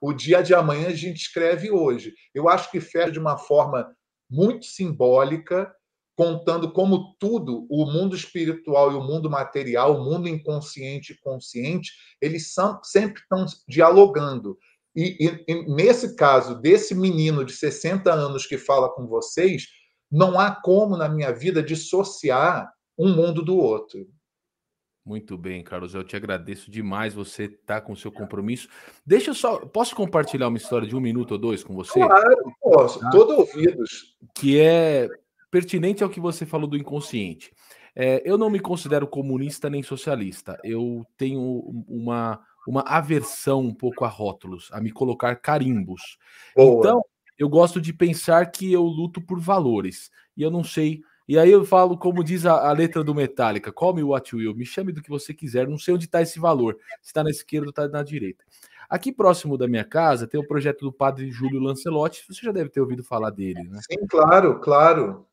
o dia de amanhã a gente escreve hoje. Eu acho que fecha de uma forma muito simbólica contando como tudo, o mundo espiritual e o mundo material, o mundo inconsciente e consciente, eles são, sempre estão dialogando. E, e, e, nesse caso desse menino de 60 anos que fala com vocês, não há como na minha vida dissociar um mundo do outro. Muito bem, Carlos, eu te agradeço demais você estar tá com seu compromisso. Deixa eu só, posso compartilhar uma história de um minuto ou dois com você? Claro, posso, tá? todo ouvidos. Que é pertinente ao que você falou do inconsciente. É, eu não me considero comunista nem socialista. Eu tenho uma, uma aversão um pouco a rótulos, a me colocar carimbos. Boa. Então, eu gosto de pensar que eu luto por valores. E eu não sei. E aí eu falo, como diz a, a letra do Metallica: call me what you will, me chame do que você quiser. Não sei onde está esse valor. Se está na esquerda ou está na direita. Aqui próximo da minha casa tem o projeto do padre Júlio Lancelotti. Você já deve ter ouvido falar dele, né? Sim, claro, claro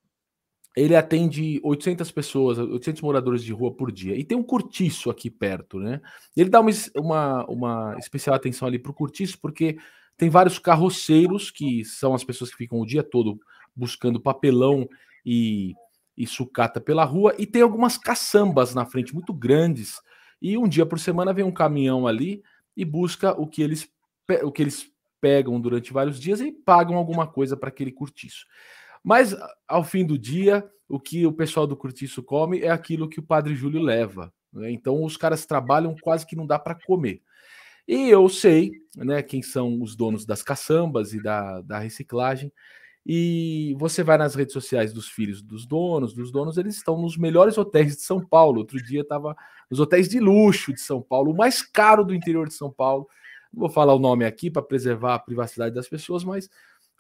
ele atende 800 pessoas, 800 moradores de rua por dia. E tem um cortiço aqui perto, né? Ele dá uma, uma, uma especial atenção ali para o cortiço, porque tem vários carroceiros, que são as pessoas que ficam o dia todo buscando papelão e, e sucata pela rua, e tem algumas caçambas na frente, muito grandes. E um dia por semana vem um caminhão ali e busca o que eles, o que eles pegam durante vários dias e pagam alguma coisa para aquele cortiço. Mas, ao fim do dia, o que o pessoal do Curtiço come é aquilo que o Padre Júlio leva. Né? Então, os caras trabalham quase que não dá para comer. E eu sei né, quem são os donos das caçambas e da, da reciclagem. E você vai nas redes sociais dos filhos dos donos, dos donos, eles estão nos melhores hotéis de São Paulo. Outro dia estava nos hotéis de luxo de São Paulo, o mais caro do interior de São Paulo. Não vou falar o nome aqui para preservar a privacidade das pessoas, mas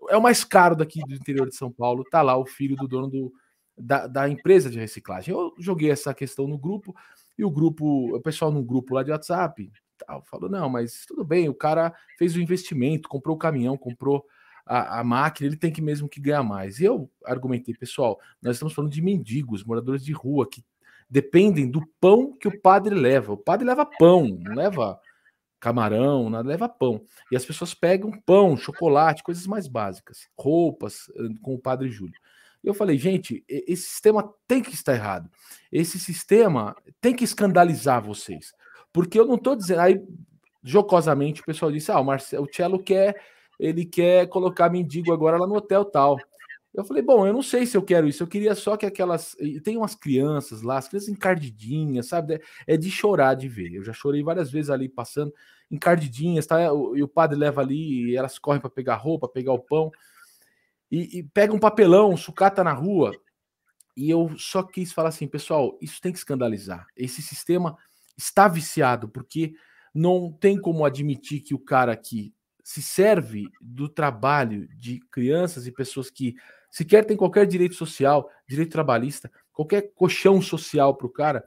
é o mais caro daqui do interior de São Paulo. Tá lá o filho do dono do, da, da, empresa de reciclagem. Eu joguei essa questão no grupo e o grupo, o pessoal no grupo lá de WhatsApp tal, falou: não, mas tudo bem, o cara fez o investimento, comprou o caminhão, comprou a, a máquina, ele tem que mesmo que ganhar mais. E eu argumentei, pessoal, nós estamos falando de mendigos, moradores de rua que dependem do pão que o padre leva. O padre leva pão, não leva camarão, nada, leva pão. E as pessoas pegam pão, chocolate, coisas mais básicas, roupas, com o padre Júlio. E eu falei, gente, esse sistema tem que estar errado. Esse sistema tem que escandalizar vocês. Porque eu não estou dizendo. Aí, jocosamente, o pessoal disse: ah, o, Marcelo, o Cello quer. Ele quer colocar mendigo agora lá no hotel tal. Eu falei, bom, eu não sei se eu quero isso, eu queria só que aquelas. Tem umas crianças lá, as crianças encardidinhas, sabe? É de chorar de ver. Eu já chorei várias vezes ali passando, encardidinhas, tá? E o padre leva ali, e elas correm para pegar roupa, pegar o pão, e, e pega um papelão, sucata na rua. E eu só quis falar assim, pessoal, isso tem que escandalizar. Esse sistema está viciado, porque não tem como admitir que o cara que se serve do trabalho de crianças e pessoas que sequer tem qualquer direito social, direito trabalhista, qualquer colchão social para o cara,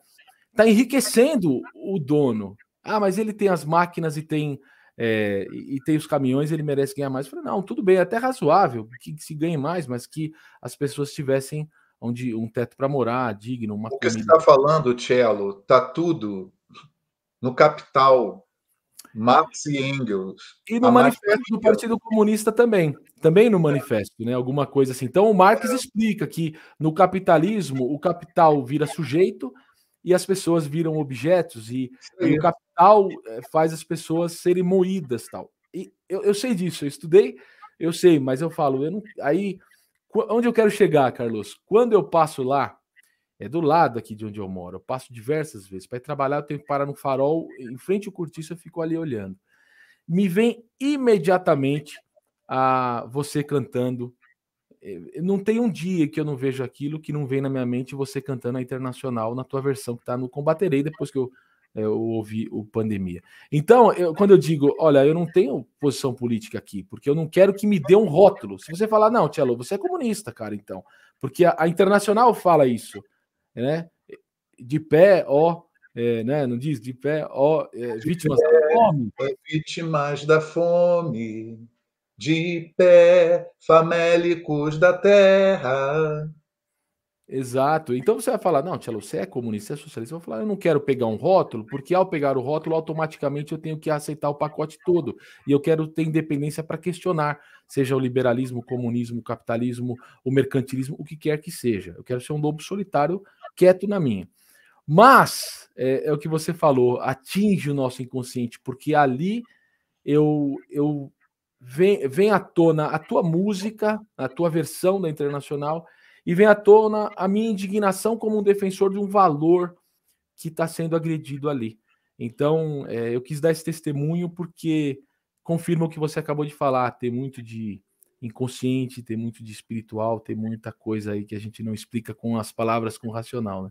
está enriquecendo o dono. Ah, mas ele tem as máquinas e tem é, e tem os caminhões, ele merece ganhar mais. Eu falei, não, tudo bem, é até razoável que se ganhe mais, mas que as pessoas tivessem onde um teto para morar, digno, uma o que comida. você está falando, Cello, tá tudo no capital Marx e Engels. E no a manifesto do Partido Comunista também, também no manifesto, né? Alguma coisa assim. Então o Marx explica que no capitalismo o capital vira sujeito e as pessoas viram objetos e, e o capital eh, faz as pessoas serem moídas tal. E eu, eu, sei disso, eu estudei, eu sei, mas eu falo, eu não, aí onde eu quero chegar, Carlos? Quando eu passo lá é do lado aqui de onde eu moro. Eu passo diversas vezes. Para ir trabalhar, eu tenho que parar no farol, em frente ao cortiço, eu fico ali olhando. Me vem imediatamente a você cantando. É, não tem um dia que eu não vejo aquilo que não vem na minha mente você cantando a internacional na tua versão que está no Combaterei, depois que eu, é, eu ouvi o Pandemia. Então, eu, quando eu digo, olha, eu não tenho posição política aqui, porque eu não quero que me dê um rótulo. Se você falar, não, Tiago, você é comunista, cara, então. Porque a, a Internacional fala isso né? De pé, ó, é, né? Não diz de pé, ó, é, de vítimas pé, da fome. É, vítimas da fome, de pé, famélicos da terra. Exato. Então você vai falar, não, Tchelo, você é comunista, você é socialista. Eu vou falar, eu não quero pegar um rótulo, porque ao pegar o rótulo, automaticamente eu tenho que aceitar o pacote todo. E eu quero ter independência para questionar, seja o liberalismo, o comunismo, o capitalismo, o mercantilismo, o que quer que seja. Eu quero ser um lobo solitário quieto na minha. Mas é, é, o que você falou, atinge o nosso inconsciente, porque ali eu eu vem, vem à tona a tua música, a tua versão da Internacional e vem à tona a minha indignação como um defensor de um valor que está sendo agredido ali. Então, é, eu quis dar esse testemunho porque confirma o que você acabou de falar, tem muito de inconsciente, tem muito de espiritual, tem muita coisa aí que a gente não explica com as palavras, com o racional, né?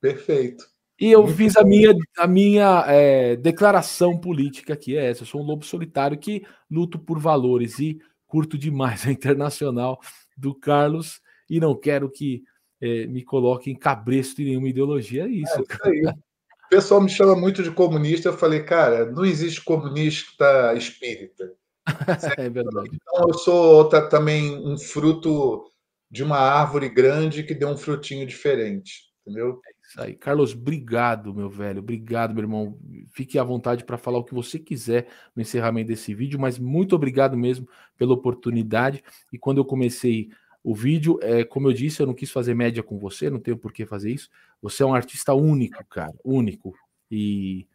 Perfeito. E eu muito fiz bom. a minha, a minha é, declaração política que é essa. Eu sou um lobo solitário que luto por valores e curto demais a internacional do Carlos e não quero que é, me coloque em cabresto de nenhuma ideologia. É isso. É, isso o pessoal me chama muito de comunista. Eu falei, cara, não existe comunista espírita. <laughs> é verdade. Então, eu sou também um fruto de uma árvore grande que deu um frutinho diferente, entendeu? É isso aí. Carlos, obrigado, meu velho. Obrigado, meu irmão. Fique à vontade para falar o que você quiser no encerramento desse vídeo, mas muito obrigado mesmo pela oportunidade. E quando eu comecei o vídeo, é, como eu disse, eu não quis fazer média com você, não tenho por que fazer isso. Você é um artista único, cara, único. E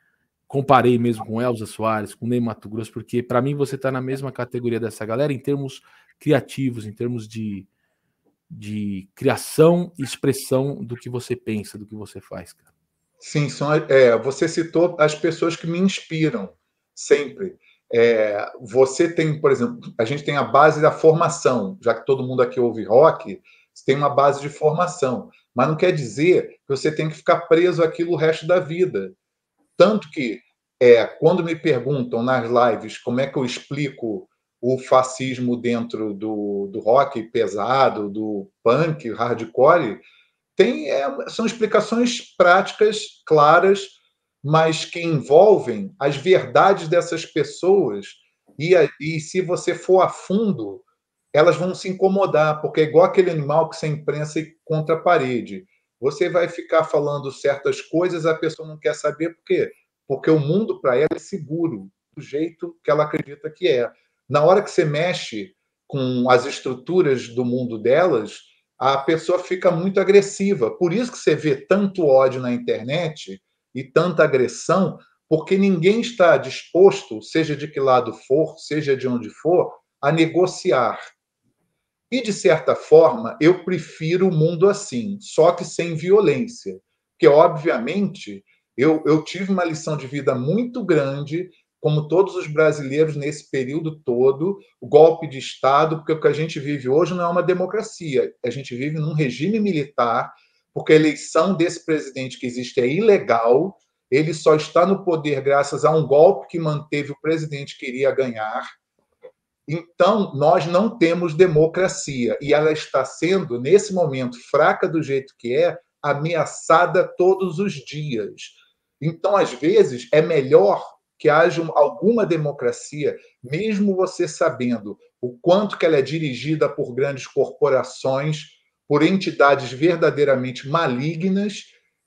comparei mesmo com Elza Soares, com Ney Mato Grosso, porque para mim você está na mesma categoria dessa galera em termos criativos, em termos de, de criação e expressão do que você pensa, do que você faz, cara. Sim, são, é, você citou as pessoas que me inspiram sempre. É, você tem, por exemplo, a gente tem a base da formação, já que todo mundo aqui ouve rock, você tem uma base de formação, mas não quer dizer que você tem que ficar preso àquilo o resto da vida tanto que, é, quando me perguntam nas lives como é que eu explico o fascismo dentro do, do rock pesado, do punk, hardcore, tem, é, são explicações práticas, claras, mas que envolvem as verdades dessas pessoas. E, e se você for a fundo, elas vão se incomodar, porque é igual aquele animal que se imprensa contra a parede. Você vai ficar falando certas coisas, a pessoa não quer saber por quê? Porque o mundo para ela é seguro, do jeito que ela acredita que é. Na hora que você mexe com as estruturas do mundo delas, a pessoa fica muito agressiva. Por isso que você vê tanto ódio na internet e tanta agressão, porque ninguém está disposto, seja de que lado for, seja de onde for, a negociar, e, de certa forma, eu prefiro o mundo assim, só que sem violência. Porque, obviamente, eu, eu tive uma lição de vida muito grande, como todos os brasileiros nesse período todo, o golpe de Estado, porque o que a gente vive hoje não é uma democracia, a gente vive num regime militar, porque a eleição desse presidente que existe é ilegal, ele só está no poder graças a um golpe que manteve o presidente que iria ganhar então, nós não temos democracia e ela está sendo, nesse momento, fraca do jeito que é, ameaçada todos os dias. Então, às vezes, é melhor que haja alguma democracia, mesmo você sabendo o quanto que ela é dirigida por grandes corporações, por entidades verdadeiramente malignas,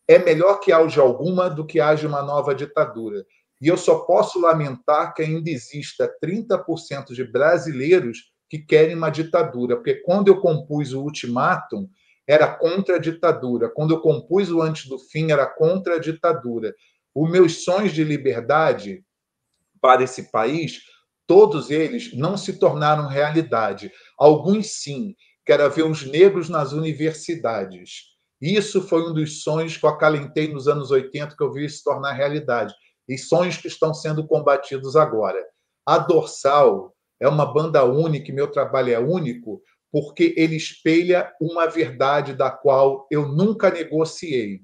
é melhor que haja alguma do que haja uma nova ditadura. E eu só posso lamentar que ainda exista 30% de brasileiros que querem uma ditadura, porque quando eu compus o ultimátum, era contra a ditadura. Quando eu compus o Antes do Fim, era contra a ditadura. Os meus sonhos de liberdade para esse país, todos eles não se tornaram realidade. Alguns sim, que era ver os negros nas universidades. Isso foi um dos sonhos que eu acalentei nos anos 80, que eu vi se tornar realidade e sonhos que estão sendo combatidos agora. A Dorsal é uma banda única meu trabalho é único porque ele espelha uma verdade da qual eu nunca negociei.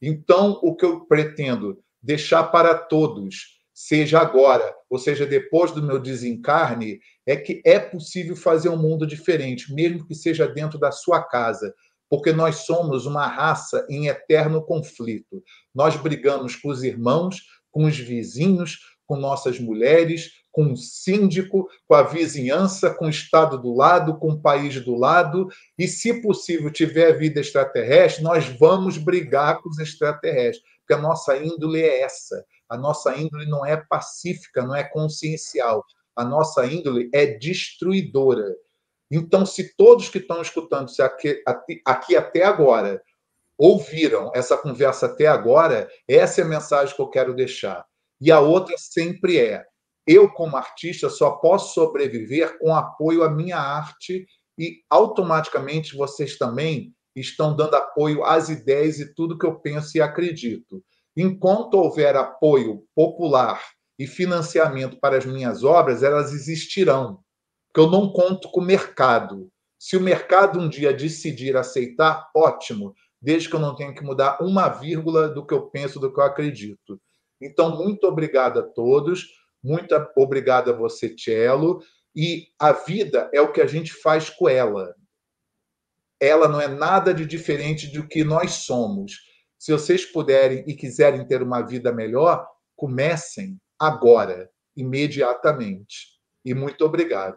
Então, o que eu pretendo deixar para todos, seja agora, ou seja, depois do meu desencarne, é que é possível fazer um mundo diferente, mesmo que seja dentro da sua casa, porque nós somos uma raça em eterno conflito. Nós brigamos com os irmãos, com os vizinhos, com nossas mulheres, com o síndico, com a vizinhança, com o estado do lado, com o país do lado, e se possível tiver vida extraterrestre, nós vamos brigar com os extraterrestres, porque a nossa índole é essa. A nossa índole não é pacífica, não é consciencial. A nossa índole é destruidora. Então, se todos que estão escutando aqui, aqui até agora ouviram essa conversa até agora, essa é a mensagem que eu quero deixar. E a outra sempre é: eu, como artista, só posso sobreviver com apoio à minha arte, e automaticamente vocês também estão dando apoio às ideias e tudo que eu penso e acredito. Enquanto houver apoio popular e financiamento para as minhas obras, elas existirão, porque eu não conto com o mercado. Se o mercado um dia decidir aceitar, ótimo desde que eu não tenha que mudar uma vírgula do que eu penso, do que eu acredito. Então, muito obrigado a todos, muito obrigado a você, Tielo. e a vida é o que a gente faz com ela. Ela não é nada de diferente do que nós somos. Se vocês puderem e quiserem ter uma vida melhor, comecem agora, imediatamente. E muito obrigado.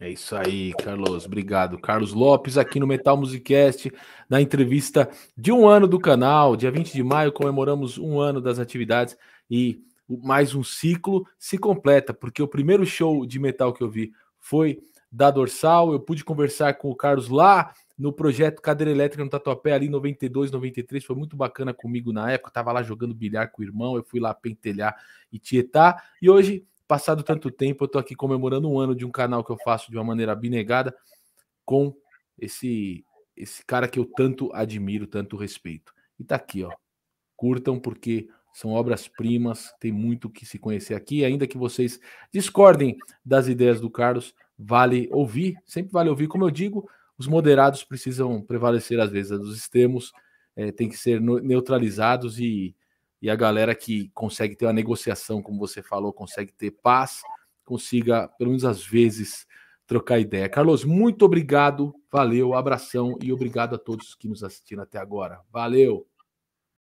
É isso aí, Carlos. Obrigado. Carlos Lopes, aqui no Metal Musicast, na entrevista de um ano do canal. Dia 20 de maio, comemoramos um ano das atividades e mais um ciclo se completa, porque o primeiro show de metal que eu vi foi da Dorsal. Eu pude conversar com o Carlos lá no projeto Cadeira Elétrica no Tatuapé, ali 92, 93. Foi muito bacana comigo na época. Eu tava lá jogando bilhar com o irmão, eu fui lá pentelhar e tietar. E hoje Passado tanto tempo, eu tô aqui comemorando um ano de um canal que eu faço de uma maneira abnegada com esse esse cara que eu tanto admiro, tanto respeito. E tá aqui, ó. Curtam porque são obras-primas, tem muito que se conhecer aqui, ainda que vocês discordem das ideias do Carlos, vale ouvir, sempre vale ouvir, como eu digo, os moderados precisam prevalecer às vezes dos extremos, é, tem que ser neutralizados e e a galera que consegue ter uma negociação, como você falou, consegue ter paz, consiga, pelo menos às vezes, trocar ideia. Carlos, muito obrigado, valeu, abração e obrigado a todos que nos assistiram até agora. Valeu!